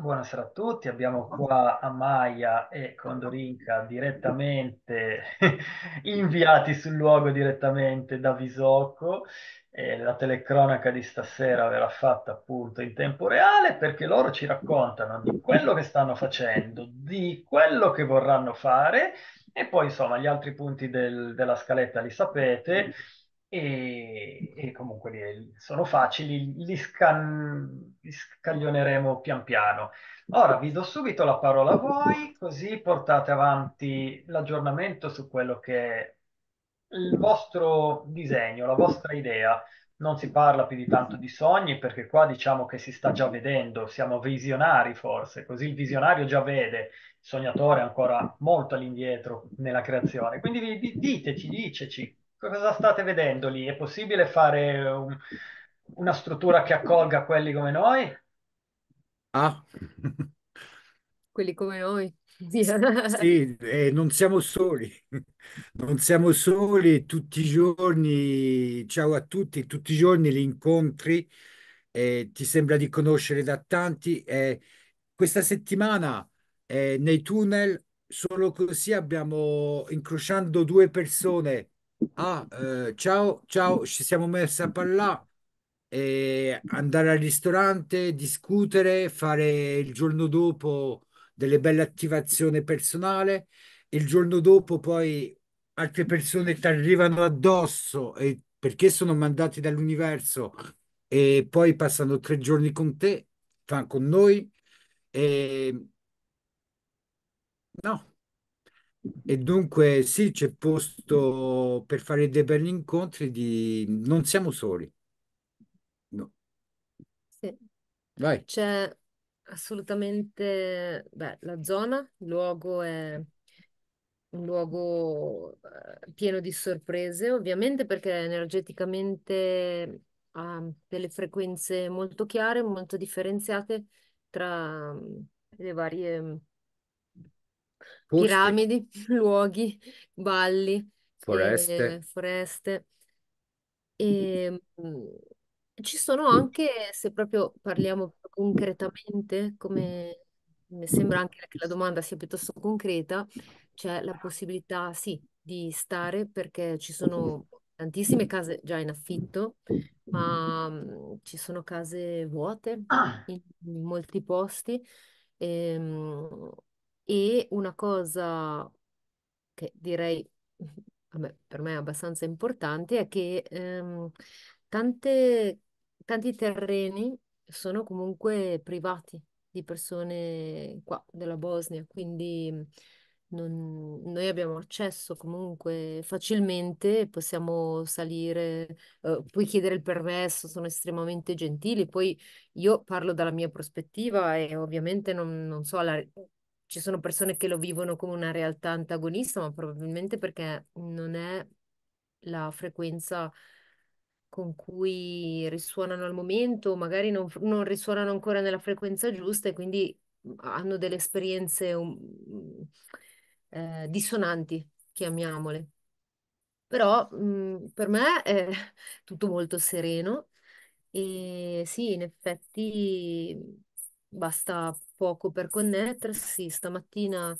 Buonasera a tutti, abbiamo qua Amaya e Condorinca direttamente inviati sul luogo direttamente da Visocco. Eh, la telecronaca di stasera verrà fatta appunto in tempo reale perché loro ci raccontano di quello che stanno facendo, di quello che vorranno fare e poi insomma gli altri punti del, della scaletta li sapete e, e comunque li, sono facili, li, scan, li, scaglioneremo pian piano. Ora vi do subito la parola a voi, così portate avanti l'aggiornamento su quello che è il vostro disegno, la vostra idea. Non si parla più di tanto di sogni perché qua diciamo che si sta già vedendo, siamo visionari forse, così il visionario già vede, il sognatore ancora molto all'indietro nella creazione. Quindi diteci, diceci cosa state vedendo lì? È possibile fare un, una struttura che accolga quelli come noi? Ah, quelli come noi. sì, eh, non siamo soli, non siamo soli tutti i giorni, ciao a tutti, tutti i giorni li incontri, eh, ti sembra di conoscere da tanti. Eh, questa settimana eh, nei tunnel solo così abbiamo, incrociando due persone, Ah, eh, ciao, ciao, ci siamo messi a parlare, e andare al ristorante, discutere, fare il giorno dopo delle belle attivazioni personali, il giorno dopo poi altre persone ti arrivano addosso e perché sono mandati dall'universo e poi passano tre giorni con te, con noi. E... No, e dunque sì, c'è posto per fare dei belli incontri di... Non siamo soli. Sì. Vai. C'è assolutamente, beh, la zona, il luogo è un luogo eh, pieno di sorprese, ovviamente perché energeticamente ha delle frequenze molto chiare, molto differenziate tra mm, le varie mm, Posti. piramidi, luoghi, valli, foreste. eh, foreste. E, ehm, ci sono anche, se proprio parliamo concretamente, come mi sembra anche che la domanda sia piuttosto concreta, c'è la possibilità, sì, di stare perché ci sono tantissime case già in affitto, ma ci sono case vuote ah. in molti posti. E, ehm, e una cosa che direi, vabbè, per me è abbastanza importante, è che ehm, tante- tanti terreni sono comunque privati di persone qua della Bosnia, quindi non- noi abbiamo accesso comunque facilmente, possiamo salire, eh, puoi chiedere il permesso, sono estremamente gentili, poi io parlo dalla mia prospettiva e ovviamente non, non so la ci sono persone che lo vivono come una realtà antagonista, ma probabilmente perché non è la frequenza con cui risuonano al momento, magari non, non risuonano ancora nella frequenza giusta e quindi mhmm, hanno delle esperienze um, eh, dissonanti, chiamiamole. Però mh, mhmm, per me è tutto molto sereno e sì, in effetti basta poco per connettersi. Stamattina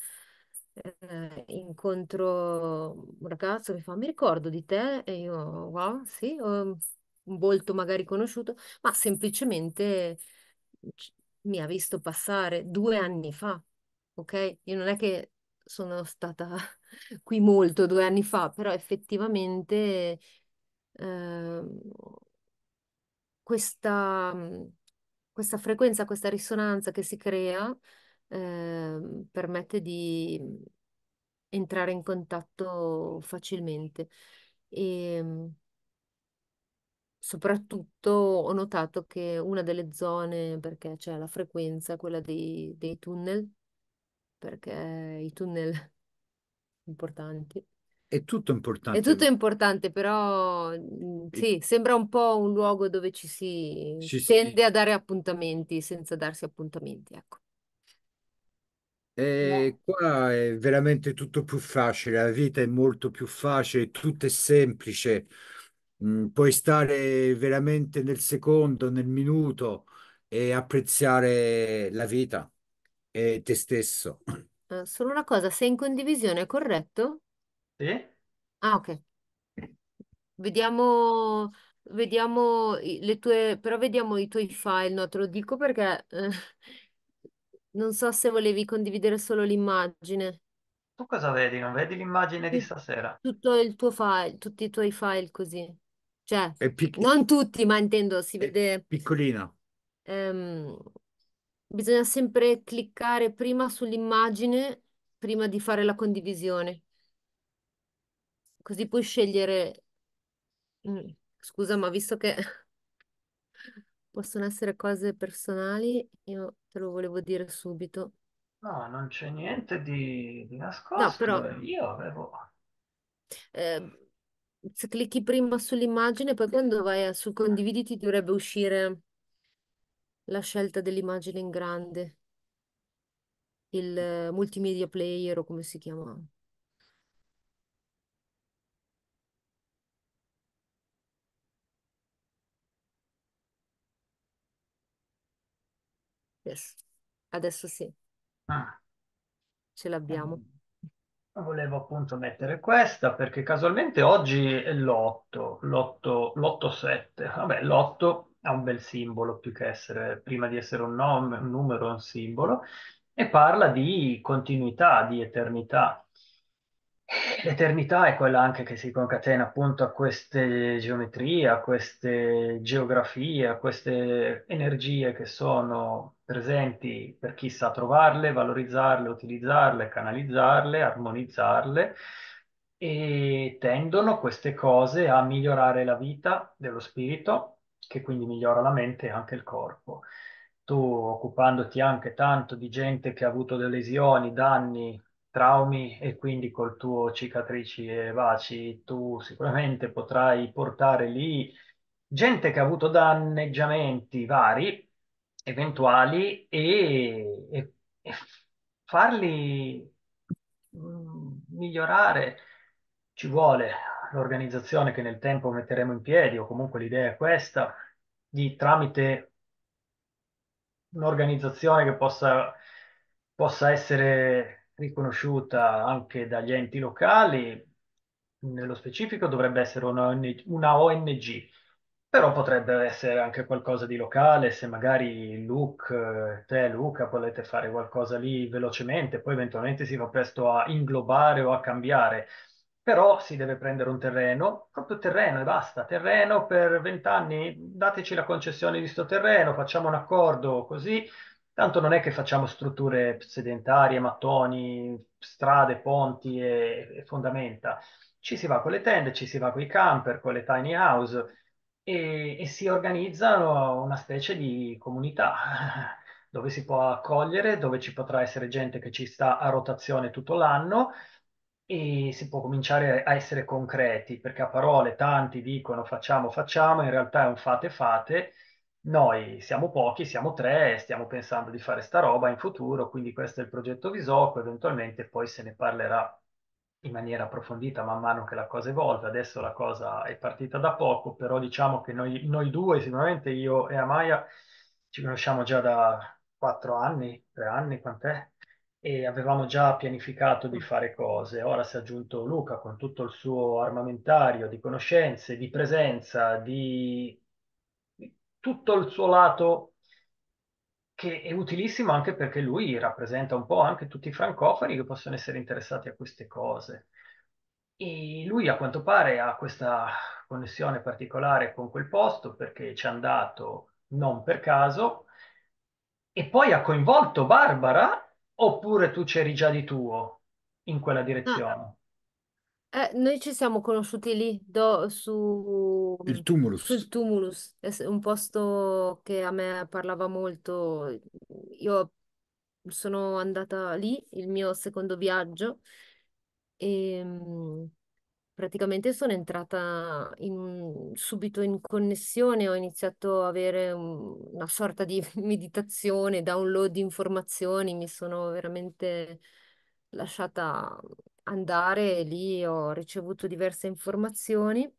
eh, incontro un ragazzo che fa: Mi ricordo di te, e io, wow, sì, un volto magari conosciuto, ma semplicemente mi ha visto passare due anni fa, ok? Io non è che sono stata qui molto due anni fa, però effettivamente eh, questa mhmm, questa frequenza, questa risonanza che si crea eh, permette di mhmm, entrare in contatto facilmente. E ehm, soprattutto ho notato che una delle zone, perché c'è la frequenza, quella dei, dei tunnel, perché i tunnel importanti è tutto importante. È tutto importante, però mhmm, sì, sembra un po' un luogo dove ci si ci tende si... a dare appuntamenti senza darsi appuntamenti, ecco. E eh, qua è veramente tutto più facile, la vita è molto più facile, tutto è semplice, mhmm, puoi stare veramente nel secondo, nel minuto e apprezzare la vita e te stesso. Ah, solo una cosa, sei in condivisione, è corretto? Ah, ok. Vediamo, vediamo le tue, però vediamo i tuoi file, no, te lo dico perché eh, non so se volevi condividere solo l'immagine. Tu cosa vedi? Non vedi l'immagine di stasera? Tutto il tuo file, tutti i tuoi file così. Cioè, È, pic- non tutti, ma intendo, si vede, piccolina. ehm, bisogna sempre cliccare prima sull'immagine, prima di fare la condivisione così puoi scegliere. Mm, scusa, ma visto che possono essere cose personali, io te lo volevo dire subito. No, non c'è niente di, di No, però nascosto. Io avevo... eh, se clicchi prima sull'immagine, poi quando vai sul condividi ti dovrebbe uscire la scelta dell'immagine in grande, il multimedia player o come si chiama. Yes. Adesso sì, Ah, ce l'abbiamo. Eh, volevo appunto mettere questa perché casualmente oggi è l'8, l'8, 7 Vabbè, l'8 è un bel simbolo più che essere, prima di essere un nome, un numero, un simbolo, e parla di continuità, di eternità. L'eternità è quella anche che si concatena appunto a queste geometrie, a queste geografie, a queste energie che sono presenti per chi sa trovarle, valorizzarle, utilizzarle, canalizzarle, armonizzarle e tendono queste cose a migliorare la vita dello spirito, che quindi migliora la mente e anche il corpo. Tu occupandoti anche tanto di gente che ha avuto delle lesioni, danni, traumi e quindi col tuo cicatrici e baci tu sicuramente potrai portare lì gente che ha avuto danneggiamenti vari eventuali e, e, e farli mm, migliorare. Ci vuole l'organizzazione che nel tempo metteremo in piedi, o comunque l'idea è questa, di tramite un'organizzazione che possa, possa essere riconosciuta anche dagli enti locali, nello specifico dovrebbe essere una ONG, una ONG però potrebbe essere anche qualcosa di locale, se magari Luke, te Luca volete fare qualcosa lì velocemente, poi eventualmente si va presto a inglobare o a cambiare. Però si deve prendere un terreno, proprio terreno e basta, terreno per vent'anni, dateci la concessione di sto terreno, facciamo un accordo così, tanto non è che facciamo strutture sedentarie, mattoni, strade, ponti e, e fondamenta. Ci si va con le tende, ci si va con i camper, con le tiny house e, e si organizzano una specie di comunità dove si può accogliere, dove ci potrà essere gente che ci sta a rotazione tutto l'anno e si può cominciare a essere concreti, perché a parole tanti dicono facciamo, facciamo, in realtà è un fate, fate. Noi siamo pochi, siamo tre, stiamo pensando di fare sta roba in futuro, quindi questo è il progetto Visoco, eventualmente poi se ne parlerà in maniera approfondita man mano che la cosa evolve. Adesso la cosa è partita da poco, però diciamo che noi, noi due, sicuramente io e Amaya, ci conosciamo già da quattro anni, tre anni, quant'è? E avevamo già pianificato di fare cose. Ora si è aggiunto Luca con tutto il suo armamentario di conoscenze, di presenza, di tutto il suo lato che è utilissimo anche perché lui rappresenta un po' anche tutti i francofoni che possono essere interessati a queste cose. E lui a quanto pare ha questa connessione particolare con quel posto perché ci è andato non per caso e poi ha coinvolto Barbara oppure tu c'eri già di tuo in quella direzione? Eh, noi ci siamo conosciuti lì, do- su, Il mm, Tumulus. sul Tumulus, è un posto che a me parlava molto. Io sono andata lì, il mio secondo viaggio, e ehm, praticamente sono entrata in- subito in connessione, ho iniziato a avere una sorta di meditazione, download di informazioni, mi sono veramente lasciata andare lì, ho ricevuto diverse informazioni.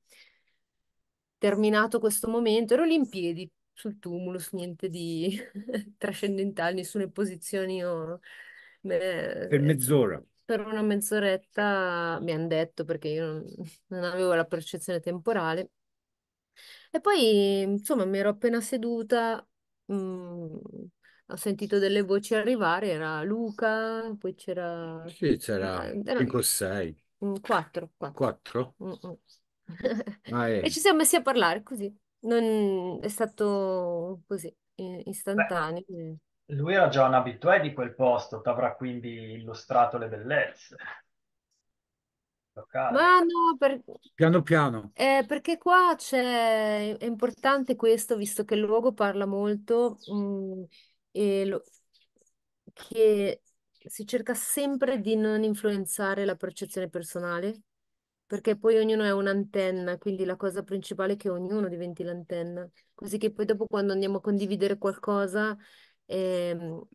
Terminato questo momento, ero lì in piedi sul tumulus, niente di trascendentale, nessuna posizione. O... per eh, mezz'ora. Per una mezz'oretta mi hanno detto perché io non, non avevo la percezione temporale. E poi, insomma, mi ero appena seduta, mh, mm, ho sentito delle voci arrivare, era Luca, poi c'era... Sì, c'era eh, erano 5 o 6, mm, quattro, quattro. 4. Mm, mm. Ah, E eh. ci siamo messi a parlare così. Non... È stato così, istantaneo. Eh. lui era già un abitué di quel posto, ti avrà quindi illustrato le bellezze locali. Ma no, per- Piano piano. eh, perché qua c'è, è importante questo, visto che il luogo parla molto, mm, e lo- che si cerca sempre di non influenzare la percezione personale, perché poi ognuno è un'antenna, quindi la cosa principale è che ognuno diventi l'antenna, così che poi dopo quando andiamo a condividere qualcosa ehm,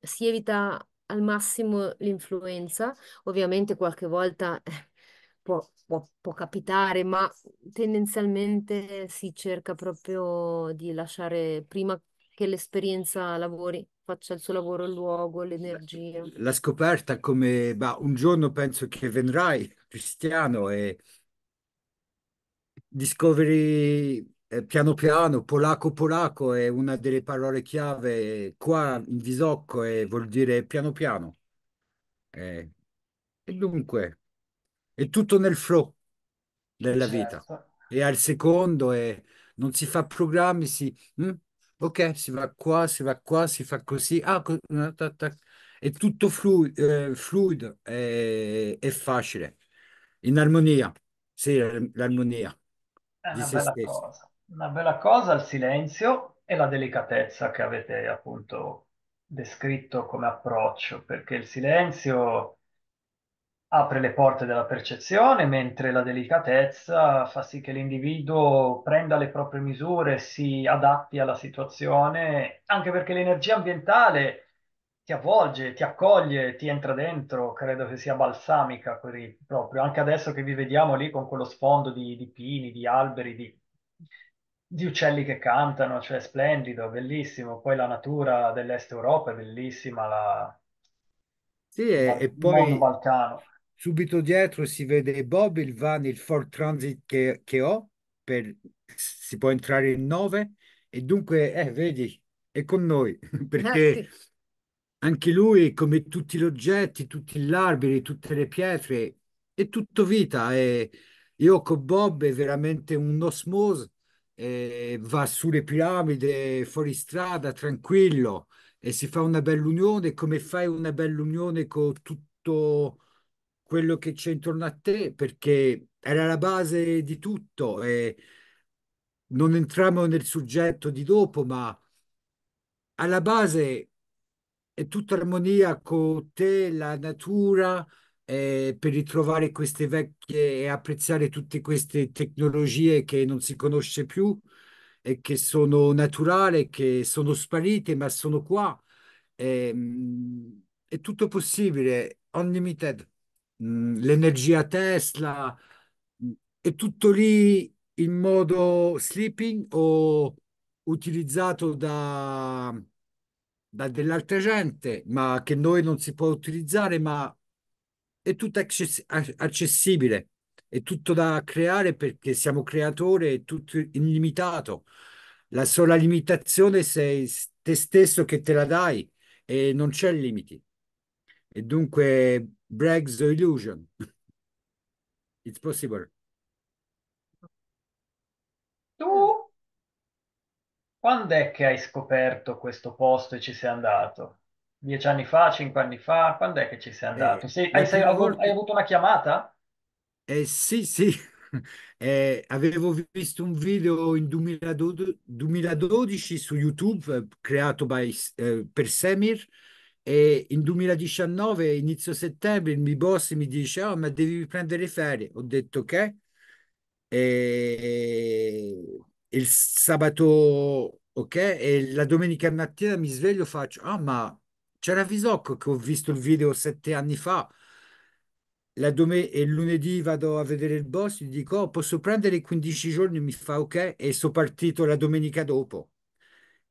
si evita al massimo l'influenza, ovviamente qualche volta... eh, Può, può può capitare, ma tendenzialmente si cerca proprio di lasciare prima che l'esperienza lavori, faccia il suo lavoro, il luogo, l'energia. La scoperta come, bah, un giorno penso che vedrai, Cristiano, e discovery eh, piano piano, polacco polacco è una delle parole chiave qua in Visocco e vuol dire piano piano. Eh, e dunque, è tutto nel flow della certo. vita. E al secondo è, eh, non si fa programmi, si... Hm? ok, si va qua, si va qua, si fa così, ah, co- tac, tac. è tutto flu- eh, fluido e, facile, in armonia, sì, l'armonia di una se bella stesso. cosa. Una bella cosa il silenzio e la delicatezza che avete appunto descritto come approccio, perché il silenzio apre le porte della percezione, mentre la delicatezza fa sì che l'individuo prenda le proprie misure, si adatti alla situazione, anche perché l'energia ambientale ti avvolge, ti accoglie, ti entra dentro, credo che sia balsamica per proprio, anche adesso che vi vediamo lì con quello sfondo di, di pini, di alberi, di, di uccelli che cantano, cioè splendido, bellissimo, poi la natura dell'est Europa è bellissima, la... Sì, e, e poi... Balcano. Subito dietro si vede Bob, il van, il Ford Transit che, che ho, per, si può entrare in nove, e dunque, eh, vedi, è con noi eh, perché anche lui, come tutti gli oggetti, tutti gli alberi, tutte le pietre, è tutto vita. E io con Bob è veramente un osmos, va sulle piramidi, fuori strada, tranquillo e si fa una bella unione, come fai una bella unione con tutto quello che c'è intorno a te perché era la base di tutto e non entriamo nel soggetto di dopo, ma alla base è tutta armonia con te, la natura, eh, per ritrovare queste vecchie e apprezzare tutte queste tecnologie che non si conosce più e che sono naturali, che sono sparite, ma sono qua. Eh, è tutto possibile, unlimited l'energia Tesla, è tutto lì in modo sleeping o utilizzato da, da dell'altra gente, ma che noi non si può utilizzare, ma è tutto access- accessibile, è tutto da creare perché siamo creatori, è tutto illimitato. La sola limitazione sei te stesso che te la dai e non c'è limiti. E dunque breaks the illusion. it's possible. Tu quando è che hai scoperto questo posto e ci sei andato? Dieci anni fa, cinque anni fa? Quando è che ci sei andato? Eh, sei, hai, sei, volta... hai, avuto una chiamata? Eh, sì, sì. Eh, avevo visto un video in 2012, 2012 su YouTube creato by, eh, per Semir e in 2019, inizio settembre, il mio boss mi dice: Oh, ma devi prendere ferie. Ho detto che. E il sabato, ok, e la domenica mattina mi sveglio faccio: Ah, ma c'era Visocco che ho visto il video sette anni fa. La domenica e lunedì vado a vedere il boss, gli dico: oh, Posso prendere 15 giorni? Mi fa ok, e sono partito la domenica dopo.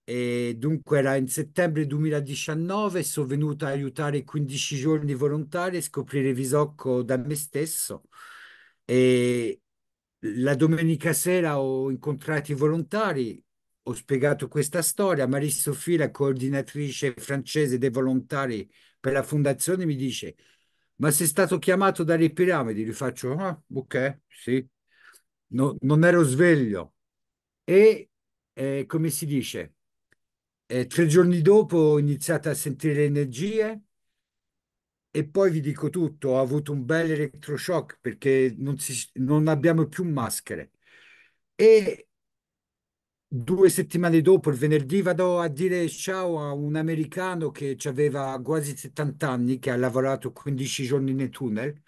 E dunque era in settembre 2019, sono venuta a aiutare 15 giorni volontari a scoprire Visocco da me stesso. E la domenica sera ho incontrato i volontari, ho spiegato questa storia. Marie Sofia, la coordinatrice francese dei volontari per la fondazione, mi dice: Ma sei stato chiamato dalle piramidi? Gli faccio: Ah, ok, sì. No, non ero sveglio. E eh, come si dice? Eh, tre giorni dopo ho iniziato a sentire le energie e poi vi dico tutto, ho avuto un bel elettroshock perché non, si, non abbiamo più maschere. E due settimane dopo, il venerdì, vado a dire ciao a un americano che aveva quasi 70 anni, che ha lavorato 15 giorni nei tunnel,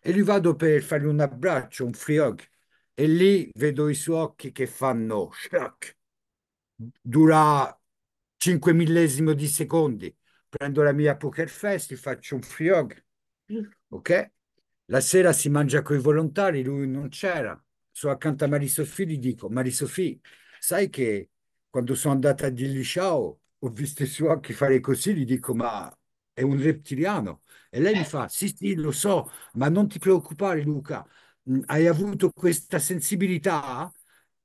e gli vado per fargli un abbraccio, un free hug. E lì vedo i suoi occhi che fanno shock. Dura 5 millesimo di secondi. Prendo la mia poker fest, faccio un free mm. ok? La sera si mangia con i volontari, lui non c'era. Sono accanto a Marie Marisofì, gli dico, Marie Marisofì, sai che quando sono andata a dirgli ciao, ho visto i suoi occhi fare così, gli dico, ma è un reptiliano. E lei mi fa, sì, sì, lo so, ma non ti preoccupare, Luca, mm, hai avuto questa sensibilità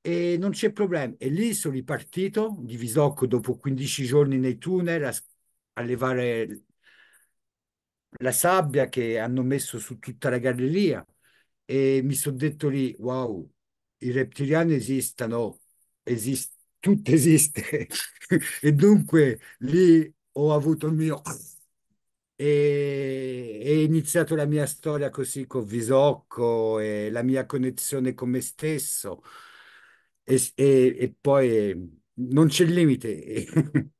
e non c'è problema. E lì sono ripartito di Visocco dopo 15 giorni nei tunnel a, a levare la sabbia che hanno messo su tutta la galleria e mi sono detto lì, wow, i reptiliani esistono, esist- tutto esiste. e dunque lì ho avuto il mio... E è iniziata la mia storia così con Visocco e la mia connessione con me stesso e, poi ehm, non c'è limite,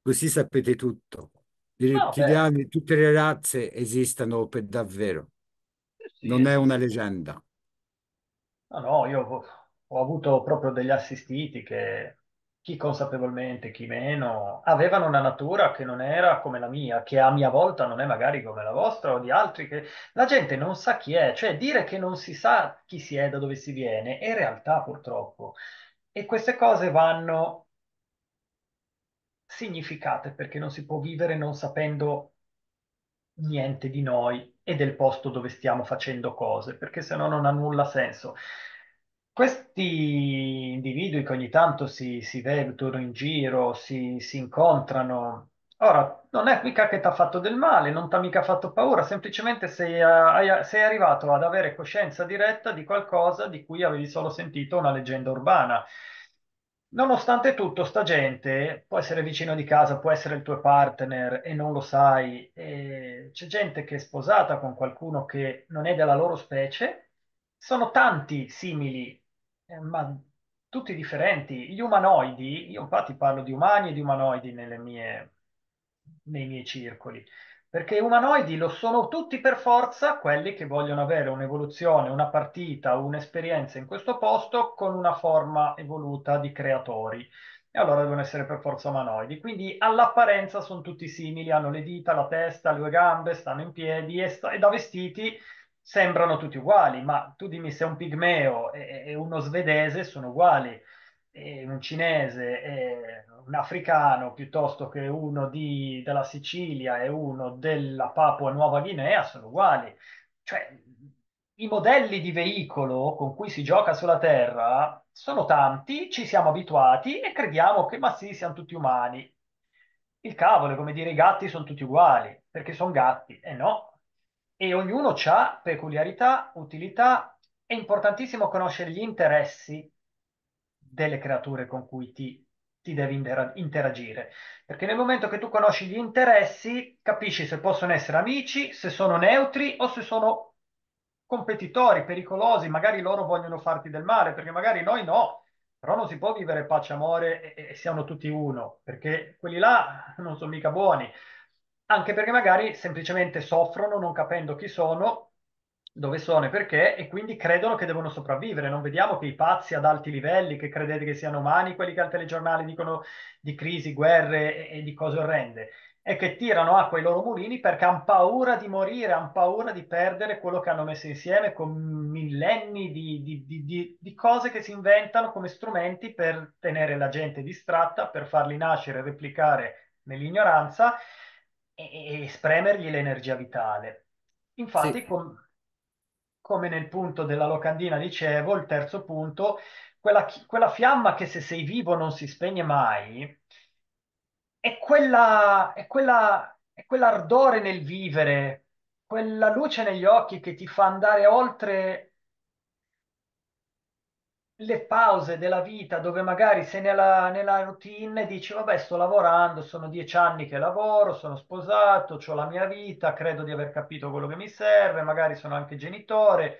così sapete tutto. I rettiliani tutte le razze esistono per davvero, sì. non è una leggenda. No, no, io ho avuto proprio degli assistiti che chi consapevolmente, chi meno, avevano una natura che non era come la mia, che a mia volta non è magari come la vostra o di altri, che la gente non sa chi è, cioè dire che non si sa chi si è, da dove si viene, è realtà purtroppo. E queste cose vanno significate perché non si può vivere non sapendo niente di noi e del posto dove stiamo facendo cose, perché se no non ha nulla senso. Questi individui che ogni tanto si, si vedono in giro, si, si incontrano, ora non è mica che ti ha fatto del male, non ti ha mica fatto paura, semplicemente sei, eh, sei arrivato ad avere coscienza diretta di qualcosa di cui avevi solo sentito una leggenda urbana. Nonostante tutto, sta gente può essere vicino di casa, può essere il tuo partner e non lo sai. c'è gente che è sposata con qualcuno che non è della loro specie. Sono tanti simili eh, ma tutti differenti. Gli umanoidi, io infatti parlo di umani e di umanoidi mie, nei miei circoli, perché umanoidi lo sono tutti per forza quelli che vogliono avere un'evoluzione, una partita, un'esperienza in questo posto con una forma evoluta di creatori. E allora devono essere per forza umanoidi. Quindi all'apparenza sono tutti simili, hanno le dita, la testa, le due gambe, stanno in piedi e, e da vestiti sembrano tutti uguali, ma tu dimmi se un pigmeo e, e uno svedese sono uguali, e un cinese e un africano piuttosto che uno di, della Sicilia e uno della Papua Nuova Guinea sono uguali. Cioè, i modelli di veicolo con cui si gioca sulla Terra sono tanti, ci siamo abituati e crediamo che ma sì, siamo tutti umani. Il cavolo come dire i gatti sono tutti uguali, perché sono gatti, e eh no, e ognuno ha peculiarità, utilità, è importantissimo conoscere gli interessi delle creature con cui ti, ti devi interagire, perché nel momento che tu conosci gli interessi capisci se possono essere amici, se sono neutri o se sono competitori, pericolosi, magari loro vogliono farti del male, perché magari noi no, però non si può vivere pace, amore e, e siamo tutti uno, perché quelli là non sono mica buoni anche perché magari semplicemente soffrono non capendo chi sono, dove sono e perché, e quindi credono che devono sopravvivere. Non vediamo che i pazzi ad alti livelli, che credete che siano umani, quelli che al telegiornale dicono di crisi, guerre e, e di cose orrende, e che tirano acqua ai loro mulini perché hanno paura di morire, hanno paura di perdere quello che hanno messo insieme con millenni di, di, di, di cose che si inventano come strumenti per tenere la gente distratta, per farli nascere e replicare nell'ignoranza e, e spremergli l'energia vitale. Infatti, sì. com, come nel punto della locandina dicevo, il terzo punto, quella, quella fiamma che se sei vivo non si spegne mai, è quella, è quella, è quell'ardore nel vivere, quella luce negli occhi che ti fa andare oltre le pause della vita dove magari sei nella, nella routine dici vabbè sto lavorando, sono dieci anni che lavoro, sono sposato, ho la mia vita, credo di aver capito quello che mi serve, magari sono anche genitore,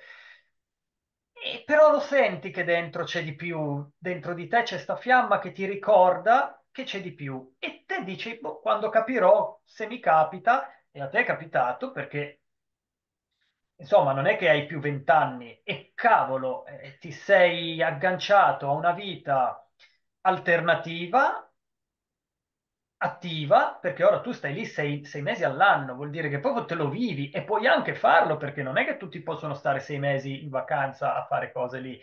e però lo senti che dentro c'è di più, dentro di te c'è sta fiamma che ti ricorda che c'è di più e te dici boh, quando capirò, se mi capita, e a te è capitato perché insomma, non è che hai più vent'anni e cavolo, eh, ti sei agganciato a una vita alternativa, attiva, perché ora tu stai lì sei, sei, mesi all'anno, vuol dire che proprio te lo vivi e puoi anche farlo perché non è che tutti possono stare sei mesi in vacanza a fare cose lì.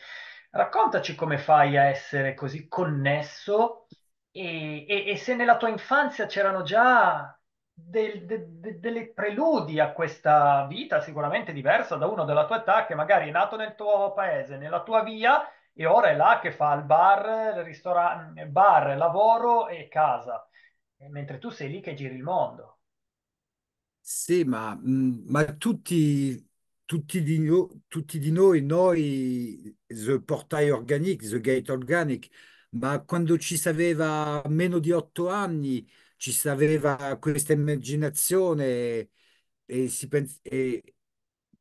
Raccontaci come fai a essere così connesso e, e, e se nella tua infanzia c'erano già del, de, de, delle preludi a questa vita sicuramente diversa da uno della tua età che magari è nato nel tuo paese, nella tua via e ora è là che fa il bar, il ristorante, bar, lavoro e casa, mentre tu sei lì che giri il mondo. Sì, ma, mm, ma tutti, tutti, di no, tutti di noi, noi, The Portai Organic, The Gate Organic, ma quando ci aveva meno di otto anni, ci si aveva questa immaginazione e, si e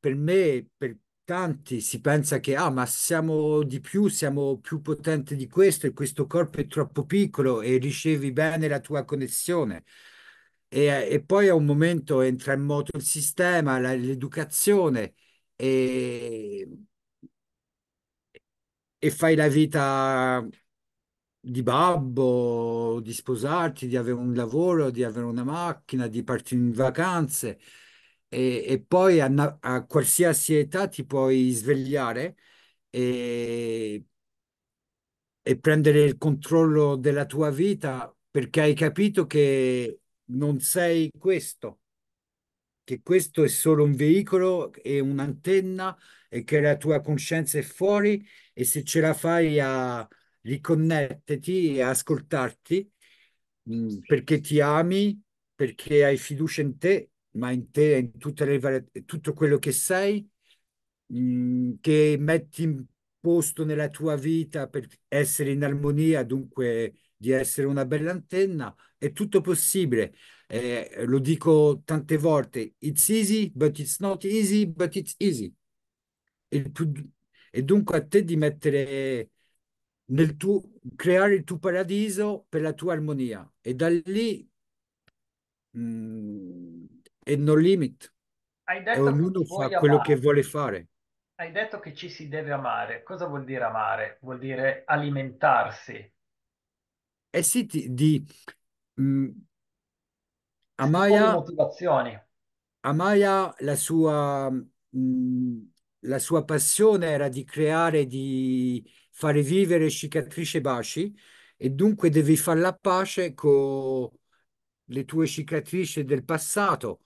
per me, per tanti, si pensa che ah, ma siamo di più, siamo più potenti di questo e questo corpo è troppo piccolo e ricevi bene la tua connessione. E, e poi a un momento entra in moto il sistema, l'educazione e, e fai la vita di babbo, di sposarti, di avere un lavoro, di avere una macchina, di partire in vacanze e, e poi a, a, qualsiasi età ti puoi svegliare e, e prendere il controllo della tua vita perché hai capito che non sei questo, che questo è solo un veicolo e un'antenna e che la tua coscienza è fuori e se ce la fai a riconnettiti e ascoltarti mm, perché ti ami, perché hai fiducia in te, ma in te e in tutte le tutto quello che sei, mm, che metti in posto nella tua vita per essere in armonia, dunque di essere una bella antenna, è tutto possibile. Eh, lo dico tante volte, it's easy, but it's not easy, but it's easy. E, e dunque a te di mettere nel tuo creare il tuo paradiso per la tua armonia e da lì mh, mm, è no limit hai detto e ognuno fa amare. quello che vuole fare hai detto che ci si deve amare cosa vuol dire amare? vuol dire alimentarsi eh sì ti, di mh, mm, Amaya motivazioni Amaya la sua mh, mm, la sua passione era di creare di fa rivivere cicatrice baci e dunque devi fare la pace con le tue cicatrici del passato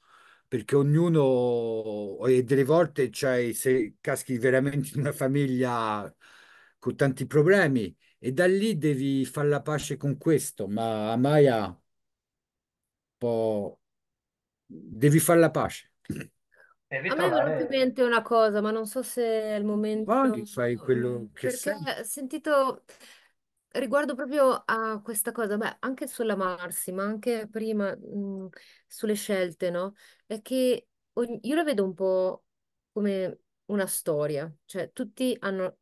perché ognuno e delle volte cioè, se caschi veramente in una famiglia con tanti problemi e da lì devi fare la pace con questo ma a un po' devi fare la pace per A me è venuta in mente una cosa, ma non so se è il Vai, momento, fai quello che perché senti. ho sentito riguardo proprio a questa cosa, beh, anche Marsi, ma anche prima, mm, sulle scelte, no? È che io la vedo un po' come una storia, cioè tutti hanno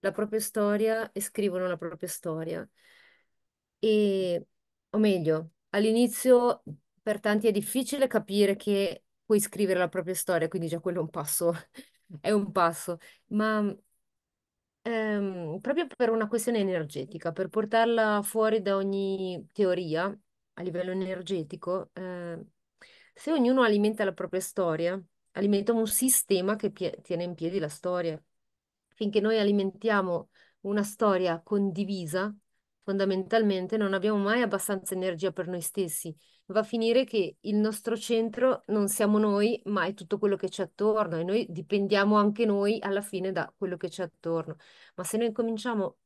la propria storia e scrivono la propria storia. E, o meglio, all'inizio per tanti è difficile capire che puoi scrivere la propria storia, quindi già quello è un passo, è un passo. Ma ehm, proprio per una questione energetica, per portarla fuori da ogni teoria a livello energetico, eh, se ognuno alimenta la propria storia, alimenta un sistema che tiene in piedi la storia. Finché noi alimentiamo una storia condivisa, fondamentalmente non abbiamo mai abbastanza energia per noi stessi va a finire che il nostro centro non siamo noi, ma è tutto quello che c'è attorno e noi dipendiamo anche noi alla fine da quello che c'è attorno. Ma se noi cominciamo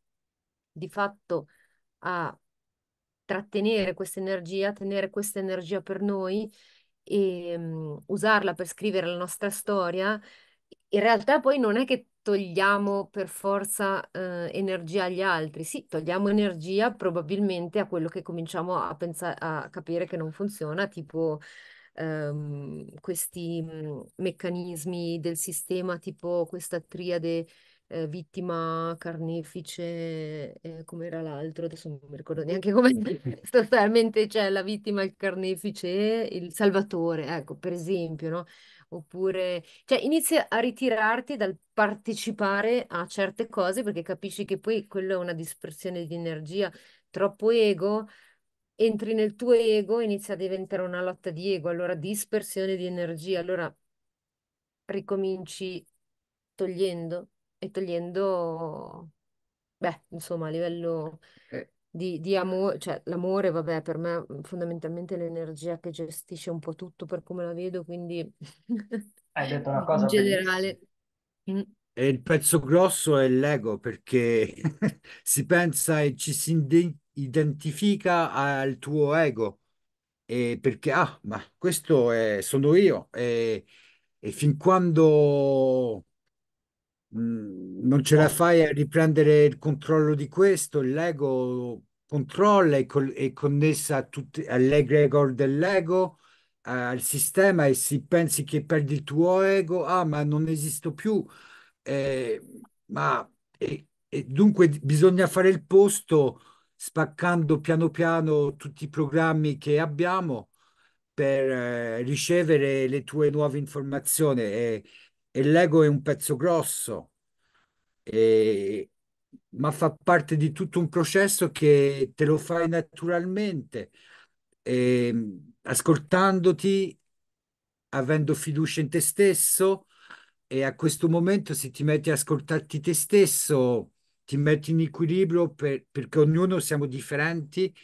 di fatto a trattenere questa energia, tenere questa energia per noi e um, usarla per scrivere la nostra storia, in realtà poi non è che togliamo per forza eh, energia agli altri. Sì, togliamo energia probabilmente a quello che cominciamo a, pensare, a capire che non funziona, tipo ehm, questi mm, meccanismi del sistema, tipo questa triade eh, vittima, carnefice, eh, come era l'altro, adesso non mi ricordo neanche come, sostanzialmente c'è la vittima, il carnefice, il salvatore, ecco, per esempio, no? oppure cioè inizia a ritirarti dal partecipare a certe cose perché capisci che poi quello è una dispersione di energia, troppo ego, entri nel tuo ego, inizia a diventare una lotta di ego, allora dispersione di energia, allora ricominci togliendo e togliendo beh, insomma, a livello eh, di, di amore, cioè l'amore, vabbè, per me mhmm, fondamentalmente l'energia che gestisce un po' tutto per come la vedo, quindi Hai detto una cosa in generale. E il pezzo grosso è l'ego perché si pensa e ci si identifica al tuo ego e perché ah, ma questo è, sono io e, e fin quando Mm, non ce la ah. fai a riprendere il controllo di questo, l'ego controlla e è connessa a tutti, all'egregor dell'ego, al sistema e si pensi che perdi il tuo ego, ah ma non esisto più, eh, ma, e, e dunque bisogna fare il posto spaccando piano piano tutti i programmi che abbiamo per eh, ricevere le tue nuove informazioni. E, e l'ego è un pezzo grosso, e, ma fa parte di tutto un processo che te lo fai naturalmente, e, ehm, ascoltandoti, avendo fiducia in te stesso e a questo momento se ti metti a ascoltarti te stesso, ti metti in equilibrio per, perché ognuno siamo differenti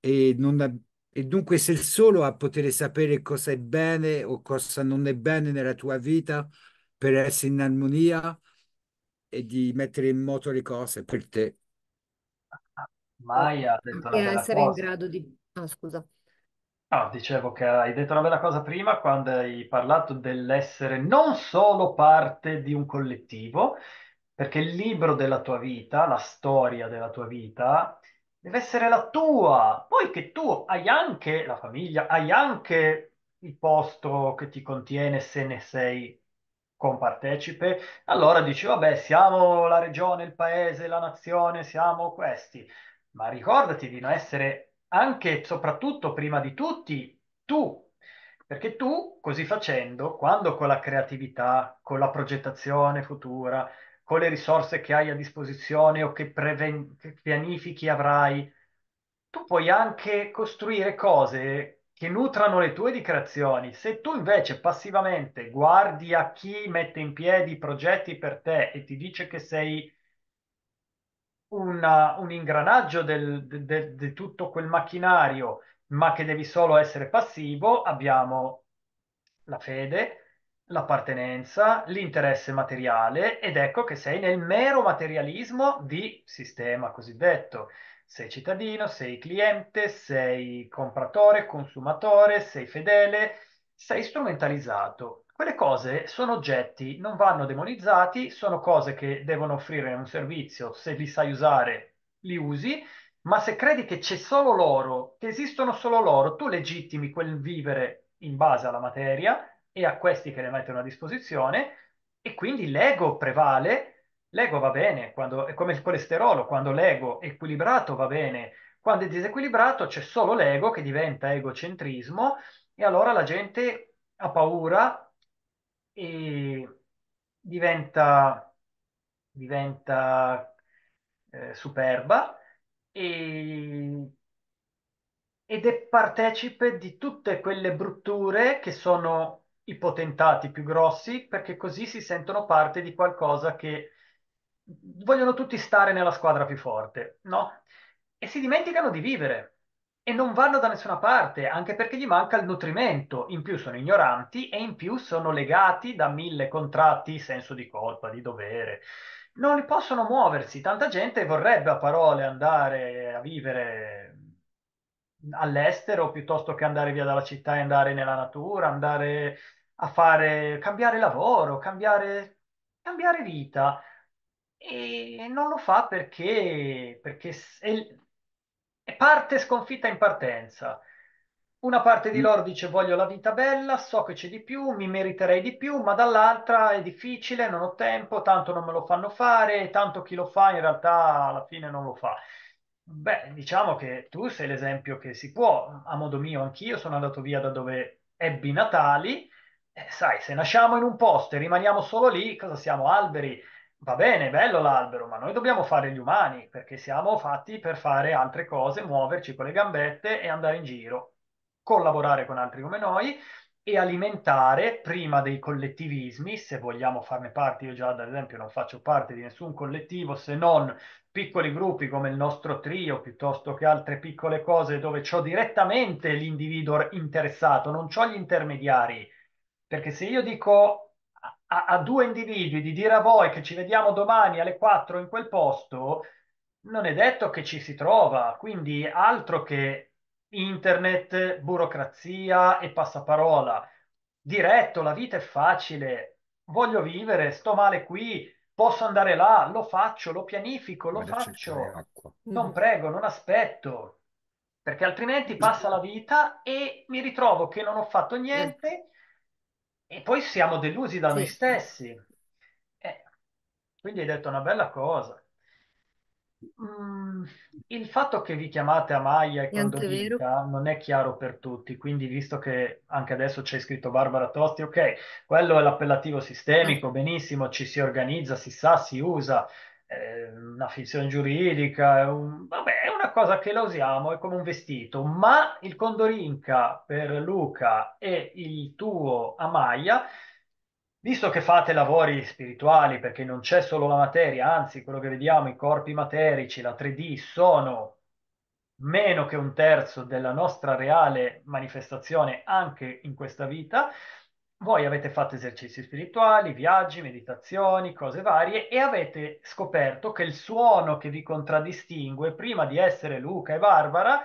e, ha, e dunque sei il solo a poter sapere cosa è bene o cosa non è bene nella tua vita per essere in armonia e di mettere in moto le cose per te. Maya ha detto e essere cosa. in grado di... Ah, no, scusa. Ah, dicevo che hai detto una bella cosa prima quando hai parlato dell'essere non solo parte di un collettivo, perché il libro della tua vita, la storia della tua vita, deve essere la tua. Poi che tu hai anche la famiglia, hai anche il posto che ti contiene se ne sei compartecipe, allora dici, vabbè, siamo la regione, il paese, la nazione, siamo questi, ma ricordati di non essere anche e soprattutto prima di tutti tu, perché tu così facendo, quando con la creatività, con la progettazione futura, con le risorse che hai a disposizione o che, che pianifichi avrai, tu puoi anche costruire cose che nutrano le tue dichiarazioni. Se tu invece passivamente guardi a chi mette in piedi progetti per te e ti dice che sei una, un ingranaggio di tutto quel macchinario, ma che devi solo essere passivo, abbiamo la fede, l'appartenenza, l'interesse materiale ed ecco che sei nel mero materialismo di sistema cosiddetto sei cittadino, sei cliente, sei compratore, consumatore, sei fedele, sei strumentalizzato. Quelle cose sono oggetti, non vanno demonizzati, sono cose che devono offrire un servizio, se li sai usare li usi, ma se credi che c'è solo loro, che esistono solo loro, tu legittimi quel vivere in base alla materia e a questi che le mettono a disposizione e quindi l'ego prevale L'ego va bene, quando, è come il colesterolo, quando l'ego è equilibrato va bene, quando è disequilibrato c'è solo l'ego che diventa egocentrismo e allora la gente ha paura e diventa, diventa eh, superba e, ed è partecipe di tutte quelle brutture che sono i potentati più grossi perché così si sentono parte di qualcosa che vogliono tutti stare nella squadra più forte, no? E si dimenticano di vivere e non vanno da nessuna parte, anche perché gli manca il nutrimento, in più sono ignoranti e in più sono legati da mille contratti, senso di colpa, di dovere. Non li possono muoversi, tanta gente vorrebbe a parole andare a vivere all'estero piuttosto che andare via dalla città e andare nella natura, andare a fare cambiare lavoro, cambiare, cambiare vita e non lo fa perché, perché è parte sconfitta in partenza. Una parte di mm. loro dice voglio la vita bella, so che c'è di più, mi meriterei di più, ma dall'altra è difficile, non ho tempo, tanto non me lo fanno fare, tanto chi lo fa in realtà alla fine non lo fa. Beh, diciamo che tu sei l'esempio che si può, a modo mio anch'io sono andato via da dove ebbi Natali, eh, sai, se nasciamo in un posto e rimaniamo solo lì, cosa siamo alberi? va bene, bello l'albero, ma noi dobbiamo fare gli umani perché siamo fatti per fare altre cose, muoverci con le gambette e andare in giro, collaborare con altri come noi e alimentare prima dei collettivismi, se vogliamo farne parte, io già ad esempio non faccio parte di nessun collettivo se non piccoli gruppi come il nostro trio piuttosto che altre piccole cose dove ho direttamente l'individuo interessato, non ho gli intermediari, perché se io dico a, a due individui di dire a voi che ci vediamo domani alle 4 in quel posto, non è detto che ci si trova, quindi altro che internet, burocrazia e passaparola. Diretto, la vita è facile, voglio vivere, sto male qui, posso andare là, lo faccio, lo pianifico, lo faccio. Non mm. prego, non aspetto, perché altrimenti passa la vita e mi ritrovo che non ho fatto niente eh e poi siamo delusi da noi stessi. Eh, quindi hai detto una bella cosa. Mm, il fatto che vi chiamate Amaya e Condolita non è chiaro per tutti, quindi visto che anche adesso c'è scritto Barbara Tosti, ok, quello è l'appellativo sistemico, ah. benissimo, ci si organizza, si sa, si usa, eh, una finzione giuridica, è, un, vabbè, è una cosa che la usiamo, è come un vestito, ma il Condorinca per Luca e il tuo Amaya, visto che fate lavori spirituali, perché non c'è solo la materia, anzi quello che vediamo, i corpi materici, la 3D, sono meno che un terzo della nostra reale manifestazione anche in questa vita, voi avete fatto esercizi spirituali, viaggi, meditazioni, cose varie e avete scoperto che il suono che vi contraddistingue prima di essere Luca e Barbara,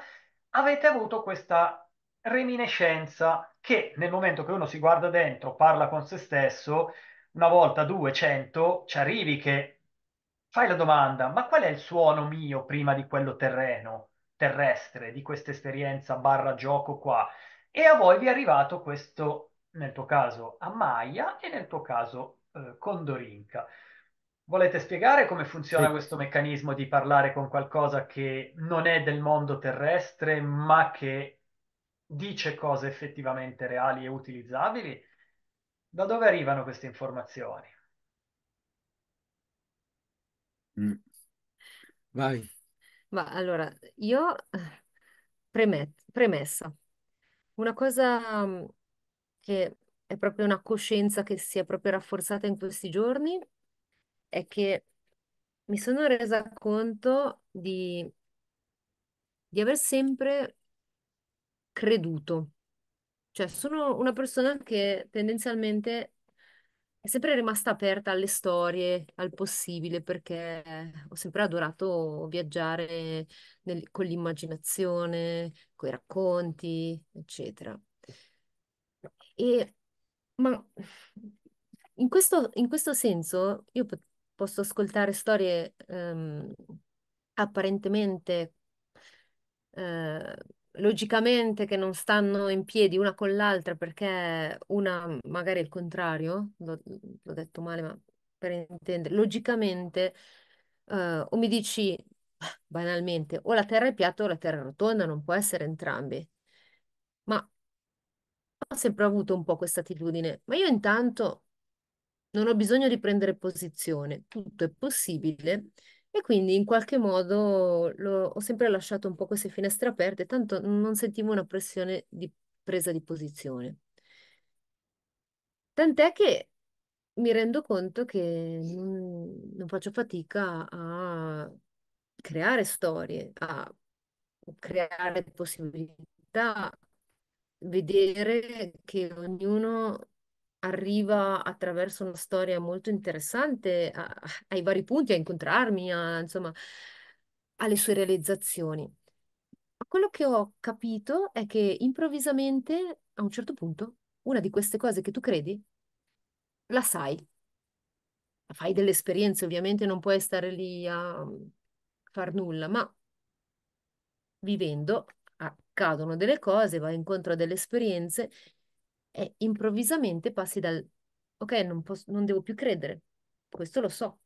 avete avuto questa reminiscenza che nel momento che uno si guarda dentro, parla con se stesso, una volta, due, cento, ci arrivi che fai la domanda, ma qual è il suono mio prima di quello terreno, terrestre, di questa esperienza barra gioco qua? E a voi vi è arrivato questo nel tuo caso Amaya e nel tuo caso eh, Condorinca. Volete spiegare come funziona sì. questo meccanismo di parlare con qualcosa che non è del mondo terrestre, ma che dice cose effettivamente reali e utilizzabili? Da dove arrivano queste informazioni? Mm. Vai. Ma allora, io eh, premet- premessa. Una cosa mm, che è proprio una coscienza che si è proprio rafforzata in questi giorni, è che mi sono resa conto di, di aver sempre creduto. Cioè, sono una persona che tendenzialmente è sempre rimasta aperta alle storie, al possibile, perché ho sempre adorato viaggiare nel, con l'immaginazione, con i racconti, eccetera. E, ma in questo, in questo senso io posso ascoltare storie ehm, apparentemente, eh, logicamente, che non stanno in piedi una con l'altra perché una magari è il contrario, l'ho, detto male, ma per intendere, logicamente, eh, o mi dici banalmente, o la Terra è piatta o la Terra è rotonda, non può essere entrambi ha sempre avuto un po' questa attitudine, ma io intanto non ho bisogno di prendere posizione, tutto è possibile e quindi in qualche modo ho sempre lasciato un po' queste finestre aperte, tanto non sentivo una pressione di presa di posizione. Tant'è che mi rendo conto che non faccio fatica a creare storie, a creare possibilità, vedere che ognuno arriva attraverso una storia molto interessante a, ai vari punti, a incontrarmi, a, insomma, alle sue realizzazioni. Quello che ho capito è che improvvisamente, a un certo punto, una di queste cose che tu credi, la sai. Fai delle esperienze, ovviamente non puoi stare lì a mm, far nulla, ma vivendo accadono delle cose, vai incontro a delle esperienze e improvvisamente passi dal ok, non, posso, non devo più credere, questo lo so.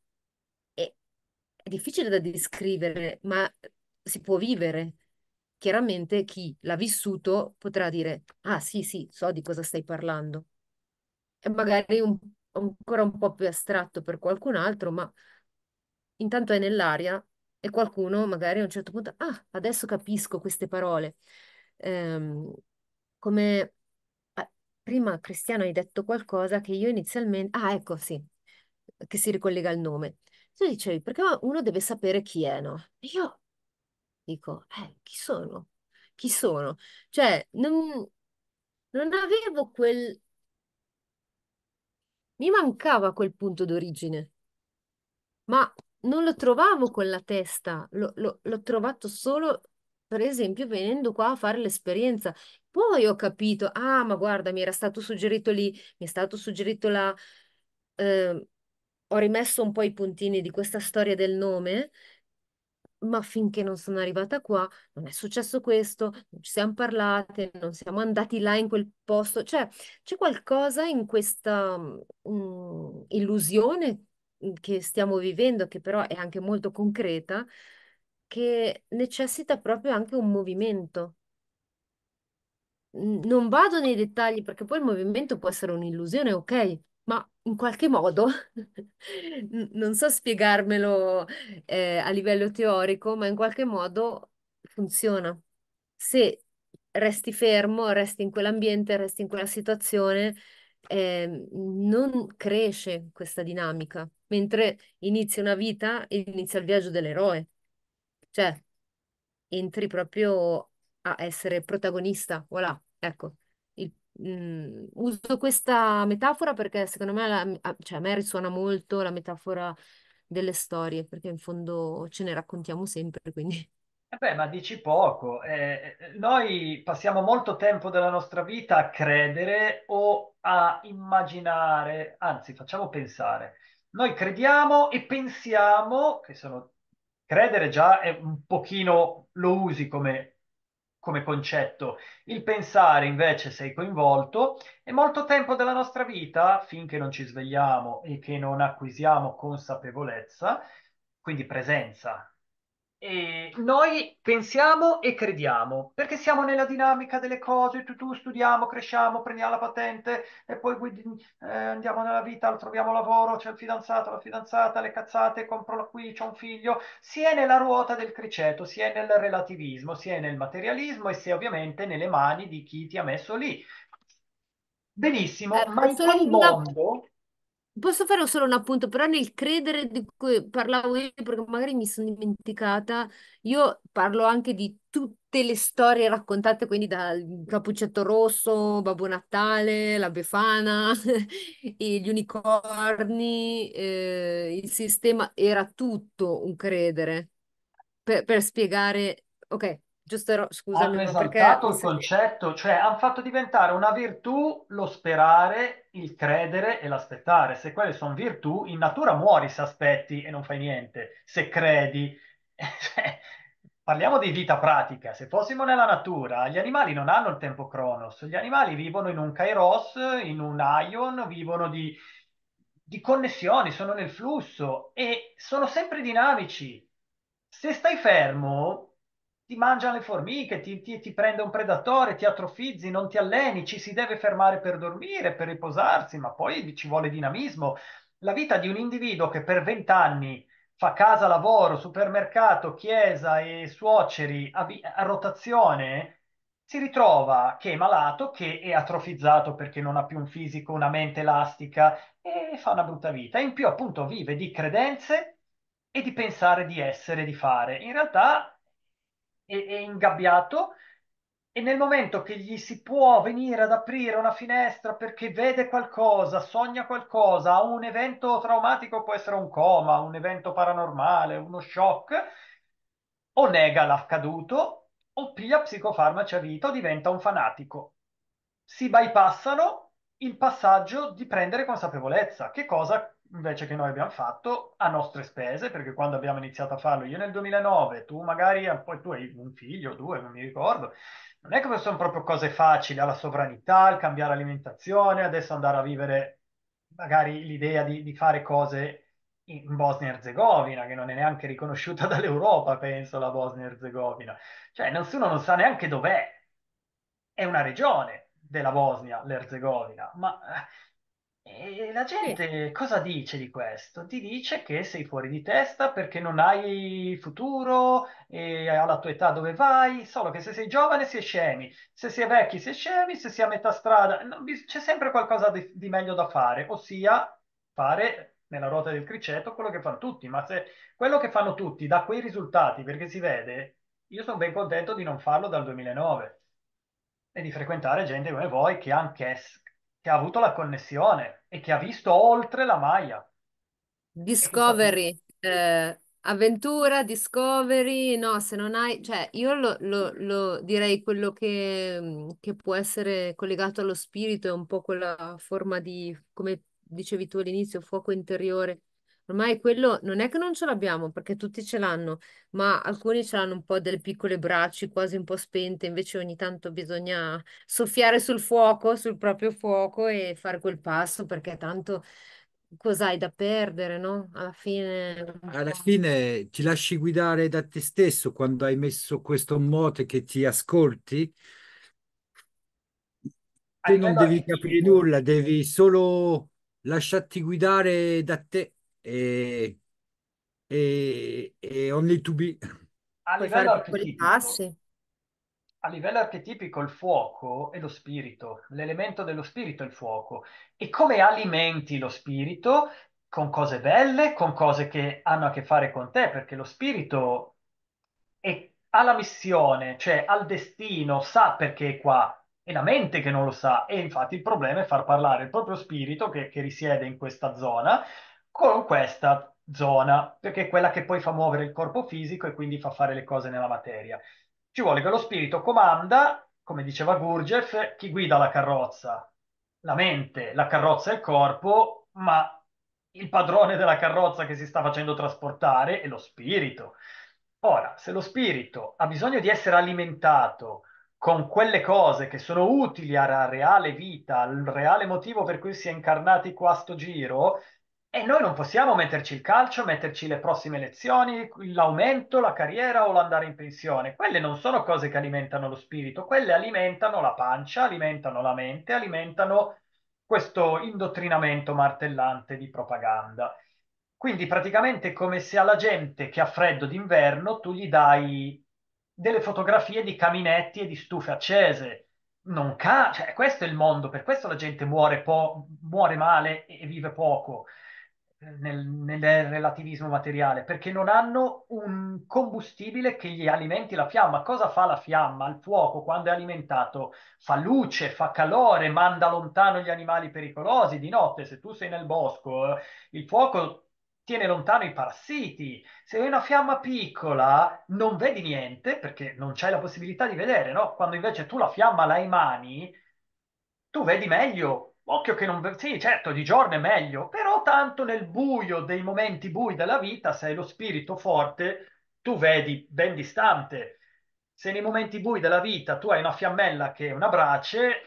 è difficile da descrivere, ma si può vivere. Chiaramente chi l'ha vissuto potrà dire, ah sì, sì, so di cosa stai parlando. È magari un, ancora un po' più astratto per qualcun altro, ma intanto è nell'aria e qualcuno magari a un certo punto, ah, adesso capisco queste parole. Ehm, come prima Cristiano hai detto qualcosa che io inizialmente, ah, ecco sì, che si ricollega al nome. Tu dicevi, perché uno deve sapere chi è, no? E io dico, eh, chi sono? Chi sono? Cioè, non, non avevo quel... Mi mancava quel punto d'origine, ma non lo trovavo con la testa, l'ho trovato solo, per esempio, venendo qua a fare l'esperienza. Poi ho capito, ah, ma guarda, mi era stato suggerito lì, mi è stato suggerito la... Eh, ho rimesso un po' i puntini di questa storia del nome, ma finché non sono arrivata qua, non è successo questo, non ci siamo parlate, non siamo andati là in quel posto. Cioè, c'è qualcosa in questa um, illusione Mhmm, che stiamo vivendo, che però è anche molto concreta, che necessita proprio anche un movimento. Non vado nei dettagli perché poi il movimento può essere un'illusione, ok, ma in qualche modo, non so spiegarmelo eh, a livello teorico, ma in qualche modo funziona. Se resti fermo, resti in quell'ambiente, resti in quella situazione, Ehm, non cresce questa dinamica, mentre inizia una vita e inizia il viaggio dell'eroe, cioè entri proprio a essere protagonista, voilà, ecco. Il, mh, mhmm, uso questa metafora perché secondo me la, cioè a me risuona molto la metafora delle storie, perché in fondo ce ne raccontiamo sempre, quindi eh beh, ma dici poco. Eh, noi passiamo molto tempo della nostra vita a credere o a immaginare, anzi, facciamo pensare. Noi crediamo e pensiamo, che sono... Credere già è un pochino, lo usi come come concetto. Il pensare invece sei coinvolto e molto tempo della nostra vita, finché non ci svegliamo e che non acquisiamo consapevolezza, quindi presenza eh, noi pensiamo e crediamo, perché siamo nella dinamica delle cose, tu, tu studiamo, cresciamo, prendiamo la patente e poi eh, andiamo nella vita, troviamo lavoro, c'è il fidanzato, la fidanzata, le cazzate, compro qui, c'è un figlio, si è nella ruota del criceto, si è nel relativismo, si è nel materialismo e si è ovviamente nelle mani di chi ti ha messo lì. Benissimo, eh, ma in quel mondo... Posso fare solo un appunto, però nel credere di cui parlavo io, perché magari mi sono dimenticata, io parlo anche di tutte le storie raccontate, quindi dal Cappuccetto Rosso, Babbo Natale, la Befana, gli unicorni, eh, il sistema, era tutto un credere per, per spiegare, ok, giusto, scusami, hanno esaltato perché... il concetto, cioè hanno fatto diventare una virtù lo sperare, il credere e l'aspettare. Se quelle sono virtù, in natura muori se aspetti e non fai niente, se credi. Cioè, parliamo di vita pratica, se fossimo nella natura, gli animali non hanno il tempo cronos, gli animali vivono in un kairos, in un ion, vivono di, di connessioni, sono nel flusso e sono sempre dinamici. Se stai fermo, ti mangiano le formiche, ti, ti, ti, prende un predatore, ti atrofizzi, non ti alleni, ci si deve fermare per dormire, per riposarsi, ma poi ci vuole dinamismo. La vita di un individuo che per vent'anni fa casa, lavoro, supermercato, chiesa e suoceri a, a rotazione, si ritrova che è malato, che è atrofizzato perché non ha più un fisico, una mente elastica e fa una brutta vita. in più appunto vive di credenze e di pensare di essere, di fare. In realtà e, e ingabbiato e nel momento che gli si può venire ad aprire una finestra perché vede qualcosa, sogna qualcosa, un evento traumatico, può essere un coma, un evento paranormale, uno shock, o nega l'accaduto, o piglia psicofarmaci a vita o diventa un fanatico. Si bypassano il passaggio di prendere consapevolezza, che cosa invece che noi abbiamo fatto a nostre spese, perché quando abbiamo iniziato a farlo io nel 2009, tu magari, poi tu hai un figlio, o due, non mi ricordo, non è che sono proprio cose facili, alla sovranità, al cambiare alimentazione, adesso andare a vivere magari l'idea di, di fare cose in Bosnia e Erzegovina, che non è neanche riconosciuta dall'Europa, penso, la Bosnia e Erzegovina. Cioè, nessuno non sa neanche dov'è. È una regione della Bosnia, l'Erzegovina, ma eh, e la gente cosa dice di questo? Ti dice che sei fuori di testa perché non hai futuro, e alla tua età dove vai, solo che se sei giovane si è scemi, se si è vecchi si è scemi, se si è a metà strada c'è sempre qualcosa di, di, meglio da fare, ossia fare nella ruota del criceto quello che fanno tutti, ma se quello che fanno tutti dà quei risultati perché si vede, io sono ben contento di non farlo dal 2009 e di frequentare gente come voi che anche che ha avuto la connessione e che ha visto oltre la maglia. Discovery, eh, avventura, discovery, no, se non hai, cioè io lo, lo, lo direi quello che, che, può essere collegato allo spirito, è un po' quella forma di, come dicevi tu all'inizio, fuoco interiore Ormai quello non è che non ce l'abbiamo, perché tutti ce l'hanno, ma alcuni ce l'hanno un po' delle piccole braccia, quasi un po' spente, invece ogni tanto bisogna soffiare sul fuoco, sul proprio fuoco e fare quel passo, perché tanto cos'hai da perdere, no? Alla fine... Alla fine ti lasci guidare da te stesso quando hai messo questo mote che ti ascolti. Te non devi capire nulla, devi solo lasciarti guidare da te e, e, e Only to Be. A livello fare archetipico, a livello archetipico il fuoco è lo spirito, l'elemento dello spirito è il fuoco. E come alimenti lo spirito? Con cose belle, con cose che hanno a che fare con te, perché lo spirito è alla missione, cioè al destino, sa perché è qua. È la mente che non lo sa e infatti il problema è far parlare il proprio spirito che, che risiede in questa zona con questa zona, perché è quella che poi fa muovere il corpo fisico e quindi fa fare le cose nella materia. Ci vuole che lo spirito comanda, come diceva Gurdjieff, chi guida la carrozza? La mente, la carrozza e il corpo, ma il padrone della carrozza che si sta facendo trasportare è lo spirito. Ora, se lo spirito ha bisogno di essere alimentato con quelle cose che sono utili alla reale vita, al reale motivo per cui si è incarnati qua a sto giro, e noi non possiamo metterci il calcio, metterci le prossime elezioni, l'aumento, la carriera o l'andare in pensione. Quelle non sono cose che alimentano lo spirito, quelle alimentano la pancia, alimentano la mente, alimentano questo indottrinamento martellante di propaganda. Quindi praticamente è come se alla gente che ha freddo d'inverno tu gli dai delle fotografie di caminetti e di stufe accese. Non ca- cioè, questo è il mondo, per questo la gente muore, po- muore male e vive poco nel, nel, relativismo materiale, perché non hanno un combustibile che gli alimenti la fiamma. Cosa fa la fiamma? Il fuoco, quando è alimentato, fa luce, fa calore, manda lontano gli animali pericolosi. Di notte, se tu sei nel bosco, eh, il fuoco tiene lontano i parassiti. Se hai una fiamma piccola, non vedi niente, perché non c'è la possibilità di vedere, no? Quando invece tu la fiamma la hai mani, tu vedi meglio. Occhio che non... Sì, certo, di giorno è meglio, però tanto nel buio dei momenti bui della vita, se hai lo spirito forte, tu vedi ben distante. Se nei momenti bui della vita tu hai una fiammella che è una brace,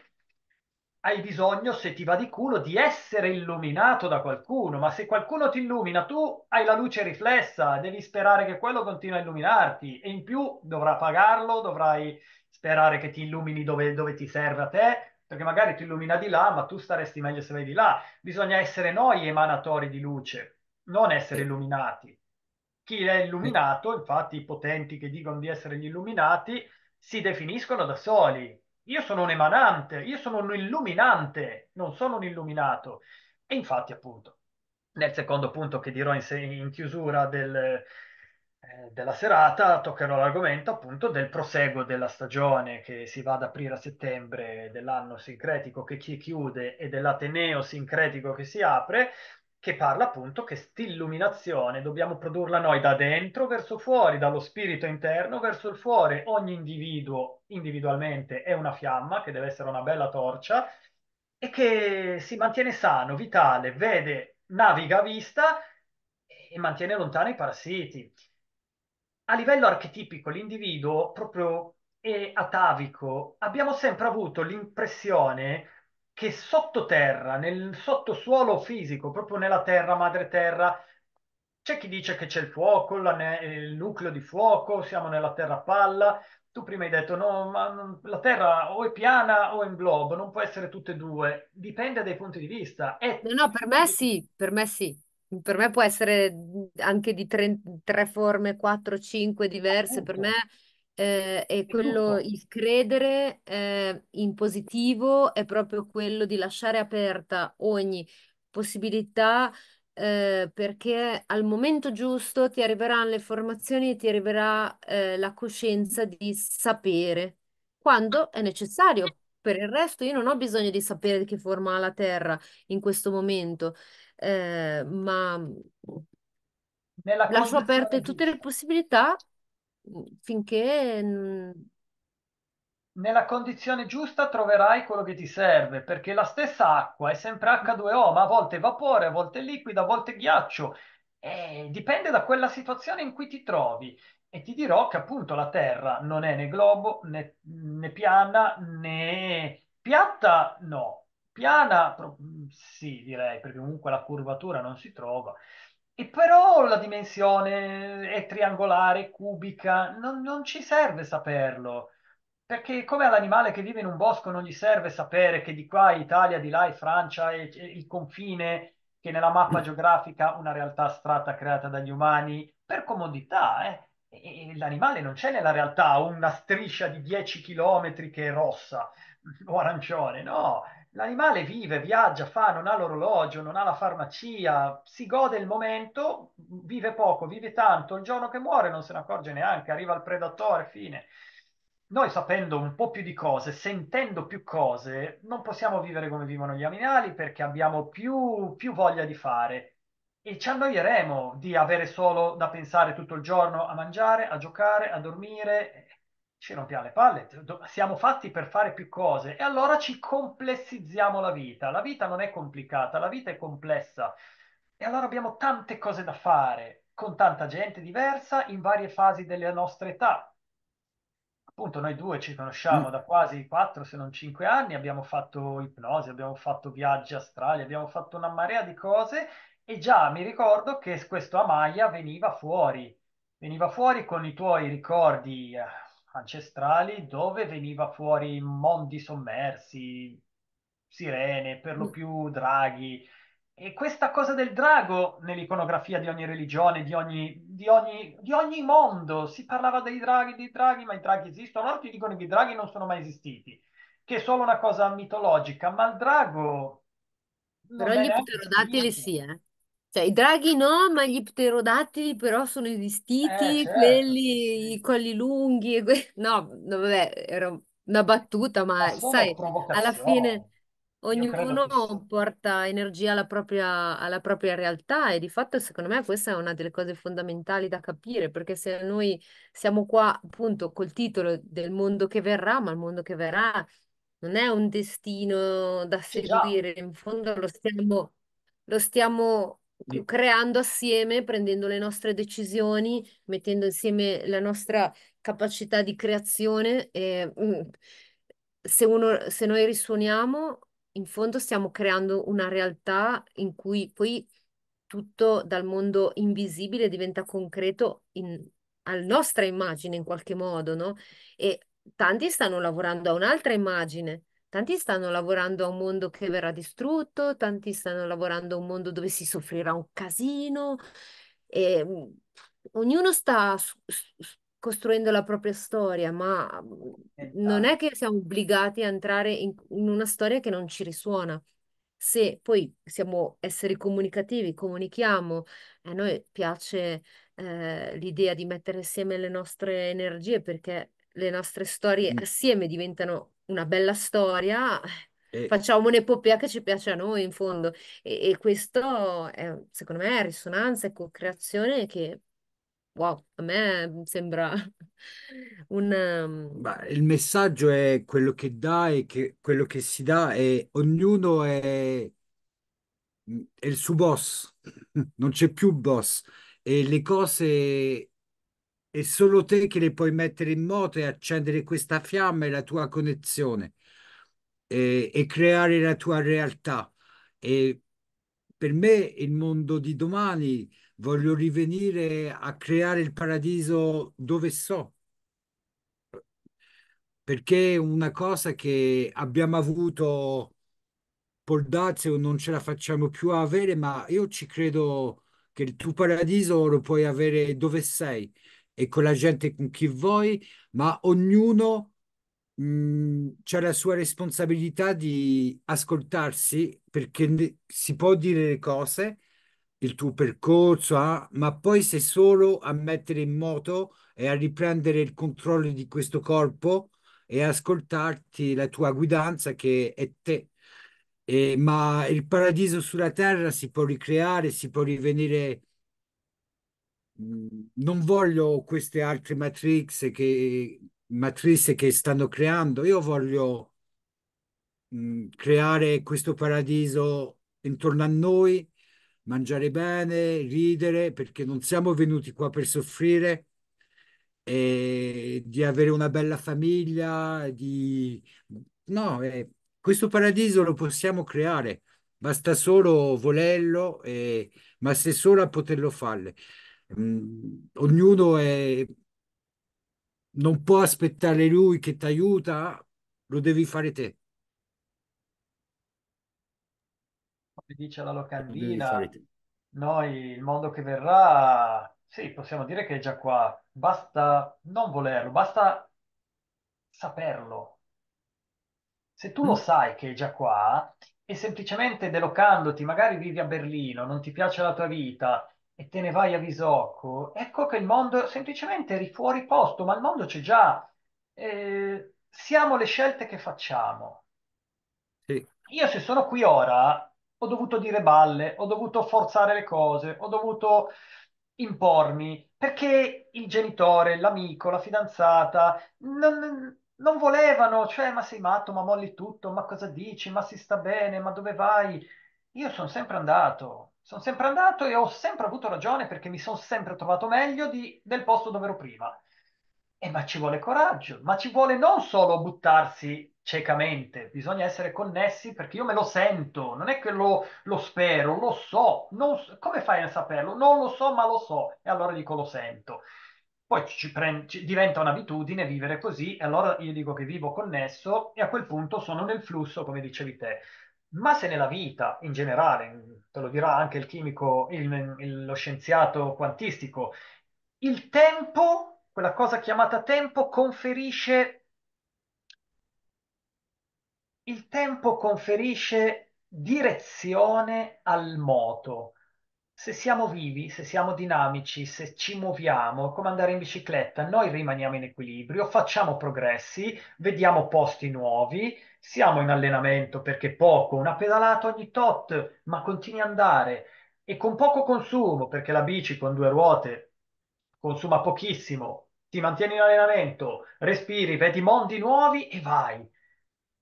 hai bisogno, se ti va di culo, di essere illuminato da qualcuno, ma se qualcuno ti illumina, tu hai la luce riflessa, devi sperare che quello continui a illuminarti e in più dovrai pagarlo, dovrai sperare che ti illumini dove, dove ti serve a te perché magari ti illumina di là, ma tu staresti meglio se vai di là. Bisogna essere noi emanatori di luce, non essere illuminati. Chi è illuminato, infatti i potenti che dicono di essere gli illuminati, si definiscono da soli. Io sono un emanante, io sono un illuminante, non sono un illuminato. E infatti, appunto, nel secondo punto che dirò in, se- in chiusura del, eh, della serata toccherò l'argomento appunto del proseguo della stagione che si va ad aprire a settembre dell'anno sincretico che chi chiude e dell'Ateneo sincretico che si apre, che parla appunto che st'illuminazione dobbiamo produrla noi da dentro verso fuori, dallo spirito interno verso il fuori. Ogni individuo individualmente è una fiamma che deve essere una bella torcia e che si mantiene sano, vitale, vede, naviga a vista e mantiene lontani i parassiti a livello archetipico l'individuo proprio è atavico. Abbiamo sempre avuto l'impressione che sottoterra, nel sottosuolo fisico, proprio nella terra, madre terra, c'è chi dice che c'è il fuoco, la, il nucleo di fuoco, siamo nella terra palla. Tu prima hai detto no, ma la terra o è piana o è in globo, non può essere tutte e due, dipende dai punti di vista. È... No, no, per me sì, per me sì per me può essere mhmm, anche di tre, tre forme, quattro, cinque diverse. Per me esatto. eh, è quello, esatto. il credere eh, in positivo è proprio quello di lasciare aperta ogni possibilità eh, perché al momento giusto ti arriveranno le formazioni e ti arriverà eh, la coscienza di sapere quando è necessario. Per il resto io non ho bisogno di sapere che forma ha la Terra in questo momento. Eh, ma Nella lascio aperte concezione tutte di... le possibilità mm, finché... Nella condizione giusta troverai quello che ti serve, perché la stessa acqua è sempre H2O, ma a volte vapore, a volte liquida, a volte ghiaccio. Eh, dipende da quella situazione in cui ti trovi. E ti dirò che appunto la Terra non è né globo, né, né piana, né piatta, no piana, mm, sì direi, perché comunque la curvatura non si trova, e però la dimensione è triangolare, cubica, non, non ci serve saperlo, perché come all'animale che vive in un bosco non gli serve sapere che di qua è Italia, di là è Francia, è, è il confine, che nella mappa mm. geografica una realtà astratta creata dagli umani, per comodità, eh? l'animale non c'è nella realtà una striscia di 10 chilometri che è rossa o arancione, no, L'animale vive, viaggia, fa, non ha l'orologio, non ha la farmacia, si gode il momento, vive poco, vive tanto, il giorno che muore non se ne accorge neanche, arriva il predatore, fine. Noi sapendo un po' più di cose, sentendo più cose, non possiamo vivere come vivono gli animali perché abbiamo più, più voglia di fare e ci annoieremo di avere solo da pensare tutto il giorno a mangiare, a giocare, a dormire ci rompiamo le palle, siamo fatti per fare più cose e allora ci complessizziamo la vita. La vita non è complicata, la vita è complessa e allora abbiamo tante cose da fare con tanta gente diversa in varie fasi della nostra età. Appunto, noi due ci conosciamo mm. da quasi quattro, se non cinque anni, abbiamo fatto ipnosi, abbiamo fatto viaggi astrali, abbiamo fatto una marea di cose e già mi ricordo che questo Amaya veniva fuori, veniva fuori con i tuoi ricordi eh, ancestrali dove veniva fuori mondi sommersi, sirene, per lo mm. più draghi. E questa cosa del drago nell'iconografia di ogni religione, di ogni, di ogni, di ogni mondo, si parlava dei draghi, dei draghi, ma i draghi esistono, altri dicono che i draghi non sono mai esistiti, che è solo una cosa mitologica, ma il drago... Però gli pterodattili sì, eh? Cioè, i draghi no, ma gli pterodattili però sono Eh, esistiti, certo, quelli, i colli lunghi que- No, no, vabbè, era una battuta, ma ma sono sai, alla provocazioni. fine Io credo ognuno che sia. porta energia alla propria, alla propria realtà e di fatto, secondo me, questa è una delle cose fondamentali da capire, perché se noi siamo qua appunto col titolo del mondo che verrà, ma il mondo che verrà non è un destino da Sì, già, seguire, in fondo lo stiamo lo stiamo creando assieme, prendendo le nostre decisioni, mettendo insieme la nostra capacità di creazione e mm, se, uno, se noi risuoniamo, in fondo stiamo creando una realtà in cui poi tutto dal mondo invisibile diventa concreto in, alla nostra immagine in qualche modo, no? E tanti stanno lavorando a un'altra immagine Tanti stanno lavorando a un mondo che verrà distrutto, tanti stanno lavorando a un mondo dove si soffrirà un casino. E, mm, ognuno sta costruendo la propria storia, ma mm, non è esatto. che siamo obbligati a entrare in, in una storia che non ci risuona. Se poi siamo esseri comunicativi, comunichiamo, a noi piace eh, l'idea di mettere insieme le nostre energie perché le nostre storie mm. assieme diventano una bella storia, E- facciamo un'epopea che ci piace a noi in fondo. E, e questo è, secondo me risonanza e co-creazione che, wow, a me sembra un... um, Ma il messaggio è quello che dà e che, quello che si dà è ognuno è, è il suo boss, non c'è più boss e le cose è solo te che le puoi mettere in moto e accendere questa fiamma e la tua connessione e, e creare la tua realtà. E per me il mondo di domani voglio rivenire a creare il paradiso dove so perché una cosa che abbiamo avuto Poldazio non ce la facciamo più avere ma io ci credo che il tuo paradiso lo puoi avere dove sei e con la gente con chi vuoi, ma ognuno c'è la sua responsabilità di ascoltarsi perché si può dire le cose, il tuo percorso, eh? ma poi sei solo a mettere in moto e a riprendere il controllo di questo corpo e ascoltarti la tua guidanza che è te. E, ma il paradiso sulla terra si può ricreare, si può rivenire Mm, non voglio queste altre matrix che, matrice che stanno creando, io voglio mm, creare questo paradiso intorno a noi, mangiare bene, ridere, perché non siamo venuti qua per soffrire, di avere una bella famiglia, di... No, eh, questo paradiso lo possiamo creare, basta solo volerlo, eh, ma se solo a poterlo fare ognuno è, non può aspettare lui che ti aiuta, lo devi fare te. Come dice la locandina, noi il mondo che verrà, sì, possiamo dire che è già qua, basta non volerlo, basta saperlo. Se tu mm. lo sai che è già qua e semplicemente delocandoti, magari vivi a Berlino, non ti piace la tua vita, e te ne vai a Visocco, ecco che il mondo semplicemente eri fuori posto, ma il mondo c'è già. Eh, siamo le scelte che facciamo. Sì. Io se sono qui ora ho dovuto dire balle, ho dovuto forzare le cose, ho dovuto impormi perché il genitore, l'amico, la fidanzata non, non volevano, cioè ma sei matto, ma molli tutto, ma cosa dici, ma si sta bene, ma dove vai? Io sono sempre andato, sono sempre andato e ho sempre avuto ragione perché mi sono sempre trovato meglio di, del posto dove ero prima. E ma ci vuole coraggio, ma ci vuole non solo buttarsi ciecamente, bisogna essere connessi perché io me lo sento, non è che lo, lo spero, lo so, non, come fai a saperlo? Non lo so, ma lo so, e allora dico lo sento. Poi ci prend, ci, diventa un'abitudine vivere così, e allora io dico che vivo connesso e a quel punto sono nel flusso, come dicevi te ma se nella vita in generale, te lo dirà anche il chimico, il, il, lo scienziato quantistico, il tempo, quella cosa chiamata tempo, conferisce, il tempo conferisce direzione al moto. Se siamo vivi, se siamo dinamici, se ci muoviamo, come andare in bicicletta, noi rimaniamo in equilibrio, facciamo progressi, vediamo posti nuovi, siamo in allenamento perché poco, una pedalata ogni tot, ma continui ad andare e con poco consumo, perché la bici con due ruote consuma pochissimo, ti mantieni in allenamento, respiri, vedi mondi nuovi e vai.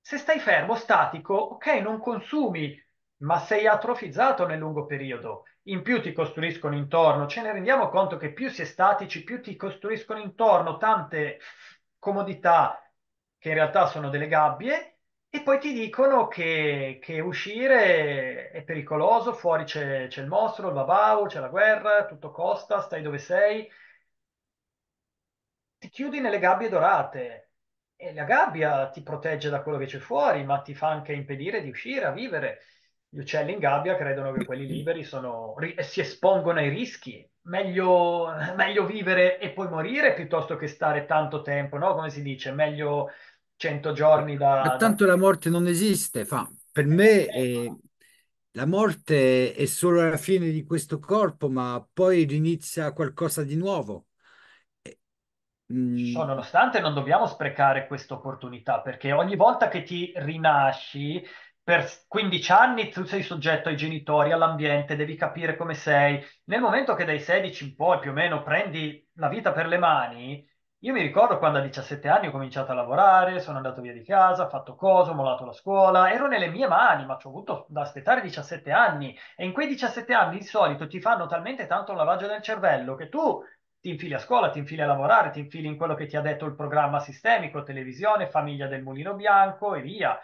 Se stai fermo, statico, ok, non consumi, ma sei atrofizzato nel lungo periodo. In più ti costruiscono intorno, ce ne rendiamo conto che più si è statici, più ti costruiscono intorno tante comodità che in realtà sono delle gabbie e poi ti dicono che, che uscire è pericoloso, fuori c'è, c'è il mostro, il babau, c'è la guerra, tutto costa, stai dove sei. Ti chiudi nelle gabbie dorate e la gabbia ti protegge da quello che c'è fuori, ma ti fa anche impedire di uscire a vivere. Gli uccelli in gabbia credono che quelli mm. liberi sono, si espongono ai rischi. Meglio, meglio vivere e poi morire piuttosto che stare tanto tempo, no? Come si dice, meglio 100 giorni da... Ma tanto la morte non esiste, fa. per me è... Eh, eh, la morte è solo la fine di questo corpo, ma poi inizia qualcosa di nuovo. Eh, mm. Nonostante non dobbiamo sprecare questa opportunità, perché ogni volta che ti rinasci, per 15 anni tu sei soggetto ai genitori, all'ambiente, devi capire come sei. Nel momento che dai 16 in poi più o meno prendi la vita per le mani, io mi ricordo quando a 17 anni ho cominciato a lavorare, sono andato via di casa, ho fatto cosa, ho mollato la scuola, ero nelle mie mani, ma ci ho avuto da aspettare 17 anni e in quei 17 anni di solito ti fanno talmente tanto un lavaggio del cervello che tu ti infili a scuola, ti infili a lavorare, ti infili in quello che ti ha detto il programma sistemico, televisione, famiglia del mulino bianco e via.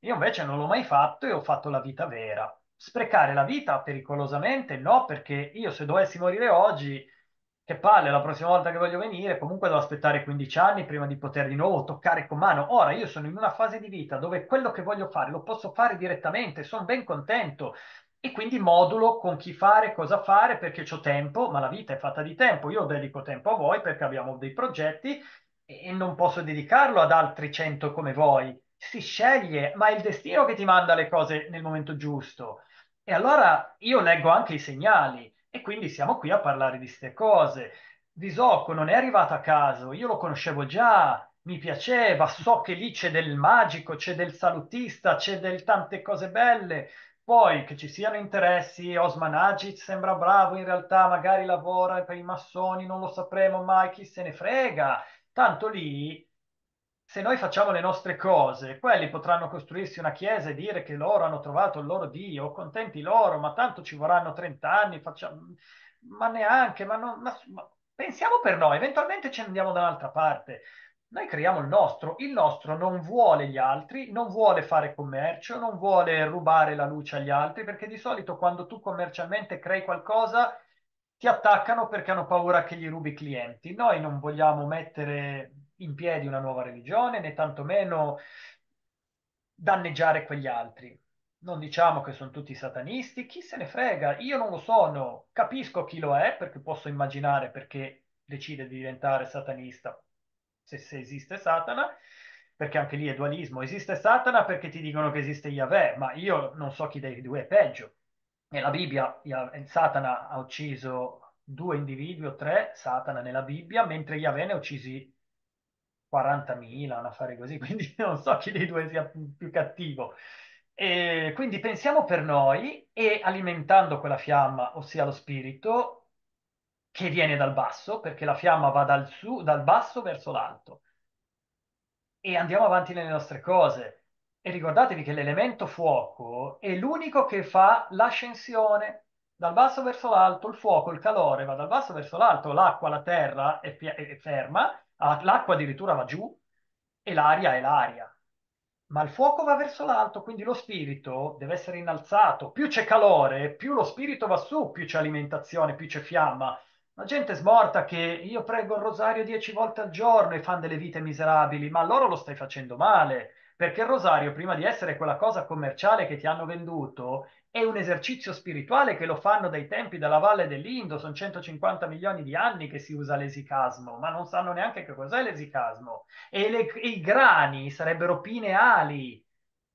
Io invece non l'ho mai fatto e ho fatto la vita vera. Sprecare la vita pericolosamente no, perché io se dovessi morire oggi che palle, la prossima volta che voglio venire, comunque devo aspettare 15 anni prima di poter di nuovo toccare con mano. Ora io sono in una fase di vita dove quello che voglio fare lo posso fare direttamente, sono ben contento e quindi modulo con chi fare, cosa fare, perché ho tempo, ma la vita è fatta di tempo. Io dedico tempo a voi perché abbiamo dei progetti e non posso dedicarlo ad altri 100 come voi. Si sceglie, ma è il destino che ti manda le cose nel momento giusto. E allora io leggo anche i segnali e quindi siamo qui a parlare di ste cose. Visocco non è arrivato a caso, io lo conoscevo già, mi piaceva, so che lì c'è del magico, c'è del salutista, c'è del tante cose belle. Poi che ci siano interessi, Osman Agic sembra bravo, in realtà magari lavora per i massoni, non lo sapremo mai, chi se ne frega. Tanto lì se noi facciamo le nostre cose, quelli potranno costruirsi una chiesa e dire che loro hanno trovato il loro Dio, contenti loro, ma tanto ci vorranno 30 anni, facciamo... ma neanche, ma, non, ma, ma pensiamo per noi, eventualmente ci andiamo da un'altra parte. Noi creiamo il nostro, il nostro non vuole gli altri, non vuole fare commercio, non vuole rubare la luce agli altri, perché di solito quando tu commercialmente crei qualcosa ti attaccano perché hanno paura che gli rubi clienti. Noi non vogliamo mettere in piedi una nuova religione, né tantomeno danneggiare quegli altri. Non diciamo che sono tutti satanisti, chi se ne frega, io non lo sono, capisco chi lo è perché posso immaginare perché decide di diventare satanista, se, se esiste Satana, perché anche lì è dualismo, esiste Satana perché ti dicono che esiste Yahweh, ma io non so chi dei due è peggio. Nella Bibbia Satana ha ucciso due individui o tre, Satana nella Bibbia, mentre Yahweh ne ha uccisi 40.000, un affare così, quindi non so chi dei due sia più, cattivo. E quindi pensiamo per noi e alimentando quella fiamma, ossia lo spirito, che viene dal basso, perché la fiamma va dal, su, dal basso verso l'alto. E andiamo avanti nelle nostre cose. E ricordatevi che l'elemento fuoco è l'unico che fa l'ascensione dal basso verso l'alto, il fuoco, il calore va dal basso verso l'alto, l'acqua, la terra è, è ferma l'acqua addirittura va giù e l'aria è l'aria. Ma il fuoco va verso l'alto, quindi lo spirito deve essere innalzato. Più c'è calore, più lo spirito va su, più c'è alimentazione, più c'è fiamma. La gente smorta che io prego il rosario dieci volte al giorno e fanno delle vite miserabili, ma loro lo stai facendo male, perché il rosario, prima di essere quella cosa commerciale che ti hanno venduto, è un esercizio spirituale che lo fanno dai tempi della valle dell'Indo, sono 150 milioni di anni che si usa l'esicasmo, ma non sanno neanche che cos'è l'esicasmo. E, le, i grani sarebbero pineali,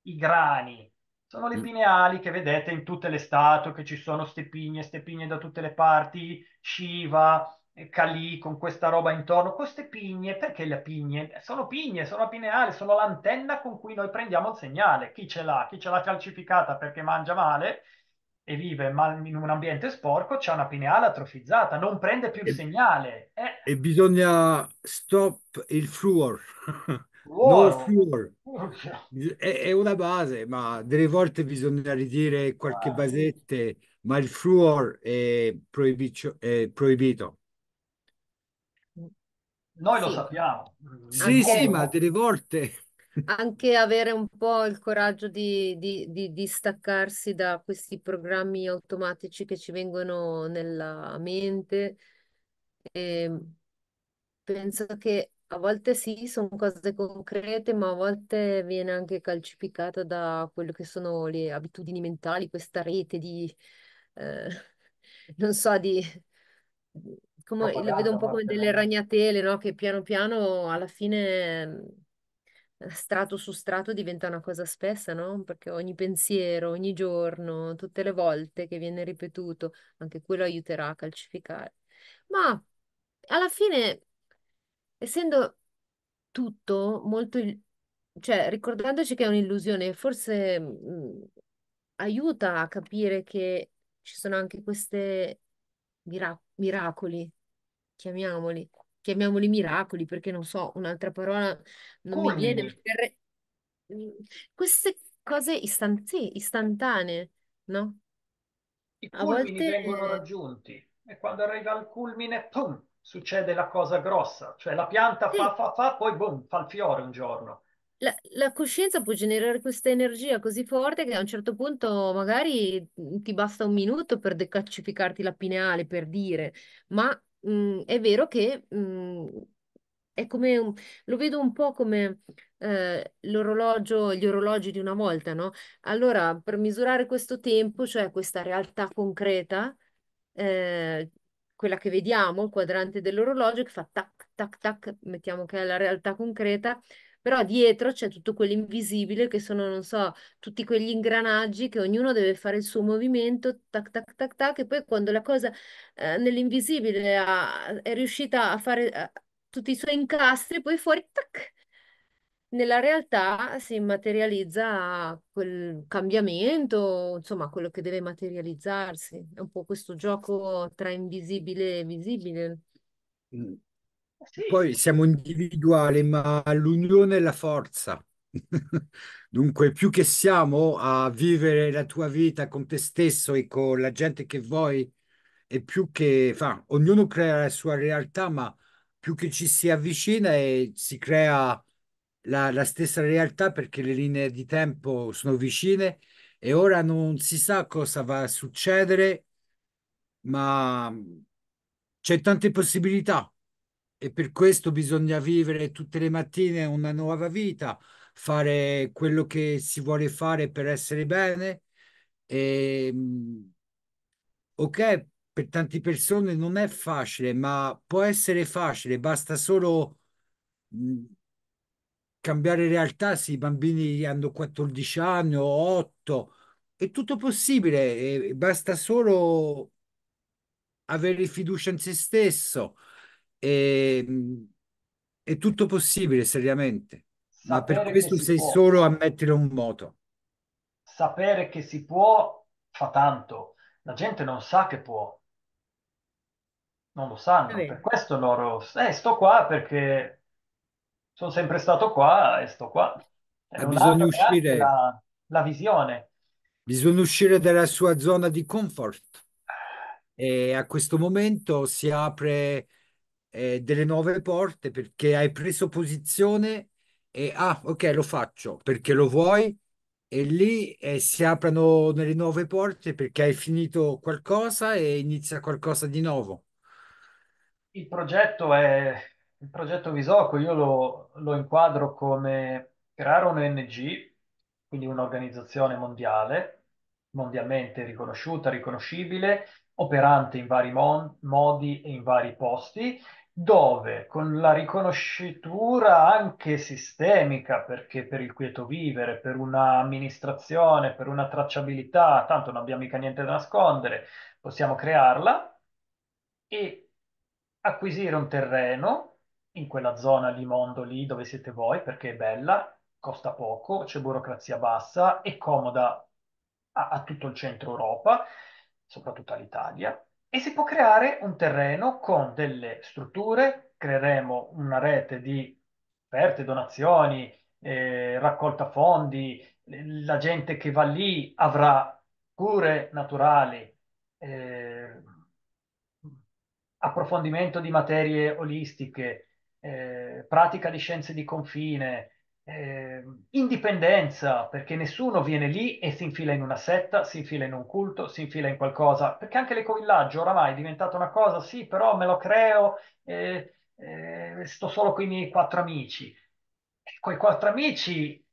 i grani. Sono le mm. pineali che vedete in tutte le statue, che ci sono stepigne, stepigne da tutte le parti, Shiva, eh, Calì con questa roba intorno, queste pigne, perché le pigne? Sono pigne, sono a pineale, sono l'antenna con cui noi prendiamo il segnale. Chi ce l'ha? Chi ce l'ha calcificata perché mangia male e vive mal in un ambiente sporco, c'è una pineale atrofizzata, non prende più il e, segnale. Eh. E bisogna stop il fluor. Wow. No fluor. È, è, una base, ma delle volte bisogna ridire qualche ah. basette, ma il fluor è, proibizio- è proibito. Noi sì. lo sappiamo. Sì, anche, sì, ma delle volte... Anche avere un po' il coraggio di, di, di, di staccarsi da questi programmi automatici che ci vengono nella mente. E ehm, penso che a volte sì, sono cose concrete, ma a volte viene anche calcificata da quello che sono le abitudini mentali, questa rete di, eh, non so, di come, le vedo un po' come delle ragnatele, no? Che piano piano alla fine mhmm, eh, strato su strato diventa una cosa spessa, no? Perché ogni pensiero, ogni giorno, tutte le volte che viene ripetuto, anche quello aiuterà a calcificare. Ma alla fine, essendo tutto molto, cioè ricordandoci che è un'illusione, forse mh, mhmm, aiuta a capire che ci sono anche queste mirac- miracoli chiamiamoli, chiamiamoli miracoli, perché non so, un'altra parola non mi Culmini. viene. per- mm, Queste cose istan- sì, istantanee, no? I A culmini volte... vengono eh, raggiunti e quando arriva al culmine, pum, succede la cosa grossa, cioè la pianta fa, fa, fa, poi boom, fa il fiore un giorno. La, la coscienza può generare questa energia così forte che a un certo punto magari mm, ti basta un minuto per decalcificarti la pineale, per dire, ma mh, mhmm, è vero che mh, mhmm, è come un- lo vedo un po' come eh, l'orologio, gli orologi di una volta, no? Allora, per misurare questo tempo, cioè questa realtà concreta, eh, quella che vediamo, il quadrante dell'orologio che fa tac, tac, tac, mettiamo che è la realtà concreta, però dietro c'è tutto quell'invisibile che sono, non so, tutti quegli ingranaggi che ognuno deve fare il suo movimento, tac tac tac tac, e poi quando la cosa eh, nell'invisibile ha, è riuscita a fare a, eh, tutti i suoi incastri, poi fuori, tac, nella realtà si materializza quel cambiamento, insomma, quello che deve materializzarsi. È un po' questo gioco tra invisibile e visibile. Mm. Poi siamo individuali, ma l'unione è la forza. Dunque, più che siamo a vivere la tua vita con te stesso e con la gente che vuoi, e più che fa, ognuno crea la sua realtà, ma più che ci si avvicina e si crea la, la stessa realtà perché le linee di tempo sono vicine e ora non si sa cosa va a succedere, ma c'è tante possibilità e per questo bisogna vivere tutte le mattine una nuova vita, fare quello che si vuole fare per essere bene. E, ehm, ok, per tante persone non è facile, ma può essere facile, basta solo mm, cambiare realtà se i bambini hanno 14 anni o 8, è tutto possibile, basta solo avere fiducia in se stesso è, ehm, è tutto possibile, seriamente. Sapere ma per questo sei può. solo a mettere un moto. Sapere che si può fa tanto. La gente non sa che può. Non lo sanno. Eh. Per questo loro... Eh, sto qua perché sono sempre stato qua e sto qua. E eh, bisogna uscire... La, la visione. Bisogna uscire dalla sua zona di comfort. E a questo momento si apre eh, delle nuove porte perché hai preso posizione e ah, ok, lo faccio perché lo vuoi e lì eh, si aprono delle nuove porte perché hai finito qualcosa e inizia qualcosa di nuovo. Il progetto è il progetto Visoco, io lo, lo inquadro come creare un ONG quindi un'organizzazione mondiale, mondialmente riconosciuta, riconoscibile, operante in vari mon- modi e in vari posti dove con la riconoscitura anche sistemica, perché per il quieto vivere, per un'amministrazione, per una tracciabilità, tanto non abbiamo mica niente da nascondere, possiamo crearla e acquisire un terreno in quella zona di mondo lì dove siete voi, perché è bella, costa poco, c'è burocrazia bassa, è comoda a, a tutto il centro Europa, soprattutto all'Italia e si può creare un terreno con delle strutture, creeremo una rete di offerte, donazioni, eh, raccolta fondi, la gente che va lì avrà cure naturali, eh, approfondimento di materie olistiche, eh, pratica di scienze di confine, eh, indipendenza, perché nessuno viene lì e si infila in una setta, si infila in un culto, si infila in qualcosa, perché anche l'ecovillaggio oramai è diventato una cosa, sì, però me lo creo, eh, eh, sto solo con i miei quattro amici. Con i quattro amici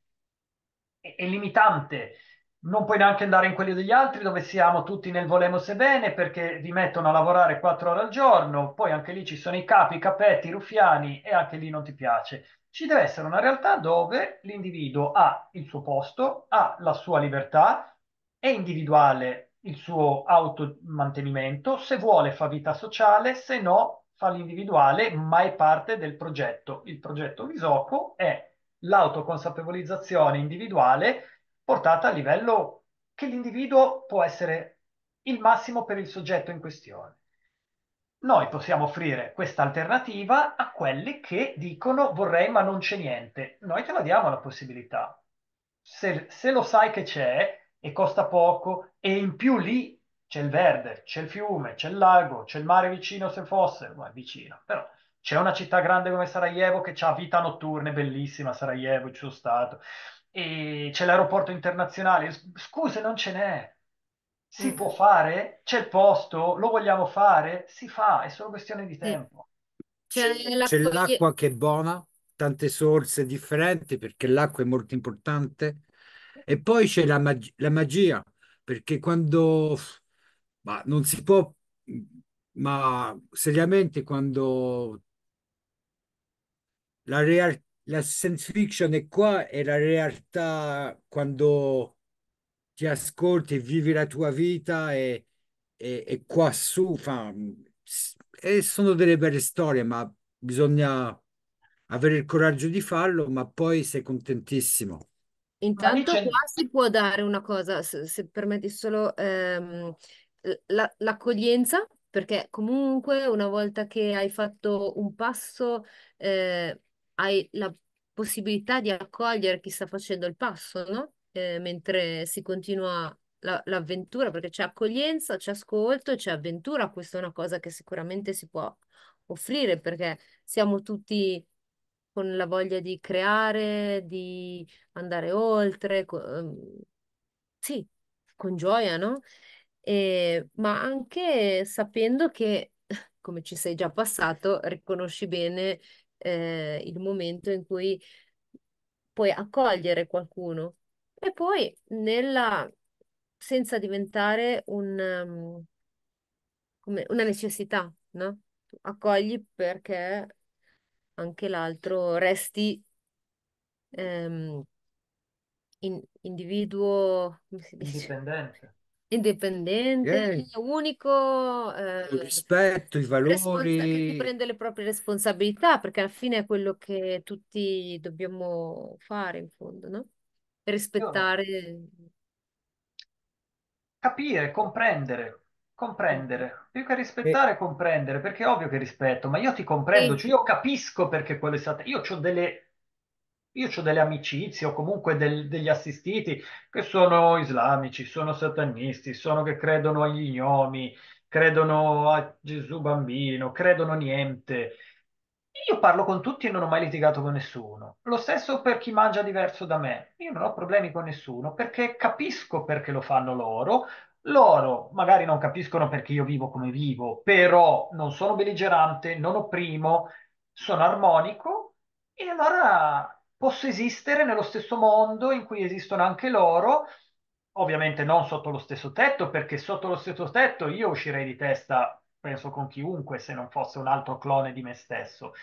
è, è limitante, non puoi neanche andare in quelli degli altri dove siamo tutti nel volemo sebbene perché vi mettono a lavorare quattro ore al giorno, poi anche lì ci sono i capi, i capetti, i ruffiani e anche lì non ti piace ci deve essere una realtà dove l'individuo ha il suo posto, ha la sua libertà, è individuale il suo automantenimento, se vuole fa vita sociale, se no fa l'individuale, ma è parte del progetto. Il progetto Visoco è l'autoconsapevolizzazione individuale portata a livello che l'individuo può essere il massimo per il soggetto in questione noi possiamo offrire questa alternativa a quelli che dicono vorrei ma non c'è niente. Noi te la diamo la possibilità. Se, se lo sai che c'è e costa poco e in più lì c'è il verde, c'è il fiume, c'è il lago, c'è il mare vicino se fosse, ma è vicino, però c'è una città grande come Sarajevo che ha vita notturna, bellissima Sarajevo, ci sono stato, e c'è l'aeroporto internazionale, scuse non ce n'è, si può fare, c'è il posto, lo vogliamo fare, si fa, è solo questione di tempo. C'è, l'acqua che è buona, tante sorse differenti perché l'acqua è molto importante e poi c'è la, mag- la magia perché quando ma non si può ma seriamente quando la, real- la science fiction è qua e la realtà quando ti ascolti, vivi la tua vita e, e, e qua su fa, e sono delle belle storie, ma bisogna avere il coraggio di farlo, ma poi sei contentissimo. Intanto qua si può dare una cosa, se, se permetti solo ehm, l'accoglienza, perché comunque una volta che hai fatto un passo eh, hai la possibilità di accogliere chi sta facendo il passo, no? eh, mentre si continua la, l'avventura, perché c'è accoglienza, c'è ascolto c'è avventura. Questa è una cosa che sicuramente si può offrire perché siamo tutti con la voglia di creare, di andare oltre, co- ehm, sì, con gioia, no? E, ma anche sapendo che, come ci sei già passato, riconosci bene eh, il momento in cui puoi accogliere qualcuno e poi nella, senza diventare un, um, come una necessità, no? Tu Accogli perché anche l'altro resti ehm, in- individuo, come si dice? Indipendenza. Indipendente, Sì. unico, eh, Il rispetto, i responsa- che si valori, prende le proprie responsabilità, perché alla fine è quello che tutti dobbiamo fare, in fondo, no? rispettare. Capire, comprendere, comprendere. Più che rispettare, e... comprendere, perché è ovvio che rispetto, ma io ti comprendo, e... cioè io capisco perché quello è stato... Io ho delle... Io ho delle amicizie o comunque del, degli assistiti che sono islamici, sono satanisti, sono che credono agli gnomi, credono a Gesù bambino, credono niente. Io parlo con tutti e non ho mai litigato con nessuno. Lo stesso per chi mangia diverso da me. Io non ho problemi con nessuno perché capisco perché lo fanno loro. Loro magari non capiscono perché io vivo come vivo, però non sono belligerante, non opprimo, sono armonico e allora posso esistere nello stesso mondo in cui esistono anche loro, ovviamente non sotto lo stesso tetto, perché sotto lo stesso tetto io uscirei di testa penso con chiunque se non fosse un altro clone di me stesso.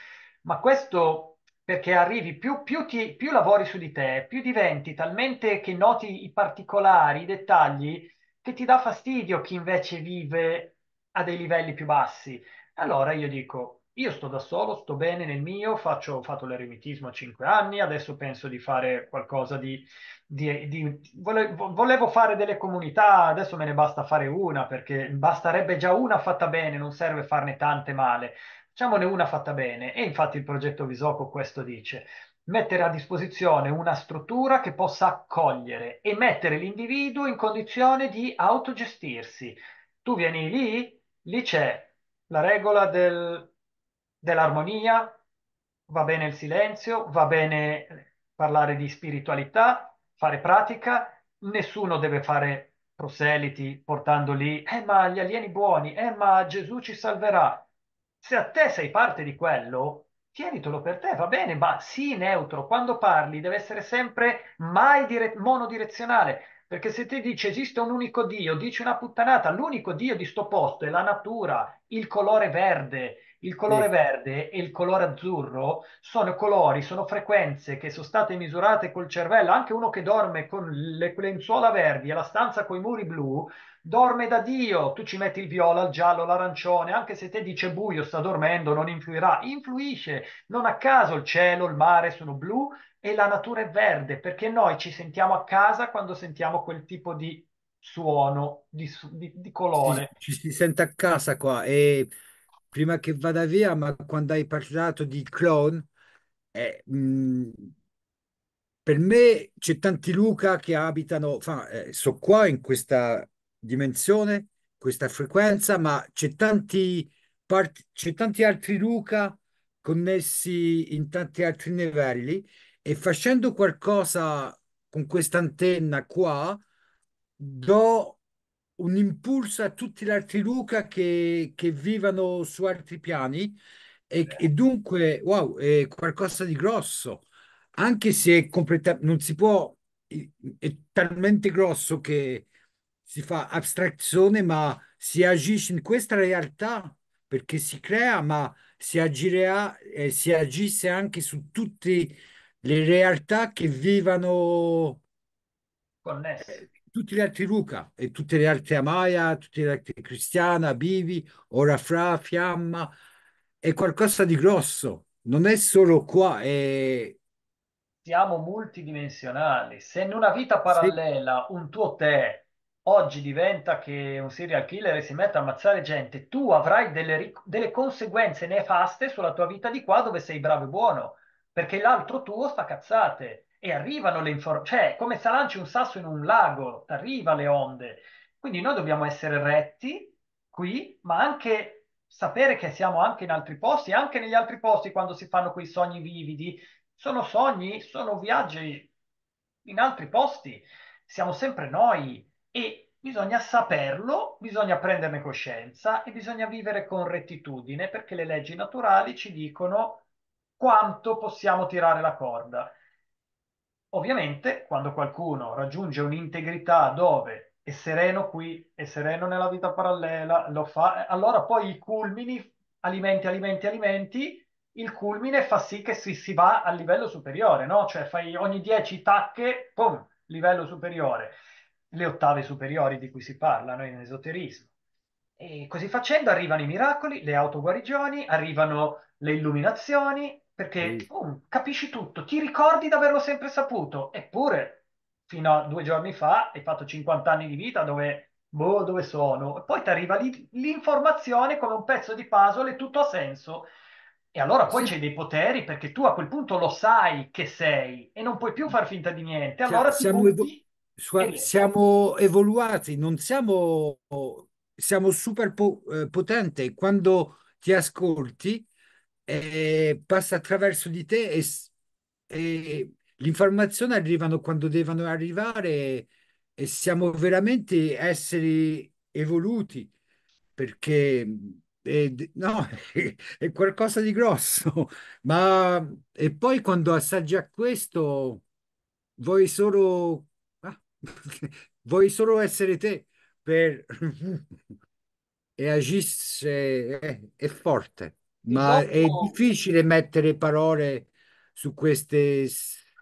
Ma questo perché arrivi più, più, ti, più lavori su di te, più diventi talmente che noti i particolari, i dettagli, che ti dà fastidio chi invece vive a dei livelli più bassi. Allora io dico, io sto da solo, sto bene nel mio, faccio, ho fatto l'eremitismo a 5 anni, adesso penso di fare qualcosa di... di, di volevo, volevo, fare delle comunità, adesso me ne basta fare una, perché basterebbe già una fatta bene, non serve farne tante male. Facciamone una fatta bene. E infatti il progetto Visoco questo dice. Mettere a disposizione una struttura che possa accogliere e mettere l'individuo in condizione di autogestirsi. Tu vieni lì, lì c'è la regola del dell'armonia, va bene il silenzio, va bene parlare di spiritualità, fare pratica, nessuno deve fare proseliti portando lì, eh ma gli alieni buoni, eh ma Gesù ci salverà. Se a te sei parte di quello, tienitelo per te, va bene, ma sii neutro, quando parli deve essere sempre mai dire- monodirezionale, perché se ti dice esiste un unico Dio, dici una puttanata, l'unico Dio di sto posto è la natura, il colore verde, il colore sì. verde e il colore azzurro sono colori, sono frequenze che sono state misurate col cervello. Anche uno che dorme con le lenzuola verdi e la stanza con i muri blu dorme da Dio. Tu ci metti il viola, il giallo, l'arancione, anche se te dice buio, sta dormendo, non influirà. Influisce. Non a caso il cielo, il mare sono blu e la natura è verde, perché noi ci sentiamo a casa quando sentiamo quel tipo di suono, di, di, di colore. Ci, ci si sente a casa qua e prima che vada via, ma quando hai parlato di clone, eh, mh, per me c'è tanti Luca che abitano, fa, eh, so qua in questa dimensione, questa frequenza, ma c'è tanti, part- c'è tanti altri Luca connessi in tanti altri livelli e facendo qualcosa con questa antenna qua do un impulso a tutti gli altri Luca che, che vivano su altri piani e, e, dunque, wow, è qualcosa di grosso, anche se è completamente, non si può, è talmente grosso che si fa astrazione, ma si agisce in questa realtà perché si crea, ma si, agirà, eh, si agisse anche su tutte le realtà che vivano connesse tutti gli altri Luca e tutte le altre Amaya, tutte le altre Cristiana, Bivi, Orafra, Fiamma, è qualcosa di grosso, non è solo qua, è... Siamo multidimensionali, se in una vita parallela un tuo te oggi diventa che un serial killer si mette a ammazzare gente, tu avrai delle, delle conseguenze nefaste sulla tua vita di qua dove sei bravo e buono, perché l'altro tuo fa cazzate e arrivano le informazioni, cioè come se lanci un sasso in un lago, arriva le onde. Quindi noi dobbiamo essere retti qui, ma anche sapere che siamo anche in altri posti, anche negli altri posti quando si fanno quei sogni vividi, sono sogni, sono viaggi in altri posti, siamo sempre noi e bisogna saperlo, bisogna prenderne coscienza e bisogna vivere con rettitudine perché le leggi naturali ci dicono quanto possiamo tirare la corda. Ovviamente, quando qualcuno raggiunge un'integrità dove è sereno qui, è sereno nella vita parallela, lo fa, eh, allora poi i culmini, alimenti, alimenti, alimenti, il culmine fa sì che si, si va al livello superiore, no? Cioè fai ogni 10 tacche, pum, livello superiore, le ottave superiori di cui si parla no? in esoterismo. E così facendo arrivano i miracoli, le autoguarigioni, arrivano le illuminazioni, perché sì. oh, capisci tutto, ti ricordi di averlo sempre saputo, eppure fino a due giorni fa hai fatto 50 anni di vita dove, boh, dove sono, e poi ti arriva lì, l'informazione come un pezzo di puzzle e tutto ha senso. E allora poi sì. c'è dei poteri perché tu a quel punto lo sai che sei e non puoi più far finta di niente. Cioè, allora cioè, siamo, evo- su- siamo, evoluati, non siamo, siamo super po- eh, potente. Quando ti ascolti, eh, passa attraverso di te e, e le informazioni arrivano quando devono arrivare e siamo veramente esseri evoluti perché è, eh, no, è qualcosa di grosso, ma e poi quando assaggia questo vuoi solo, ah, vuoi solo essere te per, e agisce, è, eh, è forte. Ma è difficile mettere parole su queste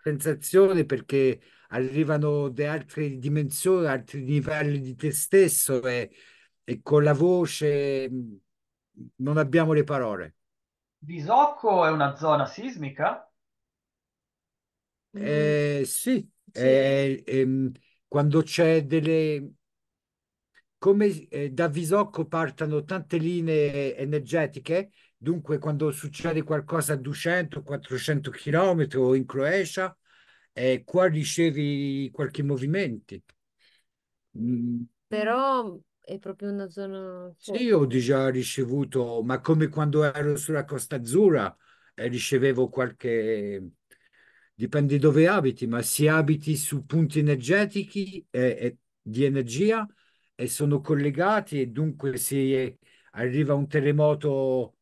sensazioni perché arrivano da altre dimensioni, altri livelli di te stesso e, e con la voce mm, non abbiamo le parole. Bisocco è una zona sismica? Eh, mm. sì, sì. Eh, ehm, quando c'è delle... come eh, da Visocco partono tante linee energetiche Dunque, quando succede qualcosa a 200-400 km o in Croacia, eh, qua ricevi qualche movimento. Mm. Però è proprio una zona... Sì, ho già ricevuto, ma come quando ero sulla Costa Azzurra, eh, ricevevo qualche... Dipende dove abiti, ma se abiti su punti energetici e, eh, eh, di energia e sono collegati e dunque se arriva un terremoto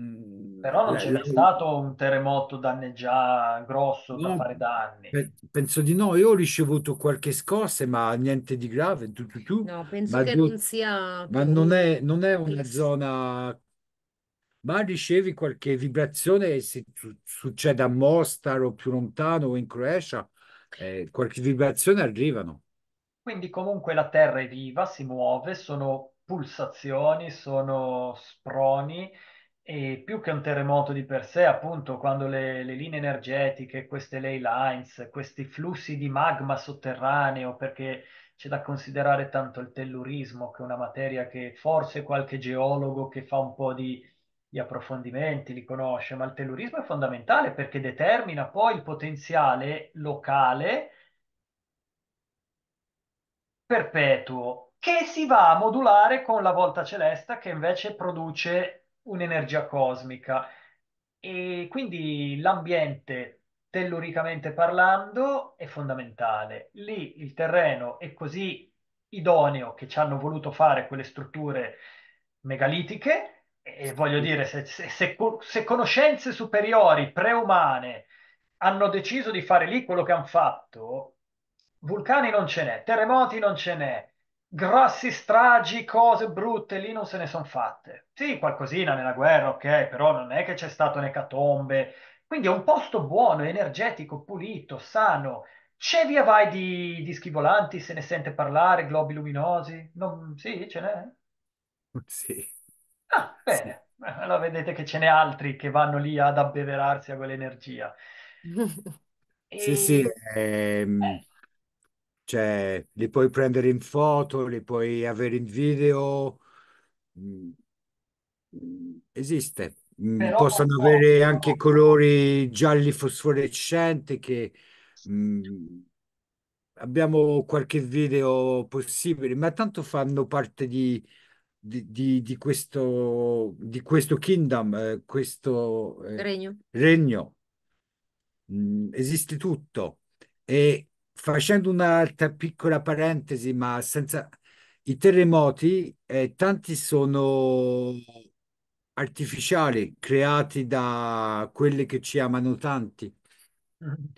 Mm, Però non c'è mai stato un terremoto danneggiato grosso da fare danni. Pe- penso di no, io ho ricevuto qualche scossa, ma niente di grave. Tu, tu, tu. No, penso che non sia... Ma non è, non è una zona... Ma ricevi qualche vibrazione se succede a Mostar o più lontano o in Croacia, eh, qualche vibrazione arrivano. Quindi comunque la terra è viva, si muove, sono pulsazioni, sono sproni e più che un terremoto di per sé, appunto, quando le, le linee energetiche, queste ley lines, questi flussi di magma sotterraneo, perché c'è da considerare tanto il tellurismo, che è una materia che forse qualche geologo che fa un po' di, di approfondimenti li conosce, ma il tellurismo è fondamentale perché determina poi il potenziale locale perpetuo che si va a modulare con la volta celeste che invece produce un'energia cosmica e quindi l'ambiente, telluricamente parlando, è fondamentale. Lì il terreno è così idoneo che ci hanno voluto fare quelle strutture megalitiche e voglio dire, se, se, se, se conoscenze superiori preumane hanno deciso di fare lì quello che hanno fatto, vulcani non ce n'è, terremoti non ce n'è, grossi stragi, cose brutte, lì non se ne sono fatte. Sì, qualcosina nella guerra, ok, però non è che c'è stato un'ecatombe. Quindi è un posto buono, energetico, pulito, sano. C'è via vai di dischi volanti, se ne sente parlare, globi luminosi? Non... Sì, ce n'è? Sì. Ah, bene. Sì. Allora vedete che ce n'è altri che vanno lì ad abbeverarsi a quell'energia. E... Sì, sì, ehm... eh. Cioè, li puoi prendere in foto, li puoi avere in video. Mm, esiste. Mm, Però Possono avere anche colori gialli fosforescenti che mm, abbiamo qualche video possibile, ma tanto fanno parte di, di, di- di questo, di questo kingdom, eh, questo eh, regno. regno. Mm, esiste tutto. E facendo un'altra piccola parentesi, ma senza i terremoti, eh, tanti sono artificiali, creati da quelli che ci amano tanti.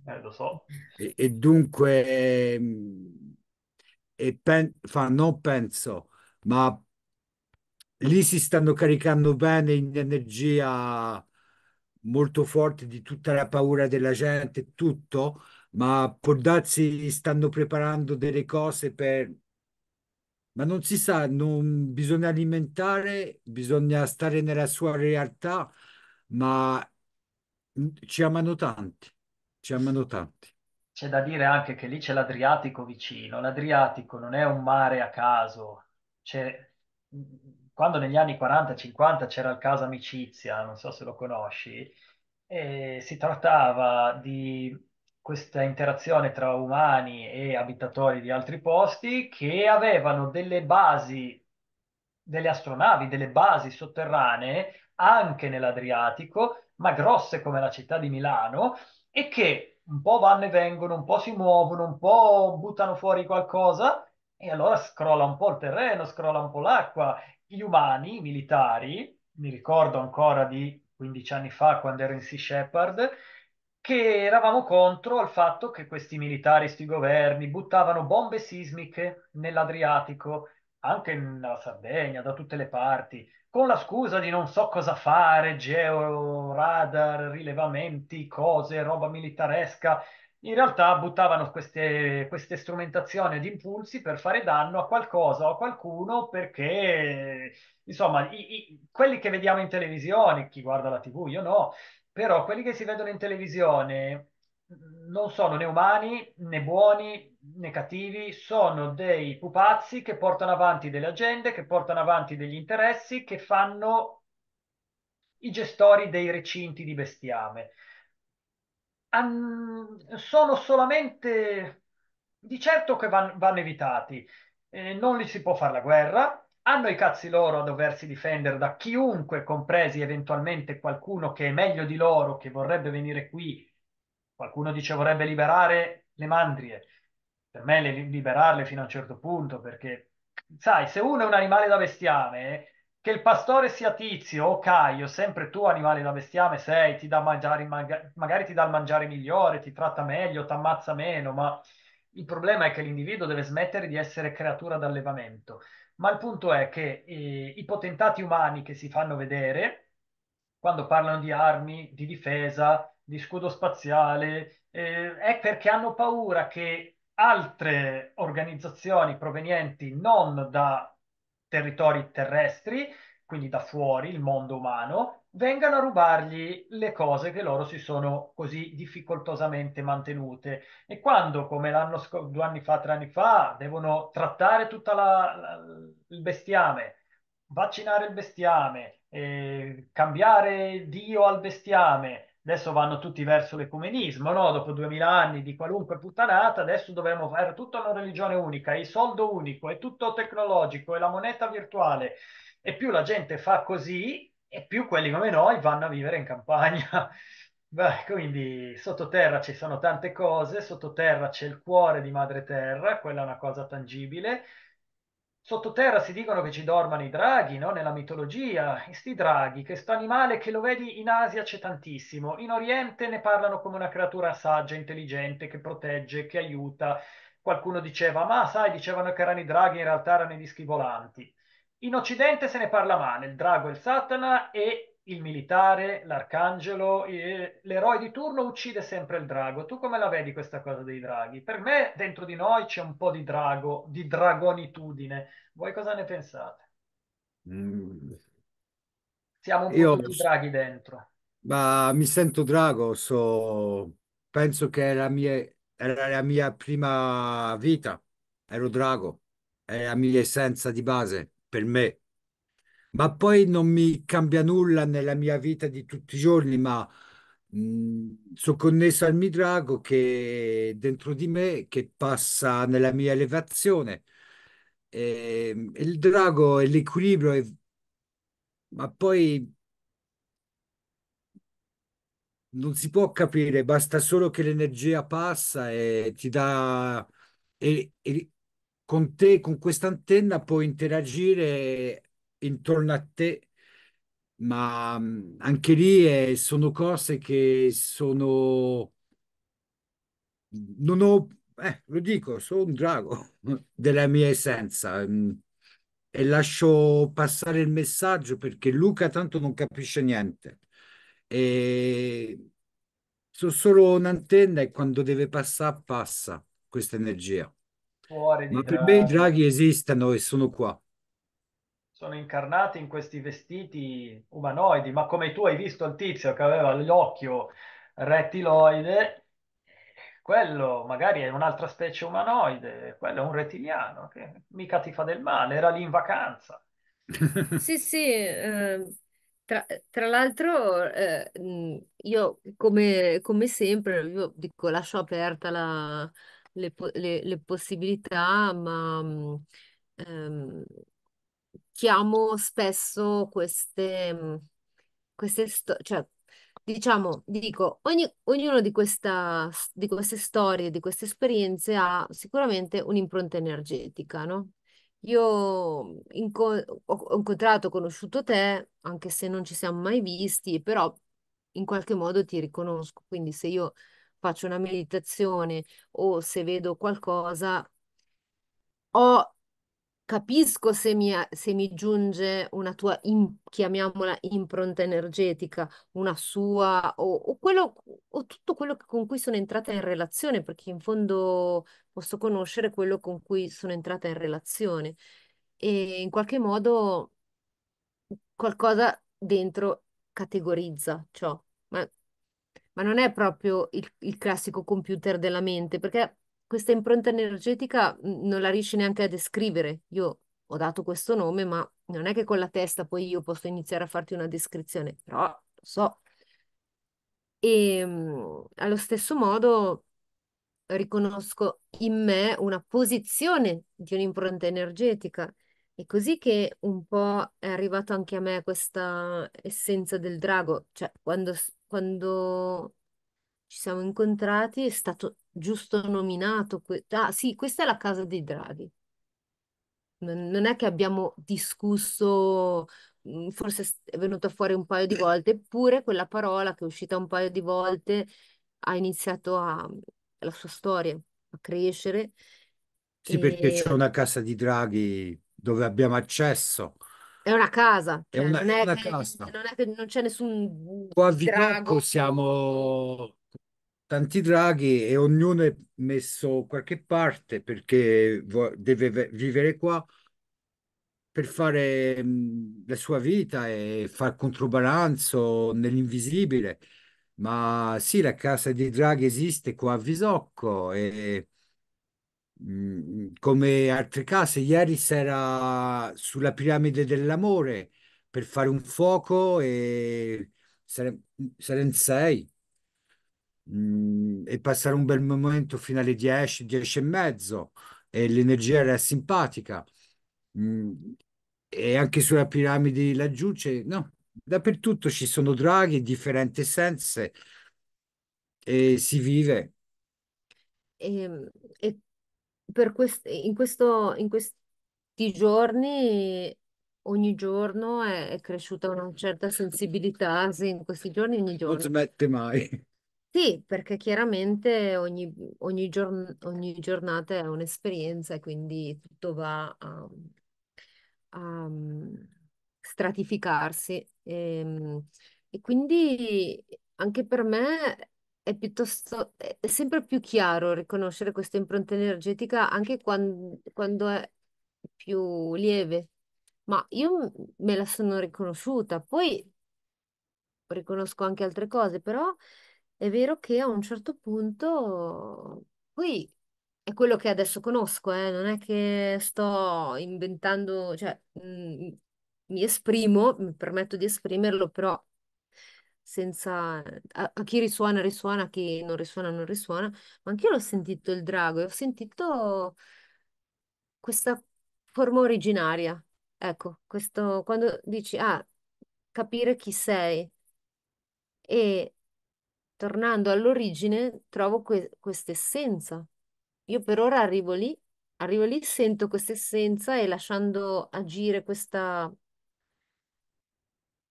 Eh, lo so. E, dunque, ehm, e pen- fa, non penso, ma lì si stanno caricando bene in energia molto forte di tutta la paura della gente, tutto, ma può darsi stanno preparando delle cose per... Ma non si sa, non bisogna alimentare, bisogna stare nella sua realtà, ma ci amano tanti, ci amano tanti. C'è da dire anche che lì c'è l'Adriatico vicino, l'Adriatico non è un mare a caso, c'è... quando negli anni 40-50 c'era il caso Amicizia, non so se lo conosci, si trattava di questa interazione tra umani e abitatori di altri posti che avevano delle basi, delle astronavi, delle basi sotterranee anche nell'Adriatico, ma grosse come la città di Milano, e che un po' vanno e vengono, un po' si muovono, un po' buttano fuori qualcosa e allora scrolla un po' il terreno, scrolla un po' l'acqua. Gli umani, i militari, mi ricordo ancora di 15 anni fa quando ero in Sea Shepherd, che eravamo contro il fatto che questi militari, questi governi, buttavano bombe sismiche nell'Adriatico, anche nella Sardegna, da tutte le parti, con la scusa di non so cosa fare, geo, radar, rilevamenti, cose, roba militaresca. In realtà buttavano queste, queste strumentazioni ad impulsi per fare danno a qualcosa o a qualcuno perché, insomma, i, i, quelli che vediamo in televisione, chi guarda la tv, io no, però quelli che si vedono in televisione non sono né umani né buoni né cattivi, sono dei pupazzi che portano avanti delle agende, che portano avanti degli interessi, che fanno i gestori dei recinti di bestiame. An... sono solamente di certo che van... vanno evitati, eh, non li si può fare la guerra, hanno i cazzi loro a doversi difendere da chiunque, compresi eventualmente qualcuno che è meglio di loro, che vorrebbe venire qui. Qualcuno dice vorrebbe liberare le mandrie. Per me le, liberarle fino a un certo punto, perché sai, se uno è un animale da bestiame, che il pastore sia Tizio o Caio, sempre tu animale da bestiame sei, ti dà mangiare, magari ti dà il mangiare migliore, ti tratta meglio, ti ammazza meno, ma il problema è che l'individuo deve smettere di essere creatura d'allevamento ma il punto è che eh, i potentati umani che si fanno vedere, quando parlano di armi, di difesa, di scudo spaziale, eh, è perché hanno paura che altre organizzazioni provenienti non da territori terrestri, quindi da fuori il mondo umano, vengano a rubargli le cose che loro si sono così difficoltosamente mantenute e quando, come l'anno scorso, due anni fa, tre anni fa, devono trattare tutto il bestiame, vaccinare il bestiame, eh, cambiare Dio al bestiame, adesso vanno tutti verso l'ecumenismo, no? dopo duemila anni di qualunque puttanata, adesso dobbiamo fare tutta una religione unica, il soldo unico, è tutto tecnologico, è la moneta virtuale e più la gente fa così e più quelli come noi vanno a vivere in campagna. Beh, quindi sottoterra ci sono tante cose, sottoterra c'è il cuore di madre terra, quella è una cosa tangibile. Sottoterra si dicono che ci dormano i draghi, no? Nella mitologia, questi draghi, che sto animale che lo vedi in Asia c'è tantissimo, in Oriente ne parlano come una creatura saggia, intelligente, che protegge, che aiuta. Qualcuno diceva, ma sai, dicevano che erano i draghi, in realtà erano i dischi volanti. In Occidente se ne parla male, il drago e il satana e il militare, l'arcangelo, l'eroe di turno uccide sempre il drago. Tu come la vedi questa cosa dei draghi? Per me dentro di noi c'è un po' di drago, di dragonitudine. Voi cosa ne pensate? Mm. Siamo un po' Io... tutti draghi dentro. Ma mi sento drago, so... penso che era la, mia... era la mia prima vita, ero drago, è la mia essenza di base per me, ma poi non mi cambia nulla nella mia vita di tutti i giorni, ma mhmm, sono connesso al Midrago che dentro di me, che passa nella mia elevazione. E, ehm, il drago è l'equilibrio, è... ma poi non si può capire, basta solo che l'energia passa e ti dà e, e, con te, con questa antenna può interagire intorno a te, ma mm, anche lì è, eh, sono cose che sono... Non ho, eh, lo dico, sono un drago della mia essenza mm, e lascio passare il messaggio perché Luca tanto non capisce niente. E sono solo un'antenna e quando deve passare passa questa energia. Fuori di Ma per me i draghi esistono e sono qua. Sono incarnati in questi vestiti umanoidi, ma come tu hai visto il tizio che aveva l'occhio rettiloide, quello magari è un'altra specie umanoide, quello è un rettiliano, che mica ti fa del male, era lì in vacanza. Sì, sì, eh, tra, tra l'altro eh, io come, come sempre, io dico, lascio aperta la le, le, le possibilità, ma mhmm, ehm, chiamo spesso queste, mhmm, queste storie, cioè diciamo, dico, ogni, ognuno di, questa, di queste storie, di queste esperienze ha sicuramente un'impronta energetica, no? Io inco- ho incontrato, ho conosciuto te, anche se non ci siamo mai visti, però in qualche modo ti riconosco. Quindi se io faccio una meditazione o se vedo qualcosa, ho, capisco se mi, se mi giunge una tua, in, chiamiamola, impronta energetica, una sua o, o, quello, o tutto quello con cui sono entrata in relazione, perché in fondo posso conoscere quello con cui sono entrata in relazione e in qualche modo qualcosa dentro categorizza ciò. Ma ma non è proprio il, il classico computer della mente, perché questa impronta energetica mhmm, non la riesci neanche a descrivere. Io ho dato questo nome, ma non è che con la testa poi io posso iniziare a farti una descrizione, però lo so. E ehm, allo stesso modo riconosco in me una posizione di un'impronta energetica. È così che un po' è arrivato anche a me questa essenza del drago, cioè quando quando ci siamo incontrati è stato giusto nominato. ah, sì, questa è la casa dei draghi. Non è che abbiamo discusso, mm, forse è venuta fuori un paio di volte, eppure quella parola che è uscita un paio di volte ha iniziato a, la sua storia a crescere Sì, perché c'è e una casa di draghi dove abbiamo accesso. È una casa, È cioè, una, non è una che, casa. non è che non c'è nessun Qua a drago. siamo tanti draghi e ognuno è messo qualche parte perché deve vivere qua per fare mm, la sua vita e far controbalanzo nell'invisibile. Ma sì, la casa dei draghi esiste qua a Visocco e Mm, come altre case, ieri sera sulla piramide dell'amore per fare un fuoco e sare, in sei mm, e passare un bel momento fino alle dieci, dieci e mezzo e l'energia era simpatica mm, e anche sulla piramide laggiù c'è no, dappertutto ci sono draghi differenti essenze e si vive ehm, e, e per quest- in questo- in questi giorni, ogni giorno è, è cresciuta una certa sensibilità, sì, in questi giorni, ogni Non giorno. smette mai. Sì, perché chiaramente ogni, ogni giorn- ogni giornata è un'esperienza e quindi tutto va a, a, mm, stratificarsi. Ehm, E, quindi anche per me è piuttosto, è sempre più chiaro riconoscere questa impronta energetica anche quan- quando, è più lieve, ma io me la sono riconosciuta, poi riconosco anche altre cose, però è vero che a un certo punto, poi è quello che adesso conosco, eh, non è che sto inventando, cioè mh, mhmm, mi esprimo, mi permetto di esprimerlo, però senza a, chi risuona risuona, a chi non risuona non risuona, ma anch'io l'ho sentito il drago e ho sentito questa forma originaria. Ecco, questo quando dici ah, capire chi sei e tornando all'origine trovo que- questa essenza. Io per ora arrivo lì, arrivo lì, sento questa essenza e lasciando agire questa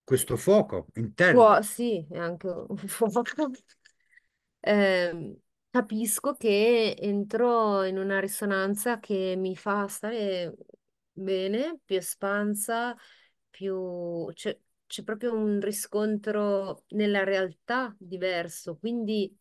questo fuoco interno. Può, sì, è anche un fuoco. Ehm, capisco che entro in una risonanza che mi fa stare bene, più espansa, più... C'è c'è proprio un riscontro nella realtà diverso, quindi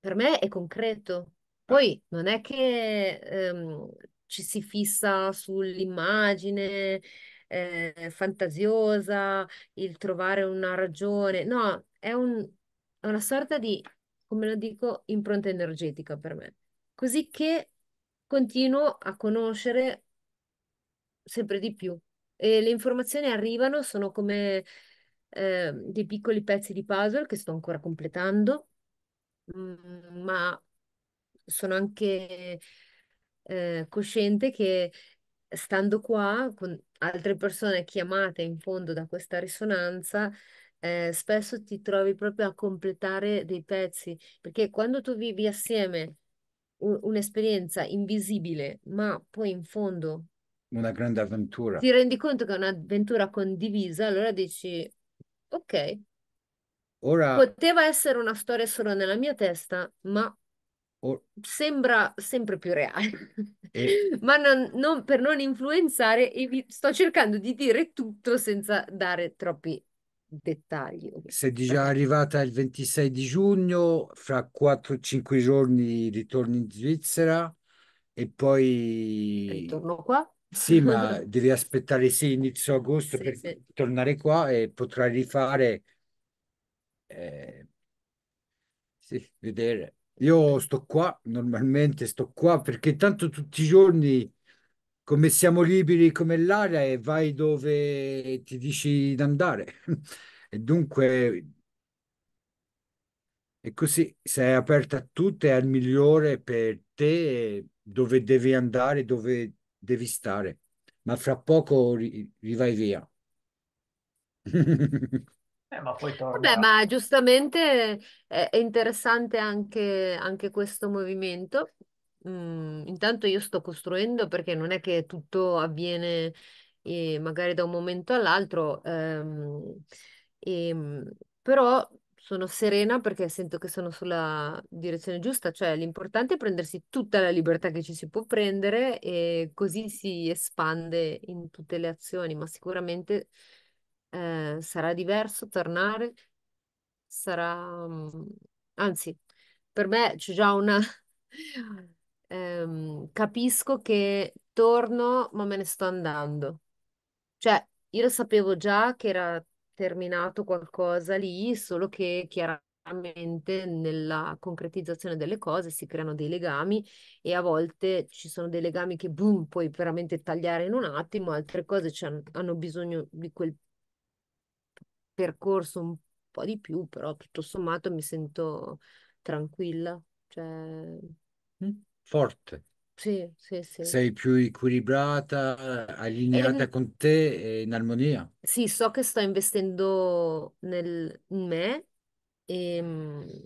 per me è concreto. Poi non è che ehm, ci si fissa sull'immagine, eh, fantasiosa, il trovare una ragione, no, è, un, è una sorta di, come lo dico, impronta energetica per me. Così che continuo a conoscere sempre di più e le informazioni arrivano, sono come eh, dei piccoli pezzi di puzzle che sto ancora completando, mm, ma sono anche eh, cosciente che stando qua con altre persone chiamate in fondo da questa risonanza, eh, spesso ti trovi proprio a completare dei pezzi, perché quando tu vivi assieme un'esperienza invisibile, ma poi in fondo una grande avventura. Ti rendi conto che è un'avventura condivisa, allora dici, ok, Ora... poteva essere una storia solo nella mia testa, ma Sembra sempre più reale, e... ma non, non, per non influenzare, evi- sto cercando di dire tutto senza dare troppi dettagli. Sei già arrivata il 26 di giugno, fra 4-5 giorni ritorni in Svizzera e poi... Ritorno qua? Sì, ma devi aspettare sì, inizio agosto sì, per sì. tornare qua e potrai rifare... Eh... Sì, vedere. Io sto qua, normalmente sto qua, perché tanto tutti i giorni, come siamo liberi come l'aria, e vai dove ti dici di andare. E dunque è così sei aperta a tutte, al migliore per te, dove devi andare, dove devi stare. Ma fra poco ri- rivai via. Eh, ma poi torna. ma giustamente è, eh, è interessante anche, anche questo movimento. Mm, intanto io sto costruendo perché non è che tutto avviene eh, magari da un momento all'altro, ehm, ehm, però sono serena perché sento che sono sulla direzione giusta, cioè l'importante è prendersi tutta la libertà che ci si può prendere e così si espande in tutte le azioni, ma sicuramente eh, sarà diverso tornare, sarà... Mm, anzi, per me c'è già una... ehm, capisco che torno, ma me ne sto andando. Cioè, io lo sapevo già che era terminato qualcosa lì, solo che chiaramente nella concretizzazione delle cose si creano dei legami e a volte ci sono dei legami che boom, puoi veramente tagliare in un attimo, altre cose hanno bisogno di quel percorso un po' di più, però tutto sommato mi sento tranquilla. Cioè... Mm, forte. Sì, sì, sì. Sei più equilibrata, allineata E- con te e in armonia. Sì, so che sto investendo nel, in me e, ehm,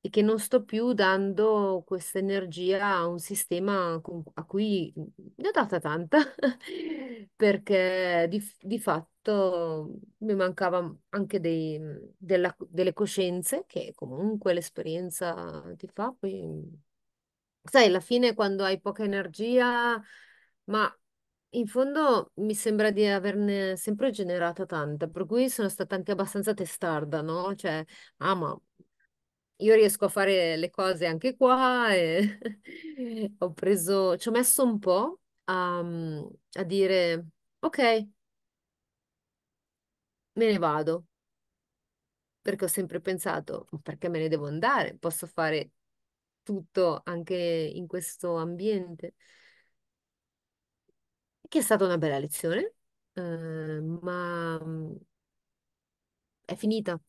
e che non sto più dando questa energia a un sistema con- a cui ne ho data tanta, perché di, di fatto mi mancava anche dei, della, delle coscienze che comunque l'esperienza ti fa. Poi, sai, alla fine quando hai poca energia, ma in fondo mi sembra di averne sempre generata tanta, per cui sono stata anche abbastanza testarda, no? Cioè, ah, ma io riesco a fare le cose anche qua e ho preso, ci ho messo un po' a, a dire, ok, me ne vado, perché ho sempre pensato, perché me ne devo andare? Posso fare tutto anche in questo ambiente, che è stata una bella lezione, eh, ma è finita.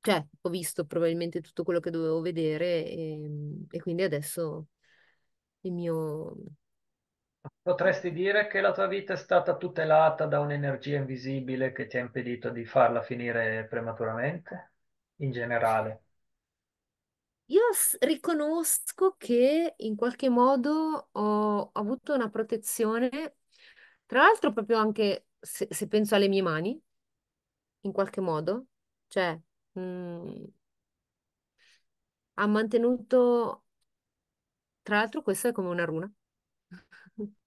Cioè, ho visto probabilmente tutto quello che dovevo vedere e, ehm, e quindi adesso il mio, Potresti dire che la tua vita è stata tutelata da un'energia invisibile che ti ha impedito di farla finire prematuramente, in generale? Io riconosco che in qualche modo ho avuto una protezione, tra l'altro proprio anche se, se penso alle mie mani, in qualche modo, cioè mh, mm, ha mantenuto, tra l'altro questa è come una runa,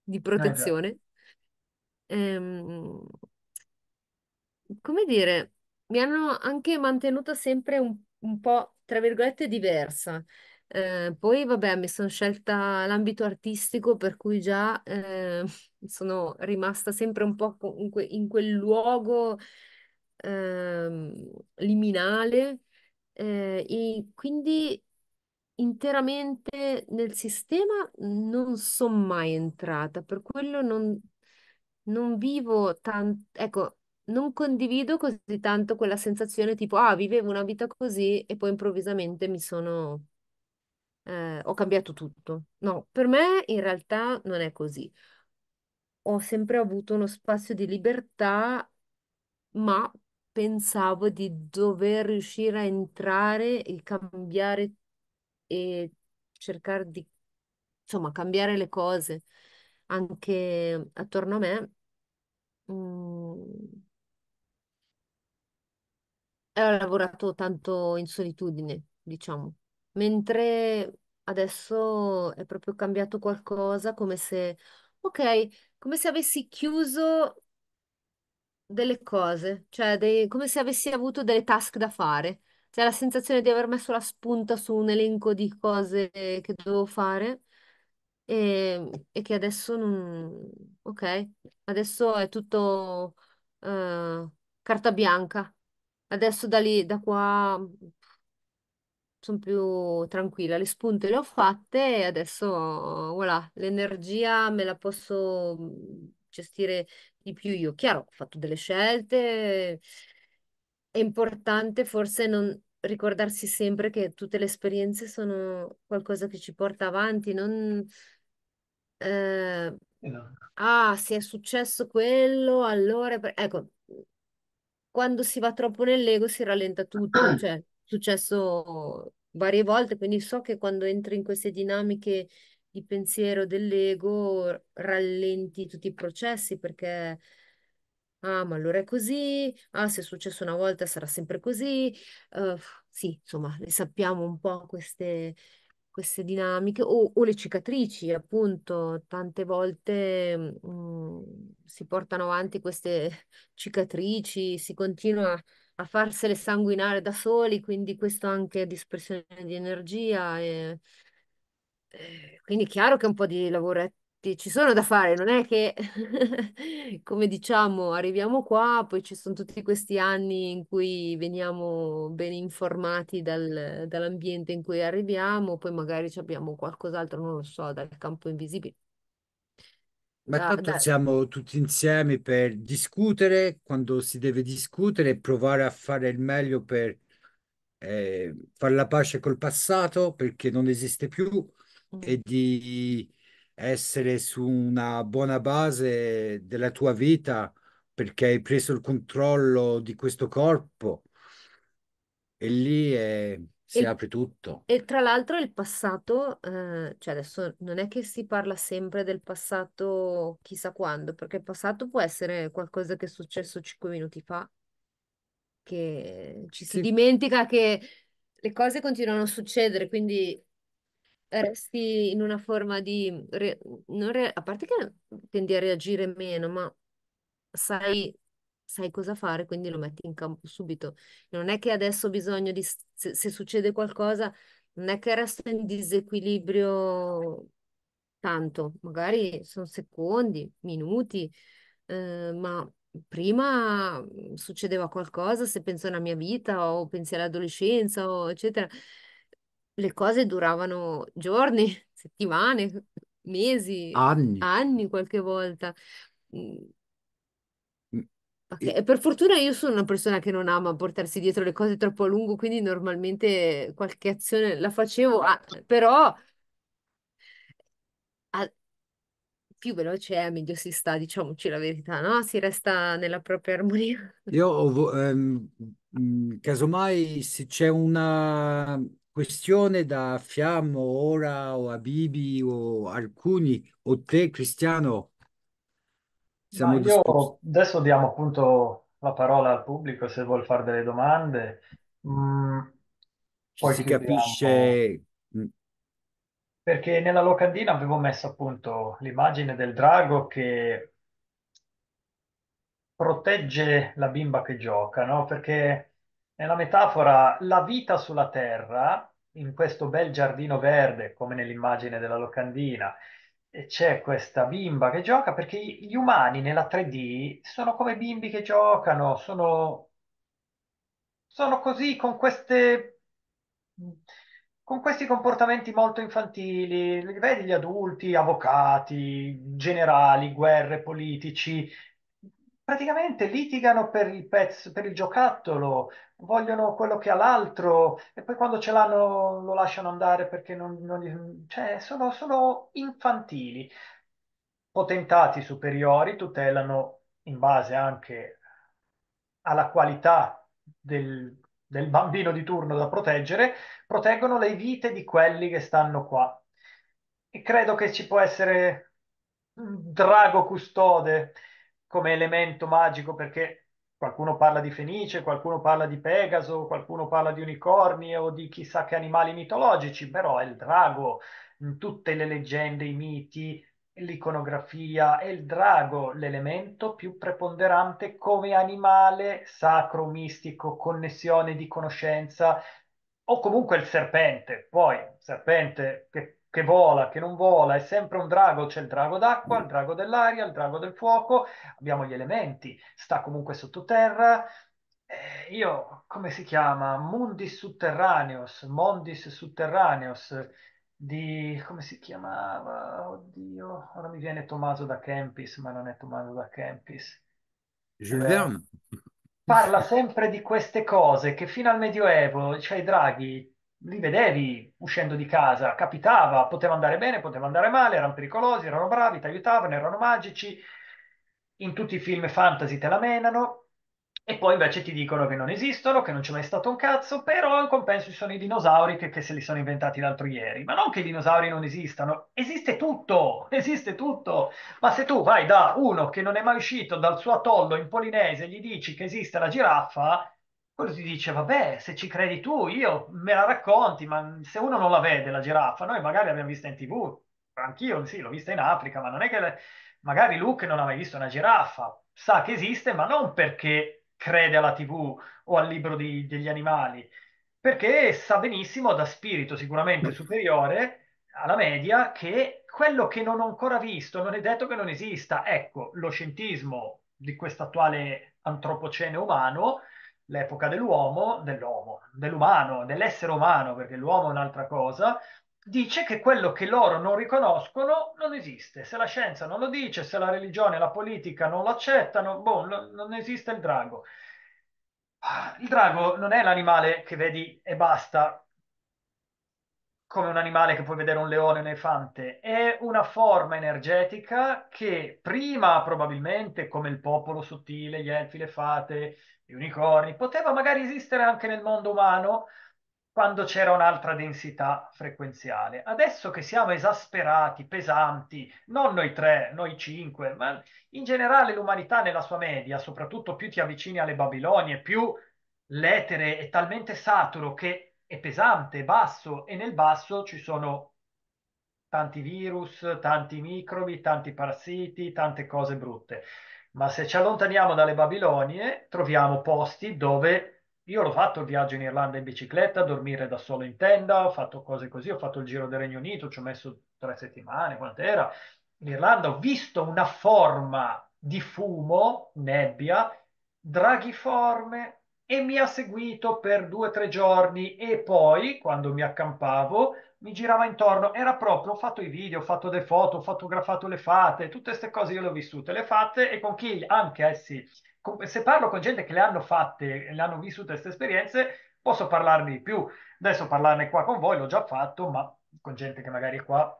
di eh, protezione. Ehm, come dire, mi hanno anche mantenuta sempre un, un po', tra virgolette, diversa. Eh, poi, vabbè, mi sono scelta l'ambito artistico, per cui già eh, sono rimasta sempre un po' in, que- in quel luogo ehm, liminale. eh, e quindi interamente nel sistema non sono mai entrata, per quello non, non vivo tanto, ecco, non condivido così tanto quella sensazione tipo, ah, vivevo una vita così e poi improvvisamente mi sono, eh, ho cambiato tutto. No, per me in realtà non è così. Ho sempre avuto uno spazio di libertà, ma pensavo di dover riuscire a entrare e cambiare e cercare di, insomma, cambiare le cose anche attorno a me. mm, e eh, ho lavorato tanto in solitudine, diciamo, mentre adesso è proprio cambiato qualcosa, come se, ok, come se avessi chiuso delle cose, cioè dei- come se avessi avuto delle task da fare. Cioè la sensazione di aver messo la spunta su un elenco di cose che dovevo fare e, e che adesso non... Ok, adesso è tutto eh, carta bianca. Adesso da lì, da qua sono più tranquilla. Le spunte le ho fatte e adesso, voilà, l'energia me la posso mm, gestire di più io. Chiaro, ho fatto delle scelte è importante forse non ricordarsi sempre che tutte le esperienze sono qualcosa che ci porta avanti, non... eh, no. Esatto. ah, se è successo quello, allora... Ecco, quando si va troppo nell'ego si rallenta tutto, cioè è successo varie volte, quindi so che quando entri in queste dinamiche di pensiero dell'ego rallenti tutti i processi perché Ah, ma allora è così. Ah, se è successo una volta sarà sempre così. Eh, sì, insomma, le sappiamo un po' queste, queste dinamiche o, o le cicatrici, appunto, tante volte mh, mm, si portano avanti queste cicatrici, si continua a farsele sanguinare da soli, quindi questo anche è dispersione di energia. E, e eh, quindi è chiaro che un po' di lavoretto ci sono da fare, non è che, come diciamo, arriviamo qua, poi ci sono tutti questi anni in cui veniamo ben informati dal- dall'ambiente in cui arriviamo, poi magari abbiamo qualcos'altro, non lo so, dal campo invisibile. Ma da- tanto da- siamo tutti insieme per discutere quando si deve discutere provare a fare il meglio per eh, fare la pace col passato perché non esiste più mm. e di essere su una buona base della tua vita perché hai preso il controllo di questo corpo e lì è, si e, apre tutto. E tra l'altro il passato, eh, cioè adesso non è che si parla sempre del passato chissà quando, perché il passato può essere qualcosa che è successo cinque minuti fa, che ci si sì. dimentica che le cose continuano a succedere, quindi resti in una forma di... non re- a parte che tendi a reagire meno, ma sai, sai cosa fare, quindi lo metti in campo subito. Non è che adesso ho bisogno di... se, se succede qualcosa, non è che resto in disequilibrio tanto, magari sono secondi, minuti, eh, ma prima mm, succedeva qualcosa, se penso alla mia vita o pensi all'adolescenza o eccetera, le cose duravano giorni, settimane, mesi, Anni. anni qualche volta. Mm, mm. Per fortuna io sono una persona che non ama portarsi dietro le cose troppo a lungo, quindi normalmente qualche azione la facevo, ah, però più veloce è, meglio si sta, diciamoci la verità, no? Si resta nella propria armonia. Io, ehm, mm, casomai, se c'è una questione da Fiammo ora o a Bibi o alcuni o te Cristiano? Siamo Ma io adesso diamo appunto la parola al pubblico se vuol fare delle domande, Mm, Ci poi si chiudiamo. capisce. Mm. Perché nella locandina avevo messo appunto l'immagine del drago che protegge la bimba che gioca, no? Perché nella metafora, la vita sulla terra, in questo bel giardino verde, come nell'immagine della locandina, c'è questa bimba che gioca perché gli umani nella 3D sono come bimbi che giocano, sono, sono così con queste con questi comportamenti molto infantili, vedi gli adulti, avvocati, generali, guerre, politici, praticamente litigano per il pezzo, per il giocattolo, vogliono quello che ha l'altro e poi quando ce l'hanno lo lasciano andare perché non, non cioè, sono, sono infantili. Potentati superiori tutelano in base anche alla qualità del, del bambino di turno da proteggere, proteggono le vite di quelli che stanno qua. E credo che ci può essere un drago custode come elemento magico perché qualcuno parla di Fenice, qualcuno parla di Pegaso, qualcuno parla di unicorni o di chissà che animali mitologici, però è il drago in tutte le leggende, i miti, l'iconografia, è il drago l'elemento più preponderante come animale sacro, mistico, connessione di conoscenza o comunque il serpente. Poi, serpente che che vola, che non vola, è sempre un drago, c'è il drago d'acqua, il drago dell'aria, il drago del fuoco, abbiamo gli elementi, sta comunque sottoterra. Eh, io, come si chiama? Mundis Subterraneos, Mondis Subterraneos, di... come si chiamava? Oddio, ora mi viene Tommaso da Kempis, ma non è Tommaso da Kempis. Jules eh, Parla sempre di queste cose che fino al Medioevo, cioè i draghi, li vedevi uscendo di casa, capitava, poteva andare bene, poteva andare male, erano pericolosi, erano bravi, ti aiutavano, erano magici, in tutti i film fantasy te la menano, e poi invece ti dicono che non esistono, che non c'è mai stato un cazzo, però in compenso ci sono i dinosauri che, che se li sono inventati l'altro ieri. Ma non che i dinosauri non esistano, esiste tutto, esiste tutto. Ma se tu vai da uno che non è mai uscito dal suo atollo in Polinese e gli dici che esiste la giraffa, quello ti dice, vabbè, se ci credi tu, io me la racconti, ma se uno non la vede la giraffa, noi magari l'abbiamo vista in tv, anch'io sì, l'ho vista in Africa, ma non è che le... magari Luke non ha mai visto una giraffa, sa che esiste, ma non perché crede alla tv o al libro di, degli animali, perché sa benissimo da spirito sicuramente superiore alla media che quello che non ho ancora visto non è detto che non esista. Ecco, lo scientismo di quest'attuale antropocene umano l'epoca dell'uomo, dell'uomo, dell'umano, dell'essere umano, perché l'uomo è un'altra cosa, dice che quello che loro non riconoscono non esiste. Se la scienza non lo dice, se la religione e la politica non lo accettano, boh, non, non esiste il drago. Il drago non è l'animale che vedi e basta, come un animale che puoi vedere un leone, un elefante, è una forma energetica che prima probabilmente, come il popolo sottile, gli elfi, le fate, gli unicorni, poteva magari esistere anche nel mondo umano quando c'era un'altra densità frequenziale. Adesso che siamo esasperati, pesanti, non noi tre, noi cinque, ma in generale l'umanità nella sua media, soprattutto più ti avvicini alle Babilonie, più l'etere è talmente saturo che è pesante, è basso e nel basso ci sono tanti virus, tanti microbi, tanti parassiti, tante cose brutte ma se ci allontaniamo dalle Babilonie troviamo posti dove io ho fatto il viaggio in Irlanda in bicicletta, dormire da solo in tenda, ho fatto cose così, ho fatto il giro del Regno Unito, ci ho messo tre settimane, quant'era. In Irlanda ho visto una forma di fumo, nebbia, draghiforme e mi ha seguito per due o tre giorni e poi, quando mi accampavo, mi girava intorno, era proprio, ho fatto i video, ho fatto le foto, ho fotografato le fate, tutte queste cose io le ho vissute, le fatte e con chi anche essi, eh, se parlo con gente che le hanno fatte, le hanno vissute queste esperienze, posso parlarne di più. Adesso parlarne qua con voi l'ho già fatto, ma con gente che magari è qua,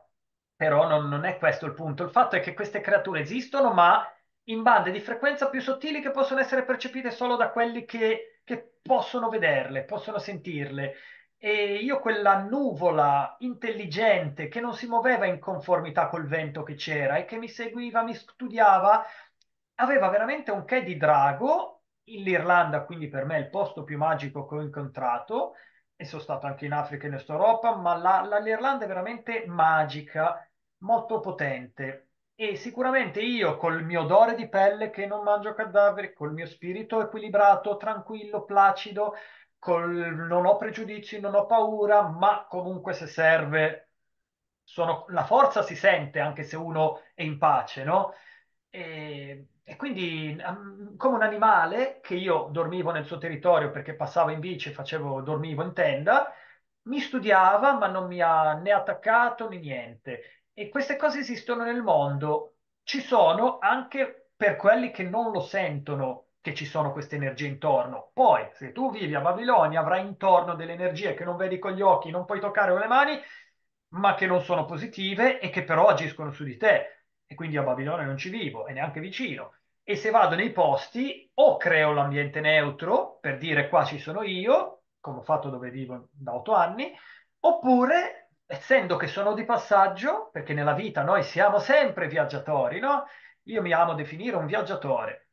però non, non è questo il punto. Il fatto è che queste creature esistono, ma in bande di frequenza più sottili che possono essere percepite solo da quelli che, che possono vederle, possono sentirle e io quella nuvola intelligente che non si muoveva in conformità col vento che c'era e che mi seguiva, mi studiava, aveva veramente un che di drago, in Irlanda, quindi per me è il posto più magico che ho incontrato, e sono stato anche in Africa e in Est Europa, ma la, la, l'Irlanda è veramente magica, molto potente. E sicuramente io, col mio odore di pelle che non mangio cadaveri, col mio spirito equilibrato, tranquillo, placido, col, non ho pregiudizi, non ho paura, ma comunque se serve, sono, la forza si sente anche se uno è in pace, no? E, e quindi come un animale che io dormivo nel suo territorio perché passavo in bici, facevo, dormivo in tenda, mi studiava ma non mi ha né attaccato né niente. E queste cose esistono nel mondo, ci sono anche per quelli che non lo sentono che ci sono queste energie intorno. Poi, se tu vivi a Babilonia, avrai intorno delle energie che non vedi con gli occhi, non puoi toccare con le mani, ma che non sono positive e che però agiscono su di te. E quindi a Babilonia non ci vivo e neanche vicino. E se vado nei posti, o creo l'ambiente neutro, per dire qua ci sono io, come ho fatto dove vivo da otto anni, oppure, essendo che sono di passaggio, perché nella vita noi siamo sempre viaggiatori, no? Io mi amo definire un viaggiatore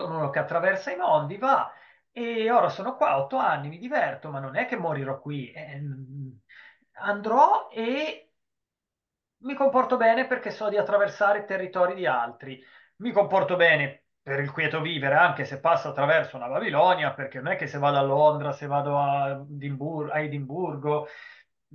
sono uno che attraversa i mondi, va, e ora sono qua, otto anni, mi diverto, ma non è che morirò qui. Eh, mm, andrò e mi comporto bene perché so di attraversare i territori di altri. Mi comporto bene per il quieto vivere, anche se passo attraverso una Babilonia, perché non è che se vado a Londra, se vado a Edimburgo, a Edimburgo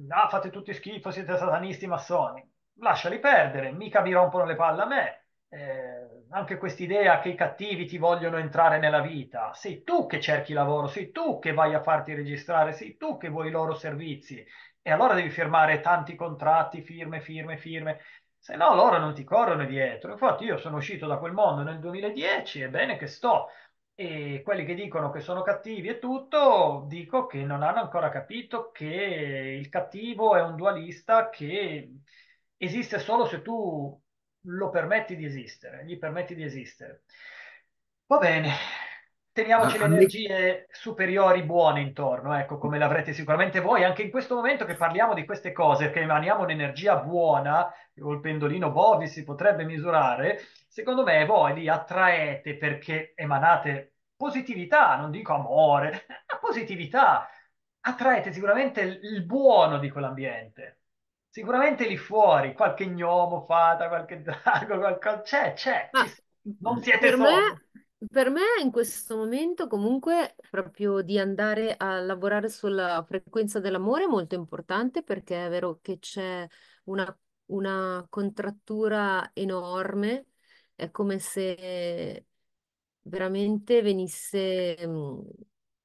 ah, fate tutti schifo, siete satanisti massoni. Lasciali perdere, mica mi rompono le palle a me. Eh, anche quest'idea che i cattivi ti vogliono entrare nella vita, sei tu che cerchi lavoro, sei tu che vai a farti registrare, sei tu che vuoi i loro servizi e allora devi firmare tanti contratti, firme, firme, firme, se no loro non ti corrono dietro. Infatti io sono uscito da quel mondo nel 2010 e bene che sto. E quelli che dicono che sono cattivi e tutto, dico che non hanno ancora capito che il cattivo è un dualista che esiste solo se tu lo permetti di esistere, gli permetti di esistere. Va bene, teniamoci ah, le energie superiori buone intorno, ecco come l'avrete sicuramente voi, anche in questo momento che parliamo di queste cose, che emaniamo un'energia buona, o il pendolino Bovi si potrebbe misurare, secondo me voi li attraete perché emanate positività, non dico amore, ma positività, attraete sicuramente il buono di quell'ambiente. Sicuramente lì fuori qualche gnomo, fata, qualche drago, qualcosa c'è, c'è. Ma non siete per soli. Me, per me in questo momento comunque proprio di andare a lavorare sulla frequenza dell'amore è molto importante perché è vero che c'è una, una contrattura enorme, è come se veramente venisse mm,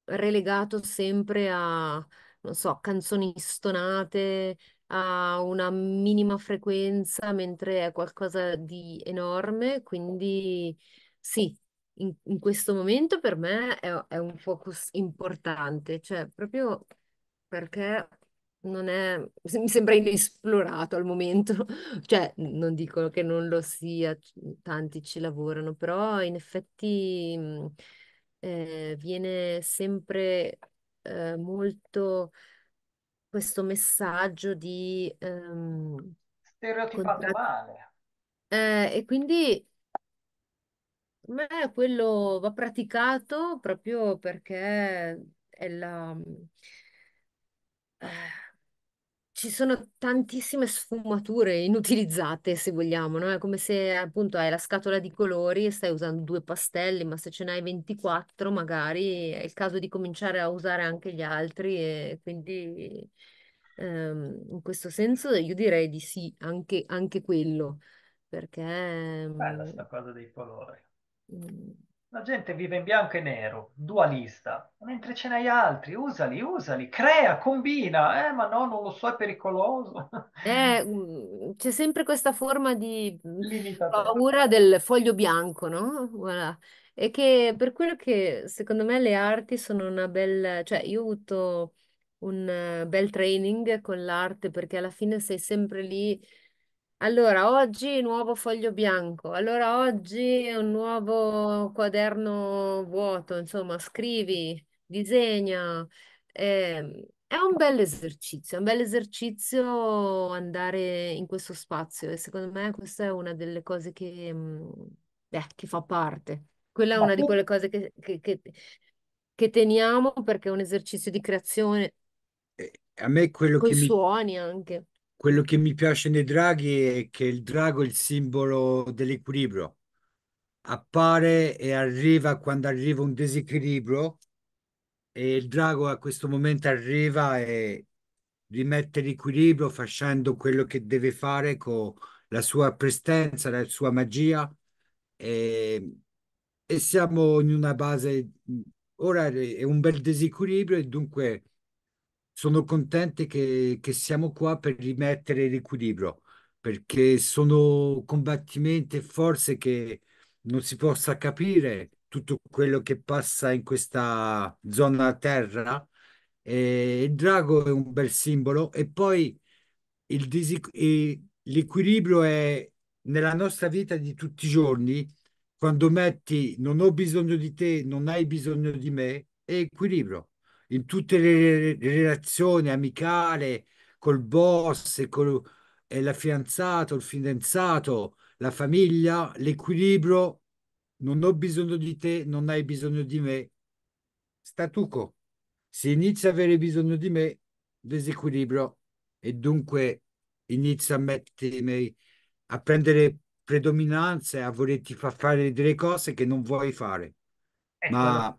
relegato sempre a, non so, canzoni stonate, a una minima frequenza, mentre è qualcosa di enorme, quindi sì, in, in questo momento per me è, è un focus importante, cioè proprio perché non è, mi sembra inesplorato al momento, cioè non dico che non lo sia, tanti ci lavorano, però in effetti mm, eh, viene sempre eh, molto questo messaggio di... ehm, Stereotipato contra- male. eh, e quindi per me quello va praticato proprio perché è la... eh, ci sono tantissime sfumature inutilizzate, se vogliamo, no? È come se appunto hai la scatola di colori e stai usando due pastelli, ma se ce n'hai 24 magari è il caso di cominciare a usare anche gli altri e quindi ehm, in questo senso io direi di sì, anche, anche quello, perché... Bella ehm, sta cosa dei colori. Mh, mm, la gente vive in bianco e nero, dualista, mentre ce n'hai altri, usali, usali, crea, combina, eh, ma no, non lo so, è pericoloso. Eh, mm, c'è sempre questa forma di paura del foglio bianco, no? Voilà. E che per quello che secondo me le arti sono una bella, cioè io ho avuto un eh, bel training con l'arte perché alla fine sei sempre lì allora, oggi nuovo foglio bianco, allora oggi un nuovo quaderno vuoto, insomma, scrivi, disegna. ehm, è un bel esercizio, è un bel esercizio andare in questo spazio e secondo me questa è una delle cose che, mm, beh, che fa parte. Quella è una di quelle cose che, che- che- che teniamo perché è un esercizio di creazione, a me quello con che i mi suoni anche. Quello che mi piace nei draghi è che il drago è il simbolo dell'equilibrio. Appare e arriva quando arriva un disequilibrio e il drago a questo momento arriva e rimette l'equilibrio facendo quello che deve fare con la sua prestenza, la sua magia e, e siamo in una base, ora è un bel disequilibrio e dunque sono contente che, che siamo qua per rimettere l'equilibrio, perché sono combattimenti e forze che non si possa capire tutto quello che passa in questa zona terra. E il drago è un bel simbolo e poi l'equilibrio è nella nostra vita di tutti i giorni, quando metti non ho bisogno di te, non hai bisogno di me, è equilibrio in tutte le relazioni amicali col boss e, con e la fidanzata, il fidanzato, la famiglia, l'equilibrio, non ho bisogno di te, non hai bisogno di me. Statuco. Se inizia a avere bisogno di me, disequilibrio e dunque inizia a mettermi a prendere predominanza e a volerti far fare delle cose che non vuoi fare. Ecco. Ma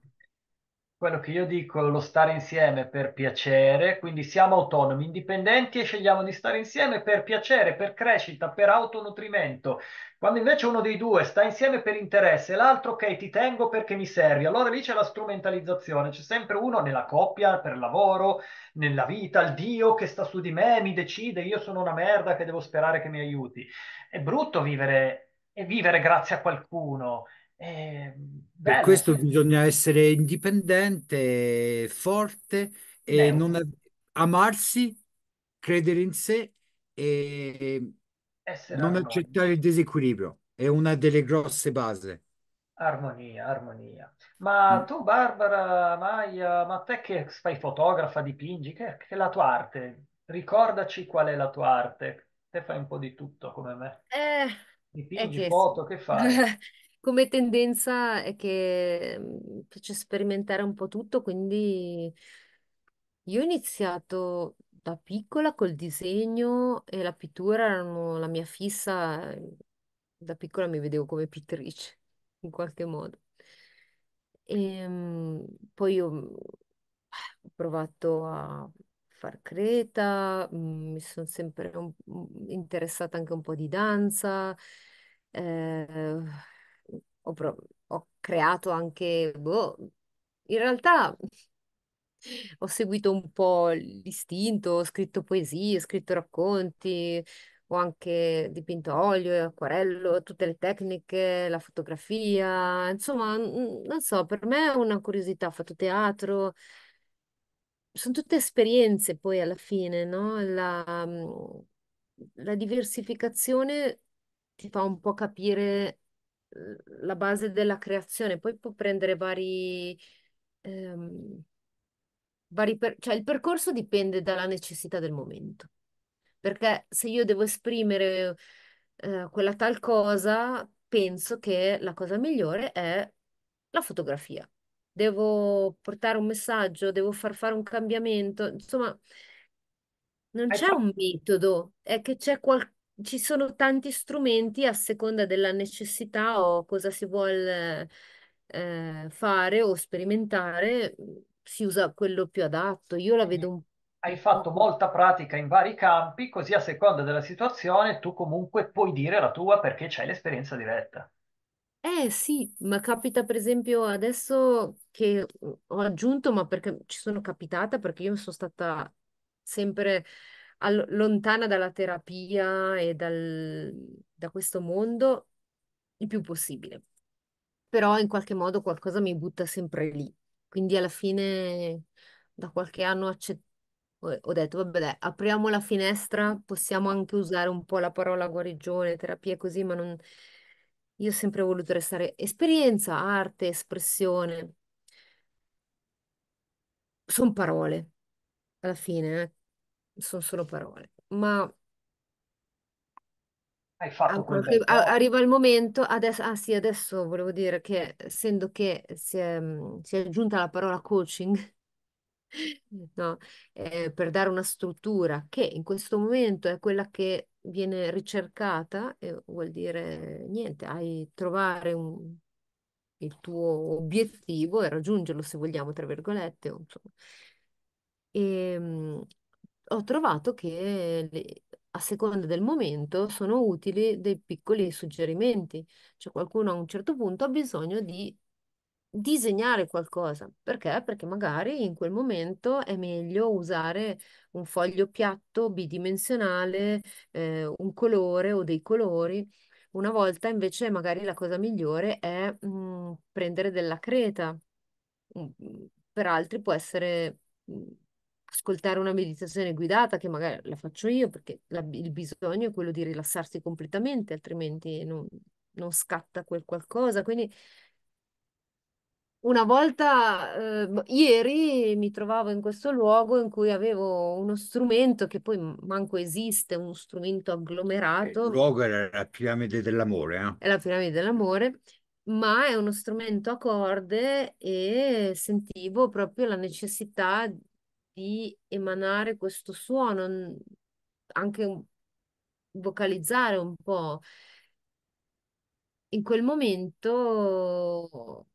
quello che io dico, lo stare insieme per piacere, quindi siamo autonomi, indipendenti e scegliamo di stare insieme per piacere, per crescita, per autonutrimento. Quando invece uno dei due sta insieme per interesse, l'altro ok, ti tengo perché mi servi, allora lì c'è la strumentalizzazione, c'è sempre uno nella coppia, per lavoro, nella vita, il Dio che sta su di me, mi decide, io sono una merda che devo sperare che mi aiuti. È brutto vivere e vivere grazie a qualcuno eh, per questo bisogna essere indipendente, forte e Beh, non amarsi, credere in sé e non armonico. accettare il disequilibrio. È una delle grosse basi. Armonia, armonia. Ma mm. tu, Barbara, Maia, ma te che fai fotografa, dipingi, che, che è la tua arte? Ricordaci qual è la tua arte. Te fai un po' di tutto come me. Eh, Dipingi, che... foto, che fai? come tendenza è che mm, piace sperimentare un po' tutto, quindi io ho iniziato da piccola col disegno e la pittura erano la mia fissa. Ehm, da piccola mi vedevo come pittrice, in qualche modo. E, ehm, poi ho mhmm, ho provato a far creta, mhmm, mi sono sempre un- interessata anche un po' di danza. eh, ho, ho creato anche, boh, in realtà ho seguito un po' l'istinto, ho scritto poesie, ho scritto racconti, ho anche dipinto a olio e acquarello, tutte le tecniche, la fotografia, insomma, non so, per me è una curiosità, ho fatto teatro, sono tutte esperienze poi alla fine, no? La, mm, la diversificazione ti fa un po' capire la base della creazione, poi può prendere vari... Ehm, vari per... cioè il percorso dipende dalla necessità del momento, perché se io devo esprimere eh, quella tal cosa, penso che la cosa migliore è la fotografia. Devo portare un messaggio, devo far fare un cambiamento, insomma, non c'è un metodo, è che c'è qualcosa ci sono tanti strumenti a seconda della necessità o cosa si vuole eh, fare o sperimentare, si usa quello più adatto. Io la vedo un po'. Hai fatto molta pratica in vari campi, così a seconda della situazione tu comunque puoi dire la tua perché c'hai l'esperienza diretta. Eh sì, ma capita per esempio adesso che ho aggiunto, ma perché ci sono capitata, perché io sono stata sempre lontana dalla terapia e dal, da questo mondo il più possibile. Però in qualche modo qualcosa mi butta sempre lì. Quindi alla fine da qualche anno ho detto, vabbè, dai, apriamo la finestra, possiamo anche usare un po' la parola guarigione, terapia così, ma non... Io ho sempre voluto restare esperienza, arte, espressione. Sono parole, alla fine, eh sono solo parole, ma Hai fatto quel ancora che- bel a- arriva il momento, adesso, ah sì, adesso volevo dire che essendo che si è, mm, si è aggiunta la parola coaching, no, eh, per dare una struttura che in questo momento è quella che viene ricercata, e eh, vuol dire niente, hai trovare un- il tuo obiettivo e raggiungerlo se vogliamo, tra virgolette, insomma. E, ehm, ho trovato che le- a seconda del momento sono utili dei piccoli suggerimenti. Cioè qualcuno a un certo punto ha bisogno di disegnare qualcosa. Perché? Perché magari in quel momento è meglio usare un foglio piatto, bidimensionale, eh, un colore o dei colori. Una volta invece magari la cosa migliore è mh, mm, prendere della creta. Mm, mm, per altri può essere... mh, ascoltare una meditazione guidata che magari la faccio io perché la, il bisogno è quello di rilassarsi completamente, altrimenti non, non scatta quel qualcosa. Quindi una volta, eh, ieri mi trovavo in questo luogo in cui avevo uno strumento che poi manco esiste, uno strumento eh, agglomerato. Il luogo era la piramide dell'amore. Eh? È la piramide dell'amore, ma è uno strumento a corde e sentivo proprio la necessità di emanare questo suono, anche vocalizzare un po'. In quel momento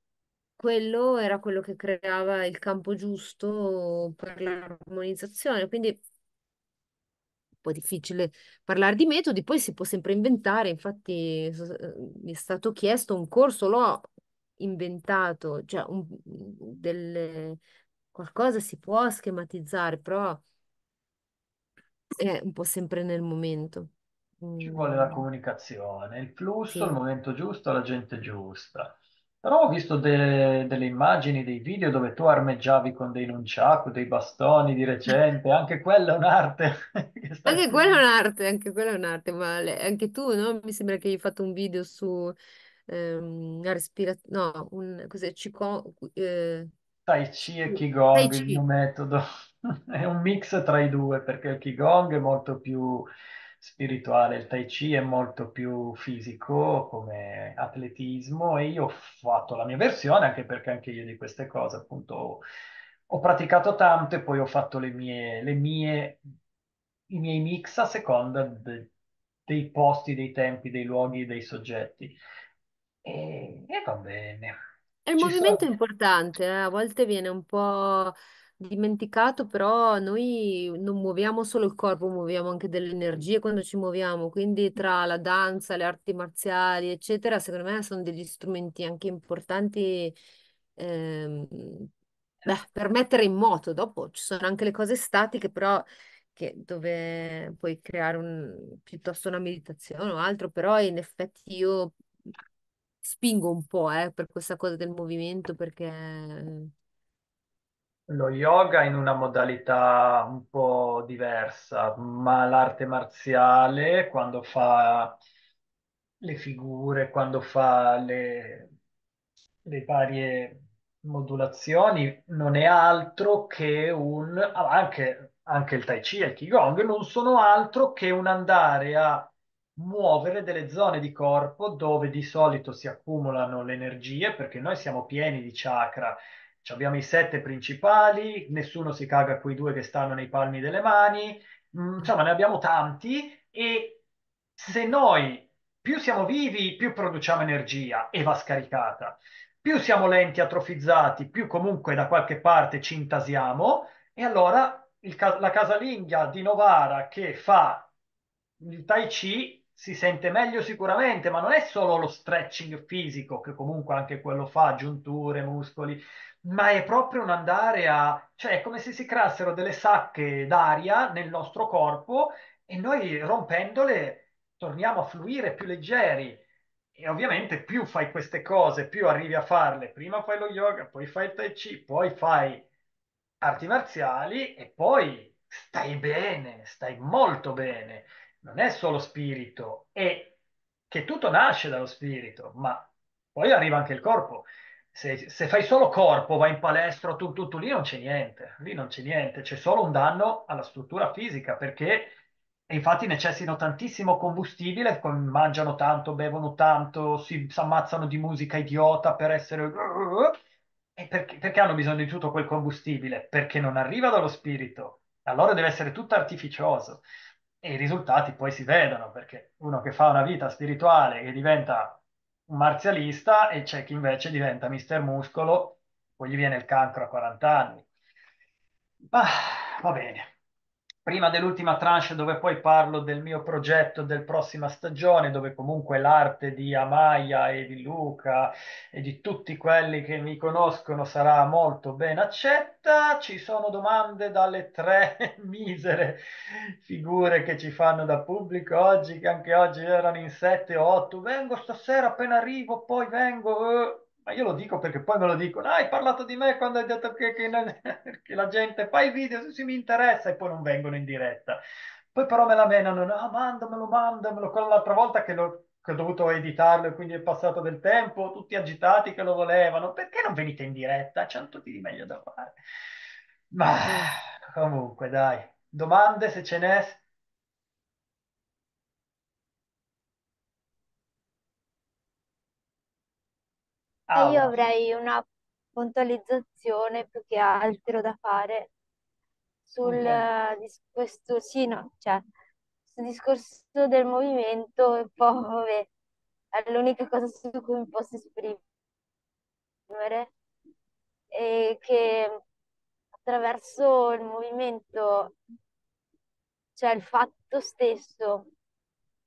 quello era quello che creava il campo giusto per l'armonizzazione, quindi un po' difficile parlare di metodi, poi si può sempre inventare, infatti ehm, mi è stato chiesto un corso, l'ho inventato, cioè un, delle, qualcosa si può schematizzare, però è un po' sempre nel momento. Ci mm. vuole la comunicazione, il flusso, il Sì. momento giusto, la gente giusta. Però ho visto de- delle immagini, dei video dove tu armeggiavi con dei nunchaku, dei bastoni di recente, anche quella è un'arte che sta Anche quella è evolvendo. un'arte, anche quella è un'arte, ma anche tu, no? Mi sembra che hai fatto un video su ehm, la respirazione, no, un, cos'è, Qigong, Tai Chi e mm, Qigong, il mio metodo. è un mix tra i due perché il Qigong è molto più spirituale, il Tai Chi è molto più fisico come atletismo e io ho fatto la mia versione anche perché anche io di queste cose appunto ho praticato tanto e poi ho fatto le mie, le mie, i miei mix a seconda de, dei posti, dei tempi, dei luoghi, dei soggetti. e, e va bene il Ci sta. movimento è importante, eh, A volte viene un po' dimenticato, però noi non muoviamo solo il corpo, muoviamo anche delle energie quando ci muoviamo, quindi tra la danza, le arti marziali, eccetera, secondo me sono degli strumenti anche importanti ehm, beh, per mettere in moto. Dopo ci sono anche le cose statiche, però che- dove puoi creare un, piuttosto una meditazione o altro, però in effetti io spingo un po', eh, per questa cosa del movimento perché... Eh, Lo yoga in una modalità un po' diversa, ma l'arte marziale quando fa le figure, quando fa le, le varie modulazioni, non è altro che un... Ah, anche, anche il tai chi e il qigong non sono altro che un andare a muovere delle zone di corpo dove di solito si accumulano le energie, perché noi siamo pieni di chakra, abbiamo i sette principali, nessuno si caga quei due che stanno nei palmi delle mani, mm, insomma ne abbiamo tanti e se noi più siamo vivi, più produciamo energia e va scaricata, più siamo lenti, atrofizzati, più comunque da qualche parte ci intasiamo e allora il, la casalinga di Novara che fa il tai chi si sente meglio sicuramente, ma non è solo lo stretching fisico, che comunque anche quello fa, giunture, muscoli, ma è proprio un andare a... cioè è come se si creassero delle sacche d'aria nel nostro corpo e noi rompendole torniamo a fluire più leggeri. E ovviamente più fai queste cose, più arrivi a farle. Prima fai lo yoga, poi fai il tai chi, poi fai arti marziali e poi stai bene, stai molto bene non è solo spirito, è che tutto nasce dallo spirito, ma poi arriva anche il corpo. Se, se fai solo corpo, vai in palestra, tu, tu, tu, lì non c'è niente, lì non c'è niente, c'è solo un danno alla struttura fisica perché infatti necessitano tantissimo combustibile, mangiano tanto, bevono tanto, si, ammazzano di musica idiota per essere... Perché, perché hanno bisogno di tutto quel combustibile? Perché non arriva dallo spirito, allora deve essere tutto artificioso e i risultati poi si vedono, perché uno che fa una vita spirituale e diventa un marzialista e c'è chi invece diventa mister muscolo, poi gli viene il cancro a 40 anni. Ma va bene prima dell'ultima tranche dove poi parlo del mio progetto del prossima stagione, dove comunque l'arte di Amaya e di Luca e di tutti quelli che mi conoscono sarà molto ben accetta, ci sono domande dalle tre misere figure che ci fanno da pubblico oggi, che anche oggi erano in 7 o 8, vengo stasera appena arrivo, poi vengo... Uh ma io lo dico perché poi me lo dicono, ah, hai parlato di me quando hai detto che, che, che la gente fa i video se, mi interessa e poi non vengono in diretta. Poi però me la menano, ah, mandamelo, mandamelo, quella l'altra volta che, lo, che ho dovuto editarlo e quindi è passato del tempo, tutti agitati che lo volevano, perché non venite in diretta? C'è un tutti di meglio da fare. Ma comunque dai, domande se ce n'è, Ah, io avrei una puntualizzazione più che altro da fare sul Ok. eh, questo, sì, no, cioè, sul discorso del movimento, un po', vabbè, è l'unica cosa su cui mi posso esprimere, e che attraverso il movimento, cioè il fatto stesso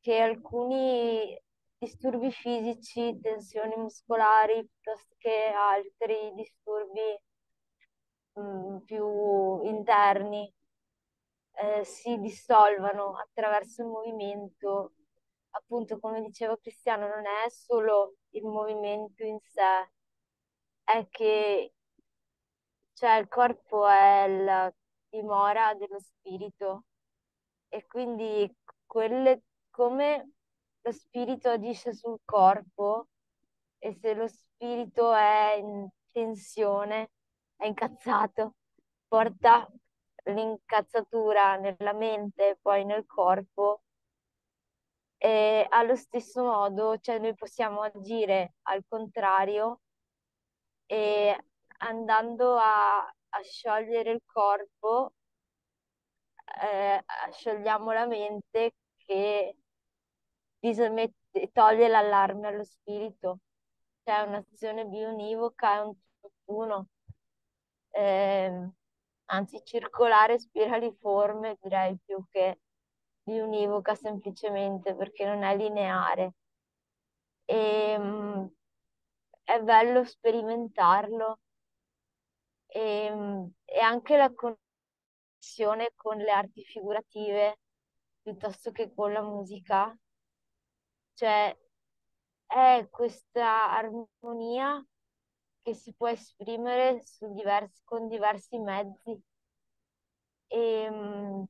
che alcuni disturbi fisici, tensioni muscolari, piuttosto che altri disturbi mh, mm, più interni, eh, si dissolvano attraverso il movimento. Appunto, come diceva Cristiano, non è solo il movimento in sé, è che cioè, il corpo è la dimora dello spirito e quindi quelle come lo spirito agisce sul corpo e se lo spirito è in tensione, è incazzato, porta l'incazzatura nella mente, e poi nel corpo. E allo stesso modo, cioè noi possiamo agire al contrario e andando a, a sciogliere il corpo, eh, sciogliamo la mente che dismette, toglie l'allarme allo spirito, cioè un'azione bionivoca è un tutt'uno, eh, anzi circolare, spiraliforme direi più che bionivoca semplicemente perché non è lineare. E, ehm, mh, è bello sperimentarlo e, ehm, e anche la connessione con le arti figurative piuttosto che con la musica cioè è questa armonia che si può esprimere diversi, con diversi mezzi. E, ehm,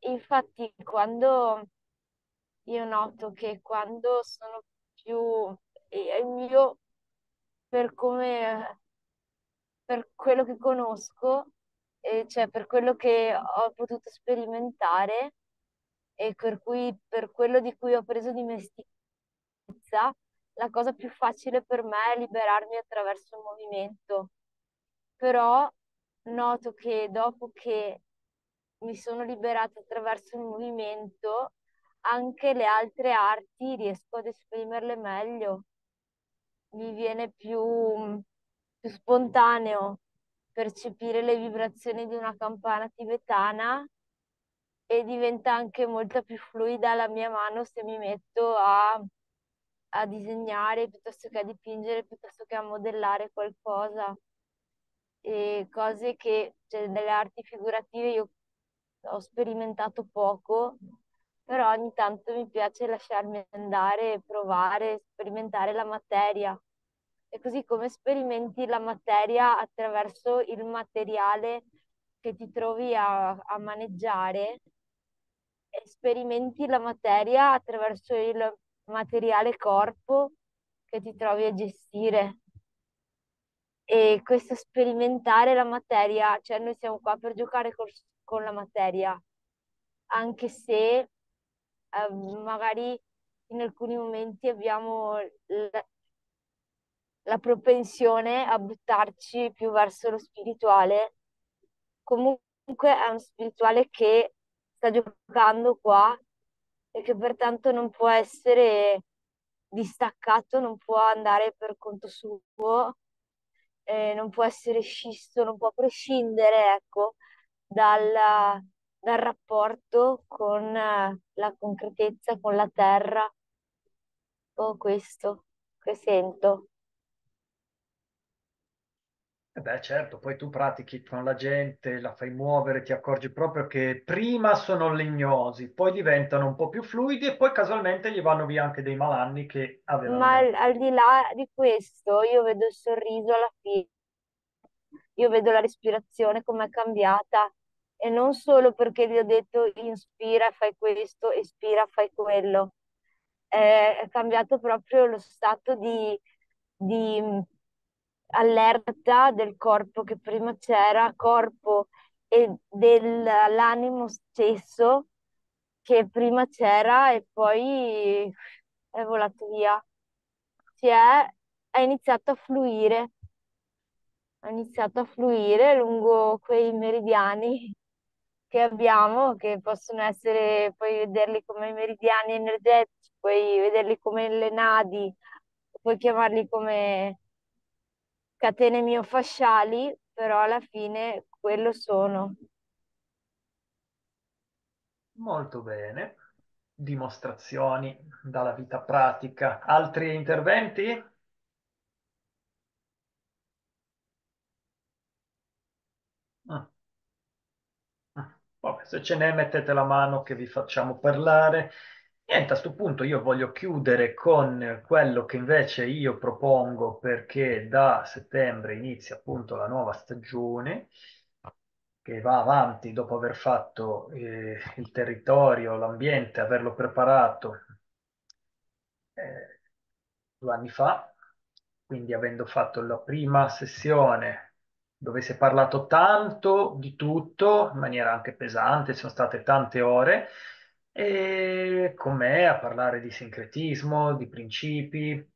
infatti quando io noto che quando sono più io per come per quello che conosco, cioè per quello che ho potuto sperimentare, e per cui per quello di cui ho preso dimestichezza, la cosa più facile per me è liberarmi attraverso il movimento. Però noto che dopo che mi sono liberata attraverso il movimento, anche le altre arti riesco ad esprimerle meglio. Mi viene più, più spontaneo percepire le vibrazioni di una campana tibetana e diventa anche molto più fluida la mia mano se mi metto a, a disegnare piuttosto che a dipingere, piuttosto che a modellare qualcosa. E cose che, cioè, delle arti figurative io ho sperimentato poco, però ogni tanto mi piace lasciarmi andare, provare, sperimentare la materia. E così come sperimenti la materia attraverso il materiale che ti trovi a, a maneggiare, sperimenti la materia attraverso il materiale corpo che ti trovi a gestire. E questo sperimentare la materia, cioè noi siamo qua per giocare col, con la materia, anche se eh, magari in alcuni momenti abbiamo la, la propensione a buttarci più verso lo spirituale. Comunque è uno spirituale che sta giocando qua e che pertanto non può essere distaccato, non può andare per conto suo, eh, non può essere scisto, non può prescindere, ecco, dalla, dal rapporto con la concretezza, con la terra. Oh, questo che sento. Eh beh, certo, poi tu pratichi con la gente, la fai muovere, ti accorgi proprio che prima sono legnosi, poi diventano un po' più fluidi e poi casualmente gli vanno via anche dei malanni che avevano. Ma al, al di là di questo, io vedo il sorriso alla fine, io vedo la respirazione come è cambiata e non solo perché gli ho detto inspira, e fai questo, espira, fai quello. È, eh, è cambiato proprio lo stato di, di allerta del corpo che prima c'era, corpo e dell'animo stesso che prima c'era e poi è volato via. Cioè è, iniziato a fluire, ha iniziato a fluire lungo quei meridiani che abbiamo, che possono essere, puoi vederli come meridiani energetici, puoi vederli come le nadi, puoi chiamarli come catene miofasciali, però alla fine quello sono. Molto bene. Dimostrazioni dalla vita pratica. Altri interventi? Ah. Ah. Vabbè, se ce n'è mettete la mano che vi facciamo parlare. Niente, a questo punto io voglio chiudere con quello che invece io propongo perché da settembre inizia appunto la nuova stagione che va avanti dopo aver fatto eh, il territorio, l'ambiente, averlo preparato eh, due anni fa, quindi avendo fatto la prima sessione dove si è parlato tanto di tutto in maniera anche pesante, sono state tante ore e con me a parlare di sincretismo, di principi.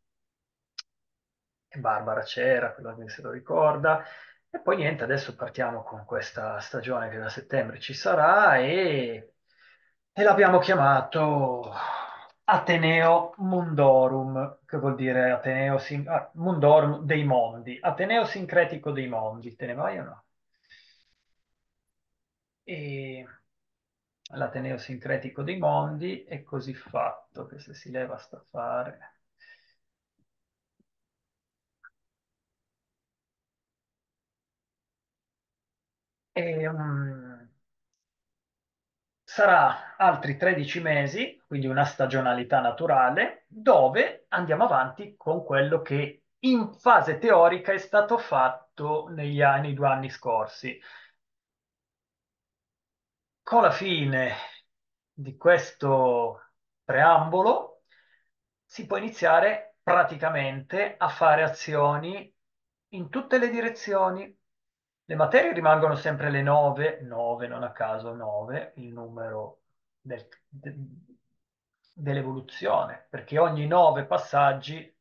E Barbara c'era, quella che se lo ricorda. E poi niente, adesso partiamo con questa stagione che da settembre ci sarà e, e l'abbiamo chiamato Ateneo Mundorum, che vuol dire Ateneo Sin... ah, Mundorum dei mondi, Ateneo sincretico dei mondi, te ne vai o no? E l'ateneo Sincretico dei Mondi è così fatto che se si leva sta fare. E, um, sarà altri 13 mesi, quindi una stagionalità naturale, dove andiamo avanti con quello che in fase teorica è stato fatto negli anni, due anni scorsi, con ecco la fine di questo preambolo si può iniziare praticamente a fare azioni in tutte le direzioni. Le materie rimangono sempre le 9, 9 non a caso 9, il numero del, de, dell'evoluzione, perché ogni 9 passaggi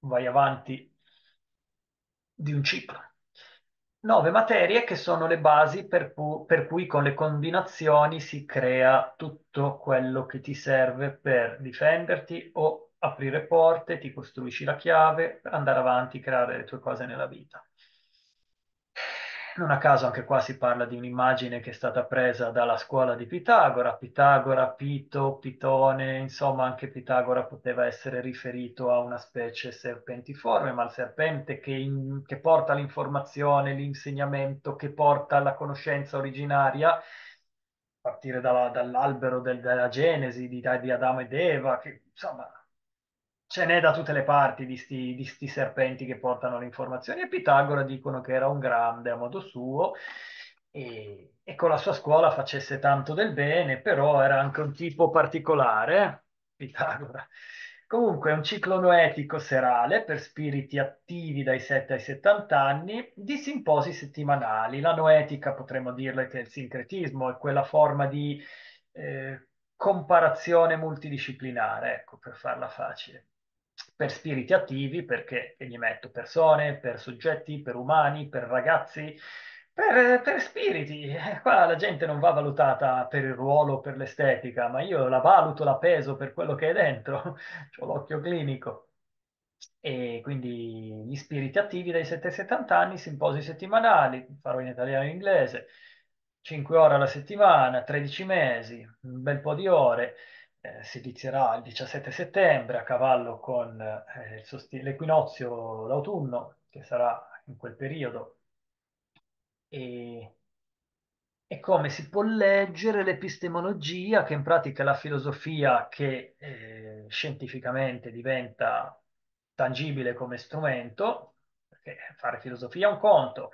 vai avanti di un ciclo nove materie che sono le basi per, per, cui con le combinazioni si crea tutto quello che ti serve per difenderti o aprire porte, ti costruisci la chiave, andare avanti, creare le tue cose nella vita. Non a caso anche qua si parla di un'immagine che è stata presa dalla scuola di Pitagora, Pitagora, Pito, Pitone, insomma anche Pitagora poteva essere riferito a una specie serpentiforme, ma il serpente che, in, che porta l'informazione, l'insegnamento, che porta alla conoscenza originaria, a partire dalla, dall'albero del, della Genesi di, di Adamo ed Eva, che insomma ce n'è da tutte le parti di sti, di sti serpenti che portano le informazioni e Pitagora dicono che era un grande a modo suo e, e con la sua scuola facesse tanto del bene, però era anche un tipo particolare, eh, Pitagora. Comunque è un ciclo noetico serale per spiriti attivi dai 7 ai 70 anni di simposi settimanali. La noetica potremmo dirle che è il sincretismo, è quella forma di eh, comparazione multidisciplinare, ecco, per farla facile per spiriti attivi perché gli metto persone, per soggetti, per umani, per ragazzi, per, per, spiriti. Eh, qua la gente non va valutata per il ruolo, per l'estetica, ma io la valuto, la peso per quello che è dentro, ho l'occhio clinico. E quindi gli spiriti attivi dai 7 ai 70 anni, simposi settimanali, farò in italiano e in inglese, 5 ore alla settimana, 13 mesi, un bel po' di ore eh, si inizierà il 17 settembre a cavallo con eh, sost- l'equinozio d'autunno che sarà in quel periodo e, e, come si può leggere l'epistemologia che in pratica è la filosofia che eh, scientificamente diventa tangibile come strumento perché fare filosofia è un conto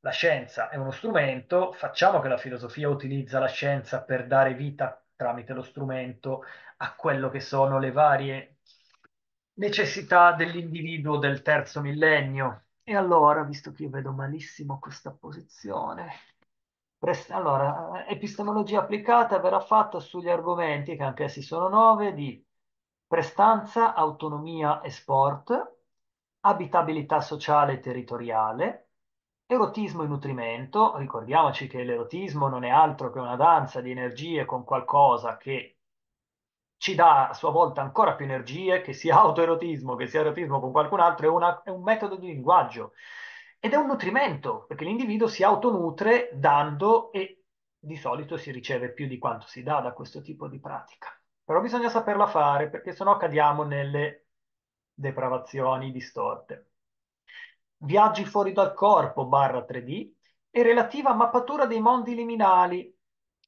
la scienza è uno strumento, facciamo che la filosofia utilizza la scienza per dare vita tramite lo strumento a quello che sono le varie necessità dell'individuo del terzo millennio. E allora, visto che io vedo malissimo questa posizione, pres- allora, epistemologia applicata verrà fatta sugli argomenti, che anche essi sono nove, di prestanza, autonomia e sport, abitabilità sociale e territoriale, Erotismo e nutrimento, ricordiamoci che l'erotismo non è altro che una danza di energie con qualcosa che ci dà a sua volta ancora più energie, che sia autoerotismo, che sia erotismo con qualcun altro, è, una, è un metodo di linguaggio ed è un nutrimento, perché l'individuo si autonutre dando e di solito si riceve più di quanto si dà da questo tipo di pratica. Però bisogna saperla fare perché sennò cadiamo nelle depravazioni distorte viaggi fuori dal corpo barra 3D e relativa mappatura dei mondi liminali.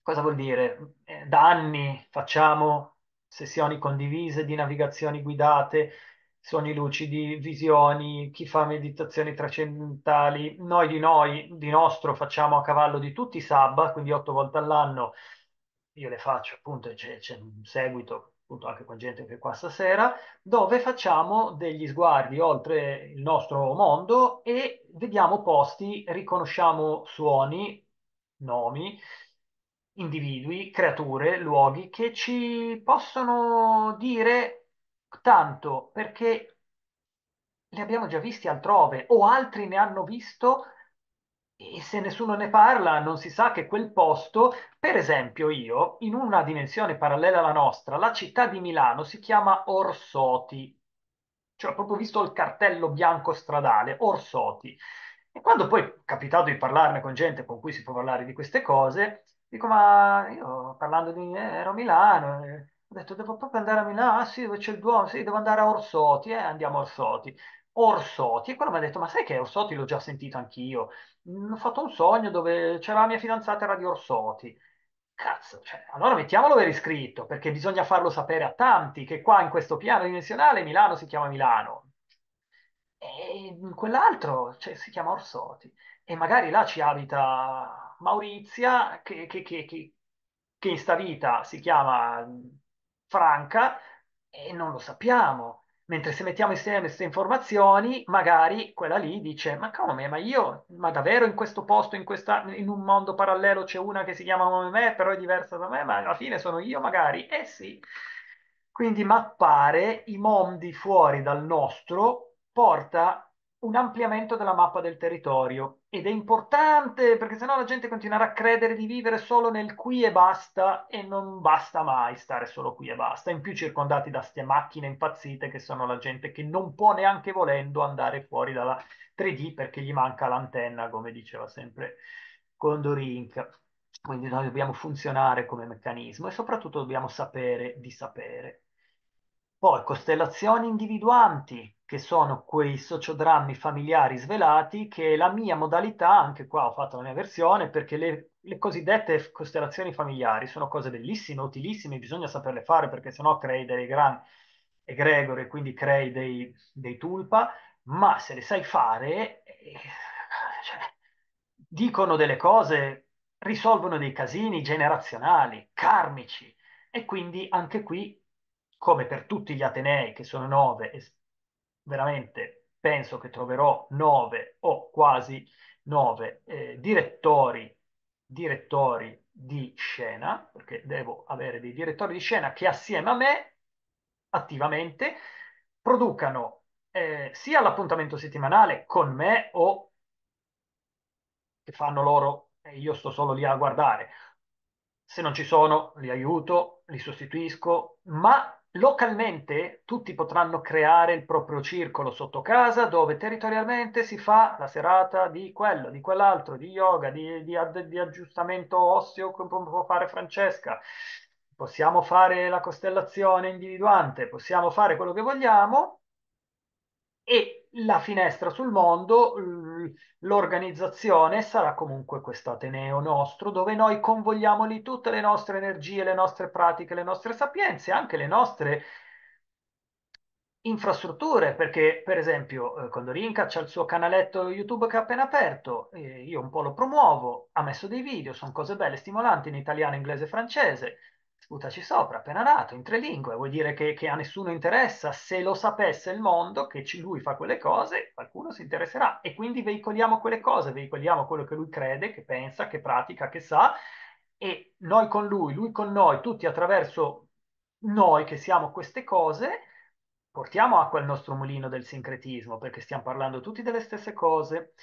Cosa vuol dire? Eh, da anni facciamo sessioni condivise di navigazioni guidate, sogni lucidi, visioni, chi fa meditazioni trascendentali, noi di noi, di nostro, facciamo a cavallo di tutti i sabba, quindi otto volte all'anno, io le faccio appunto, c'è, c'è un seguito appunto anche con gente che è qua stasera, dove facciamo degli sguardi oltre il nostro mondo e vediamo posti, riconosciamo suoni, nomi, individui, creature, luoghi che ci possono dire tanto perché li abbiamo già visti altrove o altri ne hanno visto e se nessuno ne parla, non si sa che quel posto, per esempio io, in una dimensione parallela alla nostra, la città di Milano si chiama Orsoti, cioè ho proprio visto il cartello bianco stradale, Orsoti. E quando poi è capitato di parlarne con gente con cui si può parlare di queste cose, dico ma io parlando di eh, ero a Milano, eh, ho detto devo proprio andare a Milano, ah sì dove c'è il Duomo, sì devo andare a Orsoti, eh, andiamo a Orsoti. Orsoti, E quello mi ha detto, ma sai che Orsoti l'ho già sentito anch'io? Mh, mhmm, ho fatto un sogno dove c'era la mia fidanzata era di Orsoti. Cazzo, cioè, allora mettiamolo per iscritto, perché bisogna farlo sapere a tanti che qua in questo piano dimensionale Milano si chiama Milano. E quell'altro cioè, si chiama Orsoti. E magari là ci abita Maurizia, che, che, che, che in sta vita si chiama mhmm, Franca, e non lo sappiamo. Mentre se mettiamo insieme queste informazioni, magari quella lì dice, ma come, ma io, ma davvero in questo posto, in, questa, in un mondo parallelo c'è una che si chiama come me, però è diversa da me, ma alla fine sono io magari? Eh sì. Quindi mappare i mondi fuori dal nostro porta un ampliamento della mappa del territorio ed è importante perché sennò la gente continuerà a credere di vivere solo nel qui e basta e non basta mai stare solo qui e basta. In più circondati da ste macchine impazzite che sono la gente che non può neanche volendo andare fuori dalla 3D perché gli manca l'antenna, come diceva sempre Condorink. Quindi noi dobbiamo funzionare come meccanismo e soprattutto dobbiamo sapere di sapere poi costellazioni individuanti, che sono quei sociodrammi familiari svelati che la mia modalità, anche qua ho fatto la mia versione, perché le, le cosiddette costellazioni familiari sono cose bellissime, utilissime, bisogna saperle fare perché sennò crei dei gran egregori quindi crei dei, dei, tulpa, ma se le sai fare, eh, cioè, dicono delle cose, risolvono dei casini generazionali, karmici, e quindi anche qui come per tutti gli Atenei, che sono nove, e veramente penso che troverò nove o quasi nove eh, direttori, direttori di scena, perché devo avere dei direttori di scena che assieme a me attivamente producano eh, sia l'appuntamento settimanale con me o che fanno loro e io sto solo lì a guardare. Se non ci sono, li aiuto, li sostituisco, ma Localmente tutti potranno creare il proprio circolo sotto casa dove territorialmente si fa la serata di quello, di quell'altro, di yoga, di, di, di aggiustamento osseo come può fare Francesca. Possiamo fare la costellazione individuante, possiamo fare quello che vogliamo e la finestra sul mondo, l'organizzazione sarà comunque questo Ateneo nostro, dove noi convogliamo lì tutte le nostre energie, le nostre pratiche, le nostre sapienze, anche le nostre infrastrutture, perché per esempio Condorinca eh, c'ha il suo canaletto YouTube che ha appena aperto, eh, io un po' lo promuovo, ha messo dei video, sono cose belle, stimolanti in italiano, inglese e francese, disputaci sopra, appena nato, in tre lingue, vuol dire che, che a nessuno interessa, se lo sapesse il mondo che ci, lui fa quelle cose, qualcuno si interesserà e quindi veicoliamo quelle cose, veicoliamo quello che lui crede, che pensa, che pratica, che sa e noi con lui, lui con noi, tutti attraverso noi che siamo queste cose, portiamo acqua al nostro mulino del sincretismo perché stiamo parlando tutti delle stesse cose.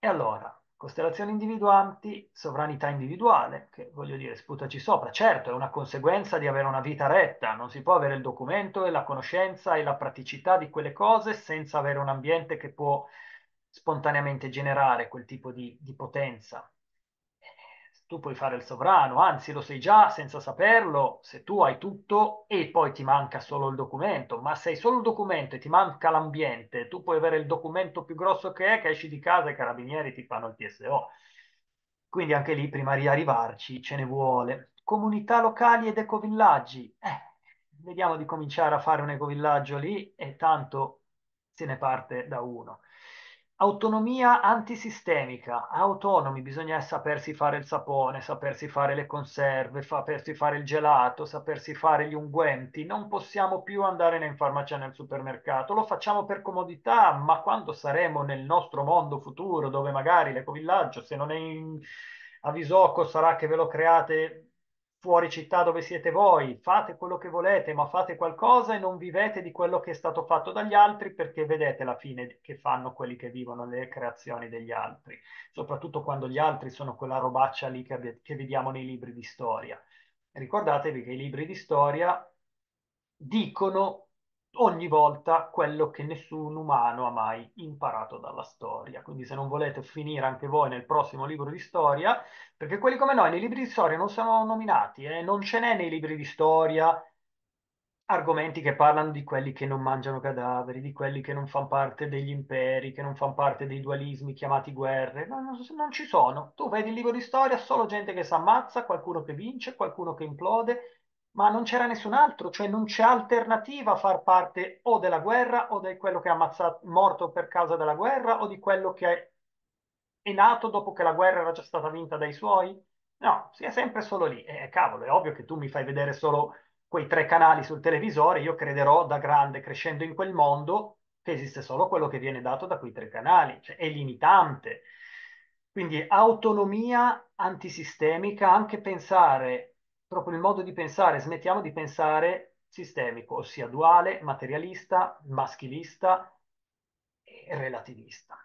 E allora, Costellazioni individuanti, sovranità individuale, che voglio dire, sputaci sopra. Certo, è una conseguenza di avere una vita retta, non si può avere il documento e la conoscenza e la praticità di quelle cose senza avere un ambiente che può spontaneamente generare quel tipo di, di potenza tu puoi fare il sovrano, anzi lo sei già senza saperlo, se tu hai tutto e poi ti manca solo il documento, ma se hai solo il documento e ti manca l'ambiente, tu puoi avere il documento più grosso che è, che esci di casa e i carabinieri ti fanno il TSO. Quindi anche lì prima di arrivarci ce ne vuole. Comunità locali ed ecovillaggi, eh, vediamo di cominciare a fare un ecovillaggio lì e tanto se ne parte da uno autonomia antisistemica, autonomi, bisogna sapersi fare il sapone, sapersi fare le conserve, sapersi fare il gelato, sapersi fare gli unguenti, non possiamo più andare né in farmacia né al supermercato, lo facciamo per comodità, ma quando saremo nel nostro mondo futuro dove magari l'ecovillaggio, se non è in Visocco, sarà che ve lo create fuori città dove siete voi, fate quello che volete, ma fate qualcosa e non vivete di quello che è stato fatto dagli altri perché vedete la fine che fanno quelli che vivono le creazioni degli altri, soprattutto quando gli altri sono quella robaccia lì che, che vediamo nei libri di storia. Ricordatevi che i libri di storia dicono ogni volta quello che nessun umano ha mai imparato dalla storia. Quindi se non volete finire anche voi nel prossimo libro di storia, perché quelli come noi nei libri di storia non sono nominati, eh? non ce n'è nei libri di storia argomenti che parlano di quelli che non mangiano cadaveri, di quelli che non fanno parte degli imperi, che non fanno parte dei dualismi chiamati guerre, non, non, non ci sono. Tu vedi il libro di storia, solo gente che si ammazza, qualcuno che vince, qualcuno che implode, ma non c'era nessun altro, cioè non c'è alternativa a far parte o della guerra o di quello che è ammazzato, morto per causa della guerra o di quello che è nato dopo che la guerra era già stata vinta dai suoi. No, si è sempre solo lì. E eh, cavolo, è ovvio che tu mi fai vedere solo quei tre canali sul televisore, io crederò da grande, crescendo in quel mondo, che esiste solo quello che viene dato da quei tre canali, cioè è limitante. Quindi autonomia antisistemica, anche pensare proprio il modo di pensare, smettiamo di pensare sistemico, ossia duale, materialista, maschilista e relativista.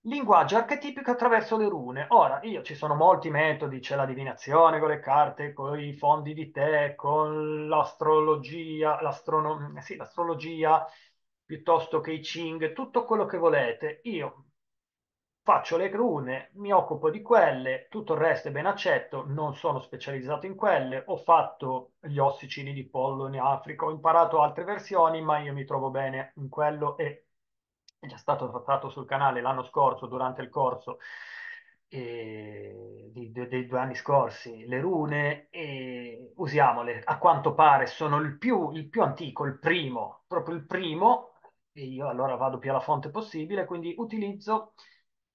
Linguaggio archetipico attraverso le rune. Ora, io ci sono molti metodi, c'è la divinazione con le carte, con i fondi di tè, con l'astrologia, l'astronomia, sì, l'astrologia, piuttosto che i Ching, tutto quello che volete. Io faccio le crune, mi occupo di quelle, tutto il resto è ben accetto, non sono specializzato in quelle, ho fatto gli ossicini di pollo in Africa, ho imparato altre versioni, ma io mi trovo bene in quello e è già stato trattato sul canale l'anno scorso durante il corso eh, di, de, dei due anni scorsi, le rune, e usiamole, a quanto pare sono il più, il più antico, il primo, proprio il primo, e io allora vado più alla fonte possibile, quindi utilizzo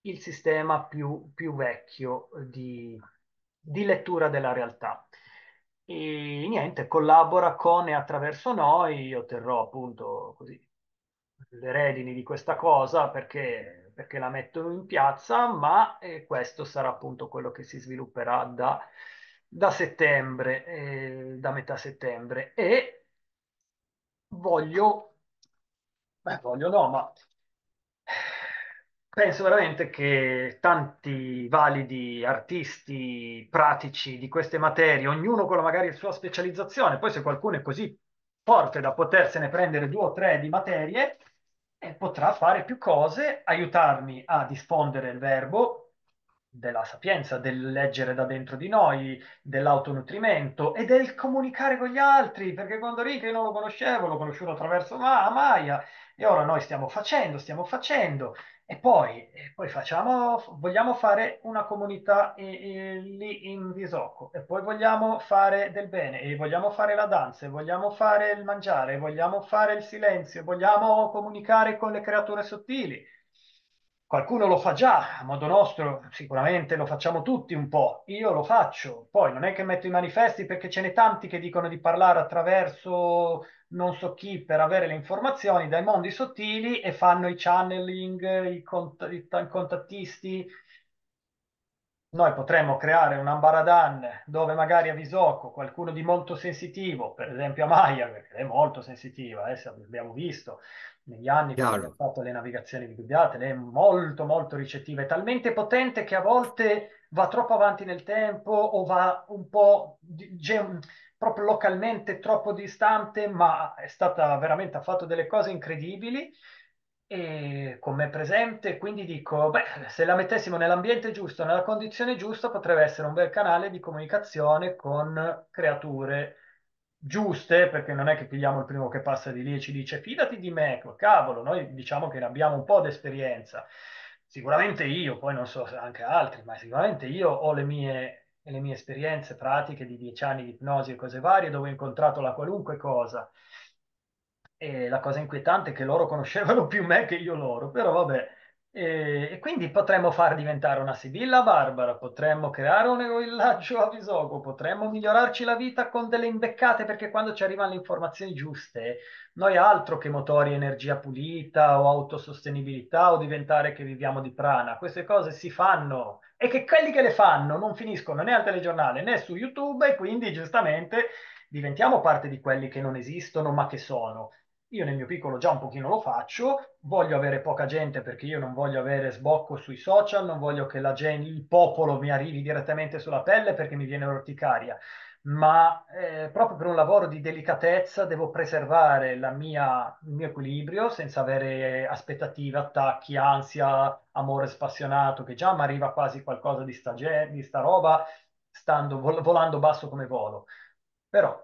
il sistema più, più vecchio eh, di, di, lettura della realtà. E niente, collabora con e attraverso noi, io terrò appunto così le redini di questa cosa perché, perché la metto in piazza, ma eh, questo sarà appunto quello che si svilupperà da, da settembre, eh, da metà settembre. E voglio, beh, voglio no, ma Penso veramente che tanti validi artisti, pratici di queste materie, ognuno con la magari la sua specializzazione, poi se qualcuno è così forte da potersene prendere due o tre di materie, eh, potrà fare più cose, aiutarmi a diffondere il verbo della sapienza, del leggere da dentro di noi, dell'autonutrimento e del comunicare con gli altri, perché quando Rica io non lo conoscevo, l'ho conosciuto attraverso ma- Maya e ora noi stiamo facendo, stiamo facendo e poi, eh, poi facciamo, vogliamo fare una comunità eh, eh, lì in Visocco e poi vogliamo fare del bene e vogliamo fare la danza e vogliamo fare il mangiare, vogliamo fare il silenzio, vogliamo comunicare con le creature sottili. Qualcuno lo fa già, a modo nostro sicuramente lo facciamo tutti un po', io lo faccio, poi non è che metto i manifesti perché ce n'è tanti che dicono di parlare attraverso non so chi per avere le informazioni dai mondi sottili e fanno i channeling, i, cont- i contattisti. Noi potremmo creare un ambaradan dove magari a Visocco qualcuno di molto sensitivo, per esempio a Maya, perché è molto sensitiva, eh, abbiamo visto negli anni che ha fatto le navigazioni di guidate, lei è molto molto ricettiva, è talmente potente che a volte va troppo avanti nel tempo o va un po' di, proprio localmente troppo distante, ma è stata veramente, ha fatto delle cose incredibili e con me presente, quindi dico, beh, se la mettessimo nell'ambiente giusto, nella condizione giusta, potrebbe essere un bel canale di comunicazione con creature giuste, perché non è che pigliamo il primo che passa di lì e ci dice fidati di me, cavolo, noi diciamo che ne abbiamo un po' d'esperienza. Sicuramente io, poi non so se anche altri, ma sicuramente io ho le mie e le mie esperienze pratiche di dieci anni di ipnosi e cose varie, dove ho incontrato la qualunque cosa. E la cosa inquietante è che loro conoscevano più me che io loro, però vabbè, eh, e, quindi potremmo far diventare una Sibilla barbara, potremmo creare un villaggio a Visogo, potremmo migliorarci la vita con delle imbeccate, perché quando ci arrivano le informazioni giuste, noi altro che motori energia pulita o autosostenibilità o diventare che viviamo di prana, queste cose si fanno e che quelli che le fanno non finiscono né al telegiornale né su YouTube e quindi giustamente diventiamo parte di quelli che non esistono ma che sono io nel mio piccolo già un pochino lo faccio, voglio avere poca gente perché io non voglio avere sbocco sui social, non voglio che la gen- il popolo mi arrivi direttamente sulla pelle perché mi viene l'orticaria, ma eh, proprio per un lavoro di delicatezza devo preservare mia, il mio equilibrio senza avere aspettative, attacchi, ansia, amore spassionato, che già mi arriva quasi qualcosa di sta, gen- di sta roba, stando, vol- volando basso come volo. Però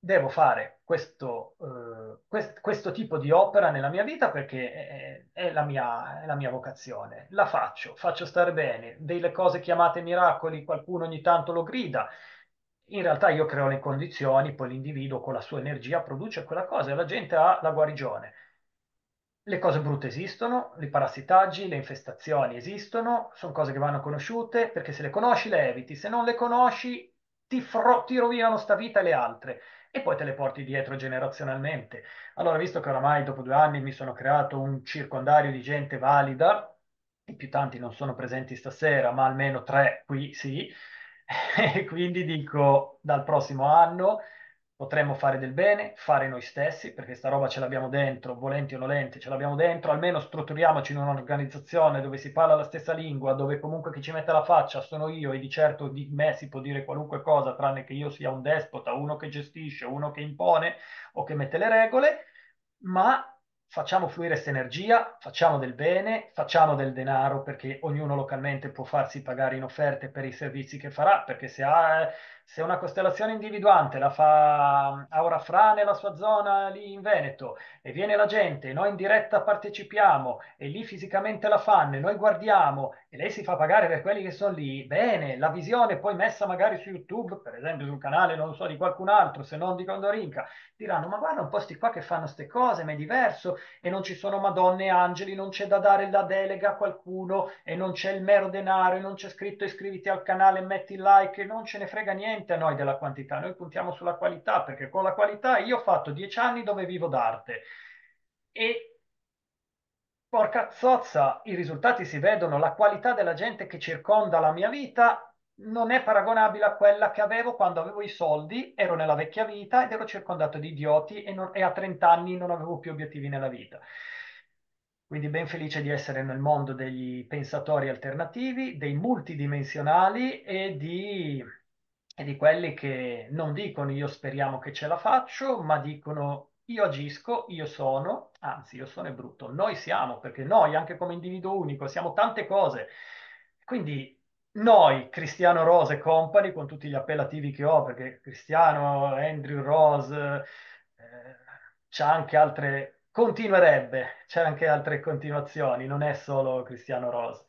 devo fare questo, eh, quest, questo, tipo di opera nella mia vita perché è, è, la mia, è, la mia, vocazione. La faccio, faccio stare bene. Delle cose chiamate miracoli, qualcuno ogni tanto lo grida. In realtà io creo le condizioni, poi l'individuo con la sua energia produce quella cosa e la gente ha la guarigione. Le cose brutte esistono, i parassitaggi, le infestazioni esistono, sono cose che vanno conosciute perché se le conosci le eviti, se non le conosci ti, fro- ti rovinano sta vita e le altre e poi te le porti dietro generazionalmente. Allora, visto che oramai dopo due anni mi sono creato un circondario di gente valida, i più tanti non sono presenti stasera, ma almeno tre qui sì, e quindi dico dal prossimo anno potremmo fare del bene, fare noi stessi, perché sta roba ce l'abbiamo dentro, volenti o nolenti, ce l'abbiamo dentro, almeno strutturiamoci in un'organizzazione dove si parla la stessa lingua, dove comunque chi ci mette la faccia sono io e di certo di me si può dire qualunque cosa, tranne che io sia un despota, uno che gestisce, uno che impone o che mette le regole, ma facciamo fluire questa energia, facciamo del bene, facciamo del denaro perché ognuno localmente può farsi pagare in offerte per i servizi che farà, perché se ha eh, se una costellazione individuante la fa mm, Aura Fra nella sua zona lì in Veneto e viene la gente, noi in diretta partecipiamo e lì fisicamente la fanno e noi guardiamo e lei si fa pagare per quelli che sono lì, bene, la visione poi messa magari su YouTube, per esempio sul canale non so di qualcun altro se non di Condorinca, diranno ma guarda un po' sti qua che fanno ste cose, ma è diverso e non ci sono madonne e angeli, non c'è da dare la delega a qualcuno e non c'è il mero denaro e non c'è scritto iscriviti al canale, metti like e non ce ne frega niente niente a noi della quantità, noi puntiamo sulla qualità, perché con la qualità io ho fatto dieci anni dove vivo d'arte e porca zozza, i risultati si vedono, la qualità della gente che circonda la mia vita non è paragonabile a quella che avevo quando avevo i soldi, ero nella vecchia vita ed ero circondato di idioti e, non, e a 30 anni non avevo più obiettivi nella vita. Quindi ben felice di essere nel mondo degli pensatori alternativi, dei multidimensionali e di e di quelli che non dicono io speriamo che ce la faccio, ma dicono io agisco, io sono, anzi io sono è brutto, noi siamo, perché noi anche come individuo unico siamo tante cose. Quindi noi, Cristiano Rose Company, con tutti gli appellativi che ho, perché Cristiano, Andrew Rose, eh, c'è anche altre, continuerebbe, c'è anche altre continuazioni, non è solo Cristiano Rose.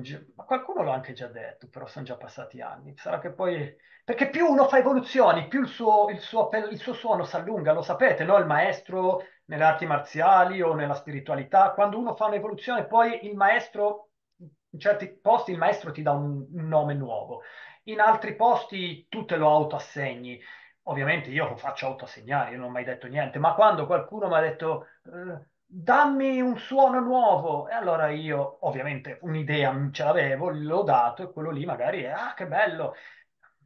Gi- qualcuno l'ha anche già detto, però sono già passati anni. Sarà che poi... Perché più uno fa evoluzioni, più il suo, il suo, il suo suono si allunga, lo sapete, no? Il maestro nelle arti marziali o nella spiritualità, quando uno fa un'evoluzione, poi il maestro, in certi posti il maestro ti dà un, un nome nuovo, in altri posti tu te lo autoassegni. Ovviamente io lo faccio autoassegnare, io non ho mai detto niente, ma quando qualcuno mi ha detto... Eh, dammi un suono nuovo. E allora io, ovviamente, un'idea ce l'avevo, l'ho dato e quello lì magari è, ah, che bello,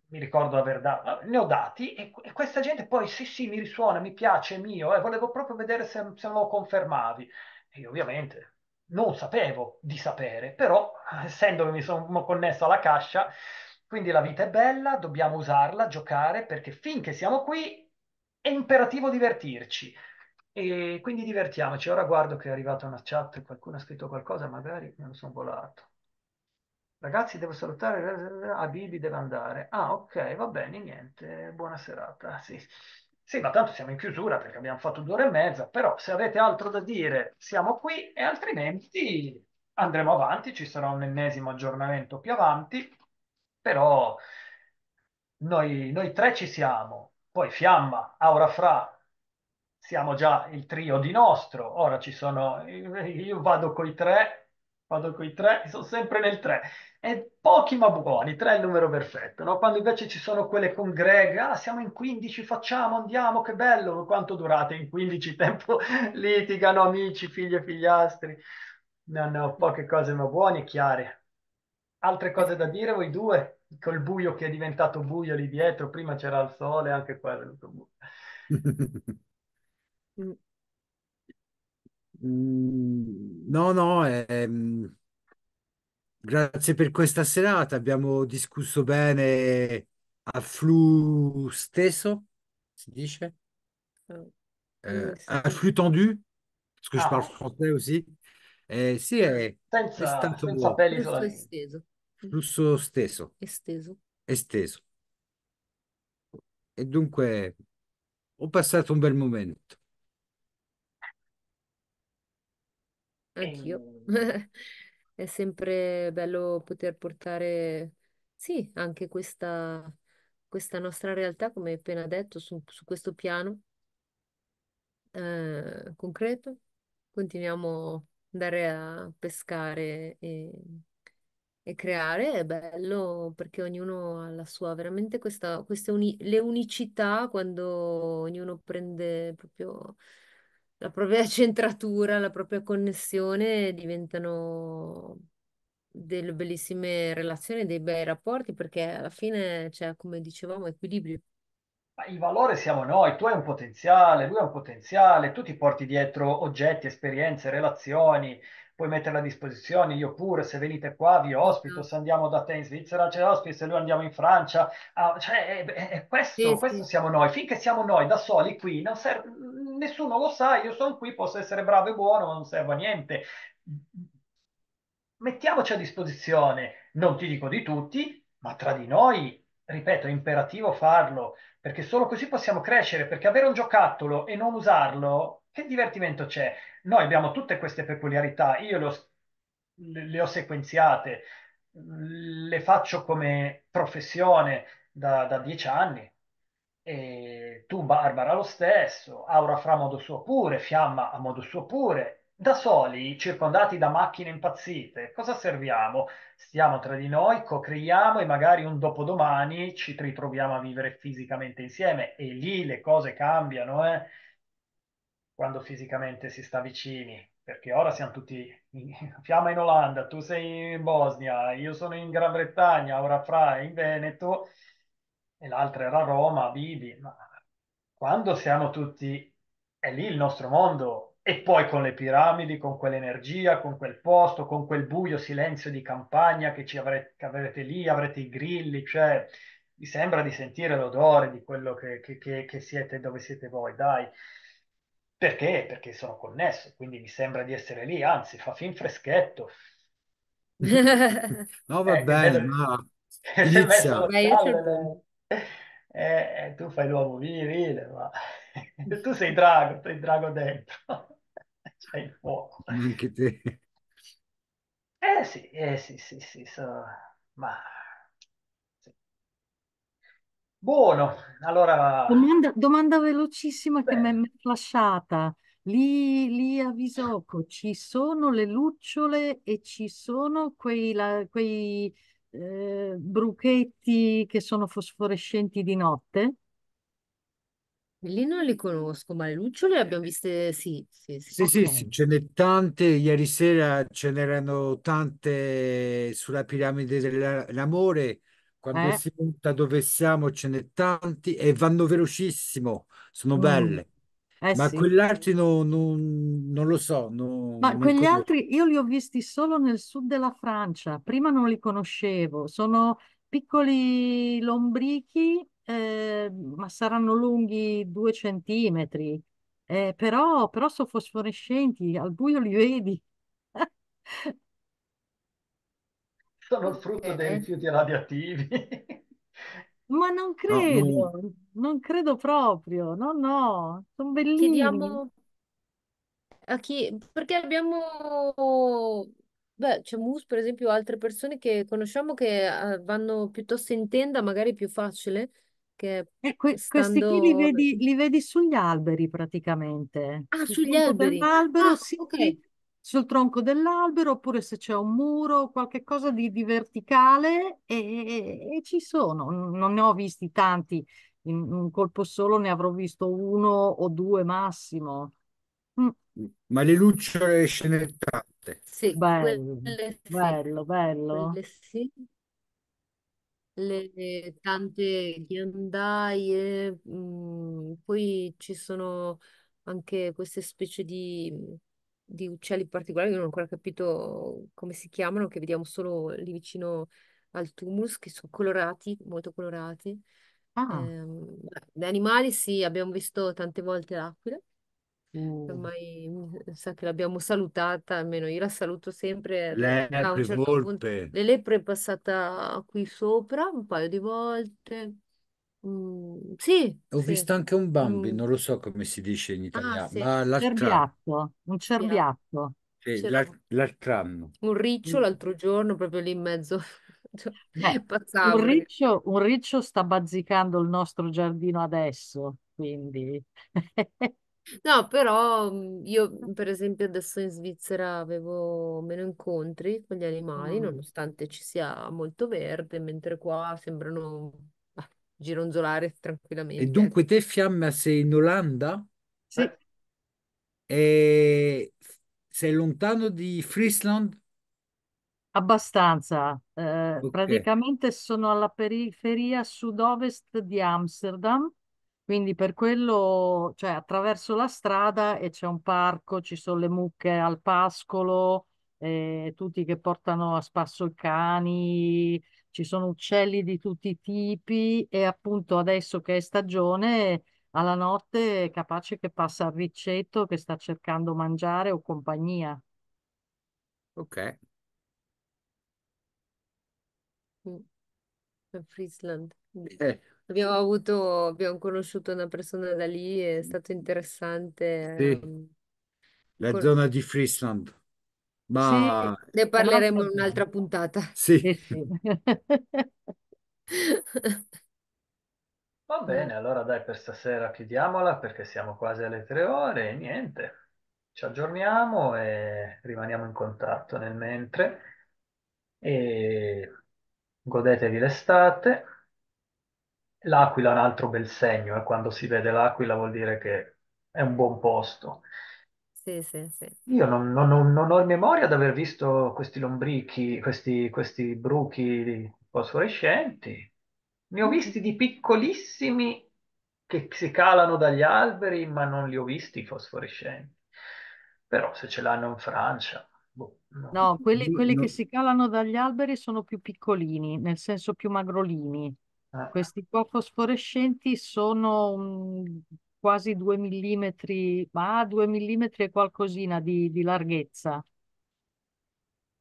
mi ricordo aver dato, ne ho dati e, e, questa gente poi, sì, sì, mi risuona, mi piace, è mio, e eh, volevo proprio vedere se, se lo confermavi. E io, ovviamente, non sapevo di sapere, però, essendo che mi sono connesso alla cascia, quindi la vita è bella, dobbiamo usarla, giocare, perché finché siamo qui è imperativo divertirci e quindi divertiamoci. Ora guardo che è arrivata una chat, qualcuno ha scritto qualcosa, magari me lo sono volato. Ragazzi, devo salutare, a ah, Bibi deve andare. Ah, ok, va bene, niente, buona serata. Sì. sì, ma tanto siamo in chiusura perché abbiamo fatto due e mezza, però se avete altro da dire siamo qui e altrimenti andremo avanti, ci sarà un ennesimo aggiornamento più avanti, però noi, noi tre ci siamo. Poi Fiamma, Aura Fra siamo già il trio di nostro, ora ci sono, io vado coi tre, vado coi tre, sono sempre nel tre, e pochi ma buoni, tre è il numero perfetto, no? quando invece ci sono quelle congreghe, ah siamo in 15, facciamo, andiamo, che bello, quanto durate in 15 tempo, litigano amici, figli e figliastri, no no, poche cose ma buone e chiare. Altre cose da dire voi due? Col buio che è diventato buio lì dietro, prima c'era il sole, anche qua è venuto buio. Mm. Mm, no, no, ehm, grazie per questa serata. Abbiamo discusso bene a flu stesso, si dice? Euh, Euh, à tendu, perché que je Ah, français aussi. Eh, sì, è, è senza, senza stato belli Flusso isolamenti. esteso. Mm. flusso stesso, Esteso. esteso. E dunque ho passato un bel momento. anch'io. Ehm è sempre bello poter portare, sì, anche questa, questa nostra realtà, come appena detto, su, su questo piano eh, concreto. Continuiamo ad andare a pescare e, e creare, è bello perché ognuno ha la sua, veramente questa, queste uni- le unicità quando ognuno prende proprio la propria centratura, la propria connessione diventano delle bellissime relazioni, dei bei rapporti, perché alla fine c'è, cioè, come dicevamo, equilibrio. Ma il valore siamo noi, tu hai un potenziale, lui ha un potenziale, tu ti porti dietro oggetti, esperienze, relazioni, puoi metterla a disposizione, io pure, se venite qua vi ospito, mm. se andiamo da te in Svizzera c'è ospite, se noi andiamo in Francia, ah, cioè, è, è questo, sì, questo sì. siamo noi, finché siamo noi da soli qui, serve, nessuno lo sa, io sono qui, posso essere bravo e buono, ma non serve a niente. Mettiamoci a disposizione, non ti dico di tutti, ma tra di noi, ripeto, è imperativo farlo, perché solo così possiamo crescere, perché avere un giocattolo e non usarlo, che divertimento c'è? Noi abbiamo tutte queste peculiarità, io le ho, le ho sequenziate, le faccio come professione da, da dieci anni, e tu Barbara lo stesso, Aura Fra a modo suo pure, Fiamma a modo suo pure, da soli, circondati da macchine impazzite, cosa serviamo? Stiamo tra di noi, co-creiamo e magari un dopodomani ci ritroviamo a vivere fisicamente insieme e lì le cose cambiano, eh? quando fisicamente si sta vicini, perché ora siamo tutti in fiamma in Olanda, tu sei in Bosnia, io sono in Gran Bretagna, ora Fra è in Veneto e l'altra era Roma, vivi, ma quando siamo tutti, è lì il nostro mondo e poi con le piramidi, con quell'energia, con quel posto, con quel buio silenzio di campagna che ci avrete, che avrete lì, avrete i grilli, cioè mi sembra di sentire l'odore di quello che, che, che siete, dove siete voi, dai. Perché? Perché sono connesso, quindi mi sembra di essere lì, anzi fa fin freschetto. no, va eh, bene, ma... Inizia. Eh, eh, tu fai l'uomo virile, ma tu sei drago, sei drago dentro, c'hai il fuoco. Anche te. Eh sì, eh sì, sì, sì, so... ma Buono, allora... Domanda, domanda velocissima che mi è flasciata. Lì, lì, a Visoco ci sono le lucciole e ci sono quei, la, quei eh, bruchetti che sono fosforescenti di notte? Lì non li conosco, ma le lucciole abbiamo viste, sì, sì, sì. Sì, sì, Ok. sì, ce n'è tante. Ieri sera ce n'erano tante sulla piramide dell'amore quando Eh? si monta dove siamo ce n'è tanti e vanno velocissimo, sono Mm. belle, Eh ma sì. quell'altro non, non- non lo so, non, Ma non quegli conosco. altri io li ho visti solo nel sud della Francia, prima non li conoscevo, sono piccoli lombrichi, eh, ma saranno lunghi due centimetri, eh, però, però sono fosforescenti, al buio li vedi. sono il frutto dei rifiuti radioattivi. Ma non credo, no, non credo proprio, no, no, sono bellissimi. Chiediamo a chi, perché abbiamo, beh, c'è Mus per esempio, altre persone che conosciamo che eh, vanno piuttosto in tenda, magari più facile, che eh, que questi qui li vedi, li vedi, sugli alberi praticamente. Ah, sugli alberi. Dell'albero, ah, sì, okay sul tronco dell'albero oppure se c'è un muro, qualche cosa di, di verticale e, e, ci sono. Non ne ho visti tanti, in un colpo solo ne avrò visto uno o due massimo. Mm. Ma le lucciole sceneggiate. Sì, bello, quelle, bello, bello. sì. Le tante ghiandaie, mh, mm, poi ci sono anche queste specie di di uccelli particolari, io non ho ancora capito come si chiamano, che vediamo solo lì vicino al tumulus, che sono colorati, molto colorati. Ah, Ehm, gli animali sì, abbiamo visto tante volte l'aquila, uh. mm. ormai sa che l'abbiamo salutata, almeno io la saluto sempre, a un certo punto volpe. le lepre è passata qui sopra un paio di volte. Mm, sì, Ho sì. visto anche un Bambi, Mm. non lo so come si dice in Ah, italiano, sì. ma l'altra, Cerbiatto, un Sì, ah, cerbiatto. sì, c'era l'al- l'altranno. un riccio mm. l'altro giorno proprio lì in mezzo. Cioè, Beh, un Passavo riccio, un riccio sta bazzicando il nostro giardino adesso, quindi... No, però mm, io per esempio adesso in Svizzera avevo meno incontri con gli animali, mm. nonostante ci sia molto verde, mentre qua sembrano gironzolare tranquillamente. E dunque te, Fiamma, sei in Olanda? Sì. E eh, sei lontano di Friesland? Abbastanza. Eh, okay. Praticamente sono alla periferia sud-ovest di Amsterdam, quindi per quello, cioè attraverso la strada e c'è un parco, ci sono le mucche al pascolo, eh, tutti che portano a spasso i cani, ci sono uccelli di tutti i tipi e appunto adesso che è stagione, alla notte è capace che passa il ricetto che sta cercando mangiare o compagnia. Ok. Mm, Friesland. Eh. Abbiamo avuto, abbiamo conosciuto una persona da lì, è stato interessante. Sì, ehm, la con- zona di Friesland. Sì, Ma ne parleremo in un'altra puntata. sì, Eh sì. Va bene, allora dai, per stasera chiudiamola perché siamo quasi alle tre ore e niente. Ci aggiorniamo e rimaniamo in contatto nel mentre. E godetevi l'estate. L'Aquila è un altro bel segno, e eh. quando si vede l'Aquila vuol dire che è un buon posto. Sì, sì, sì. Io non, non- non- non ho in memoria di aver visto questi lombrichi, questi, questi bruchi fosforescenti. Ne ho visti di piccolissimi che si calano dagli alberi, ma non li ho visti i fosforescenti. Però se ce l'hanno in Francia, boh, no. No, quelli, quelli che si calano dagli alberi sono più piccolini, nel senso più magrolini. Ah. Questi qua fosforescenti sono, quasi 2 mm, ma 2 mm e qualcosina di, di larghezza.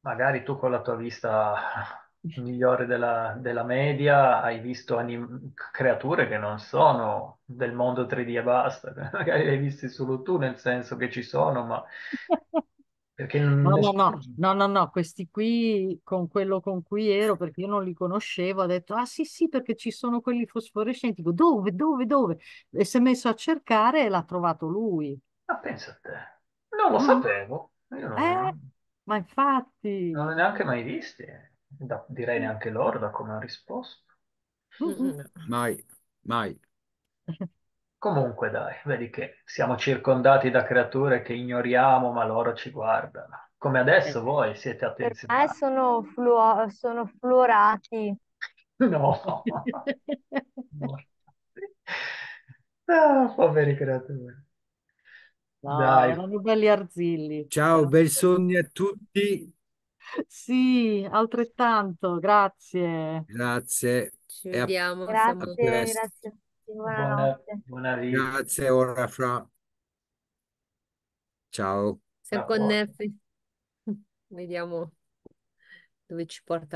Magari tu con la tua vista migliore della, della, media, hai visto anim- creature che non sono del mondo 3D e basta, magari le hai viste solo tu, nel senso che ci sono, ma Perché non... No, no, no, no, no, no, questi qui con quello con cui ero, perché io non li conoscevo, ha detto, ah sì, sì, perché ci sono quelli fosforescenti. Dico, dove, dove, dove? E si è messo a cercare e l'ha trovato lui. Ma pensa a te, non lo mm. sapevo. Non... Eh, ma infatti... Non l'ho neanche mai visti, da, direi mm. neanche loro da come ha risposto. Mm -hmm. Mai, mai. Comunque dai, vedi che siamo circondati da creature che ignoriamo, ma loro ci guardano. Come adesso esatto. voi siete attenzionati. Eh, sono, fluo- sono fluorati. No. no. Ah, poveri creature. No, dai. erano belli arzilli. Ciao, bel sogno a tutti. Sì, altrettanto, grazie. Grazie. Ci vediamo. A... Grazie, a grazie. Buonanotte. Buona, Grazie, ora fra. Ciao. Sempre con Vediamo dove ci porta.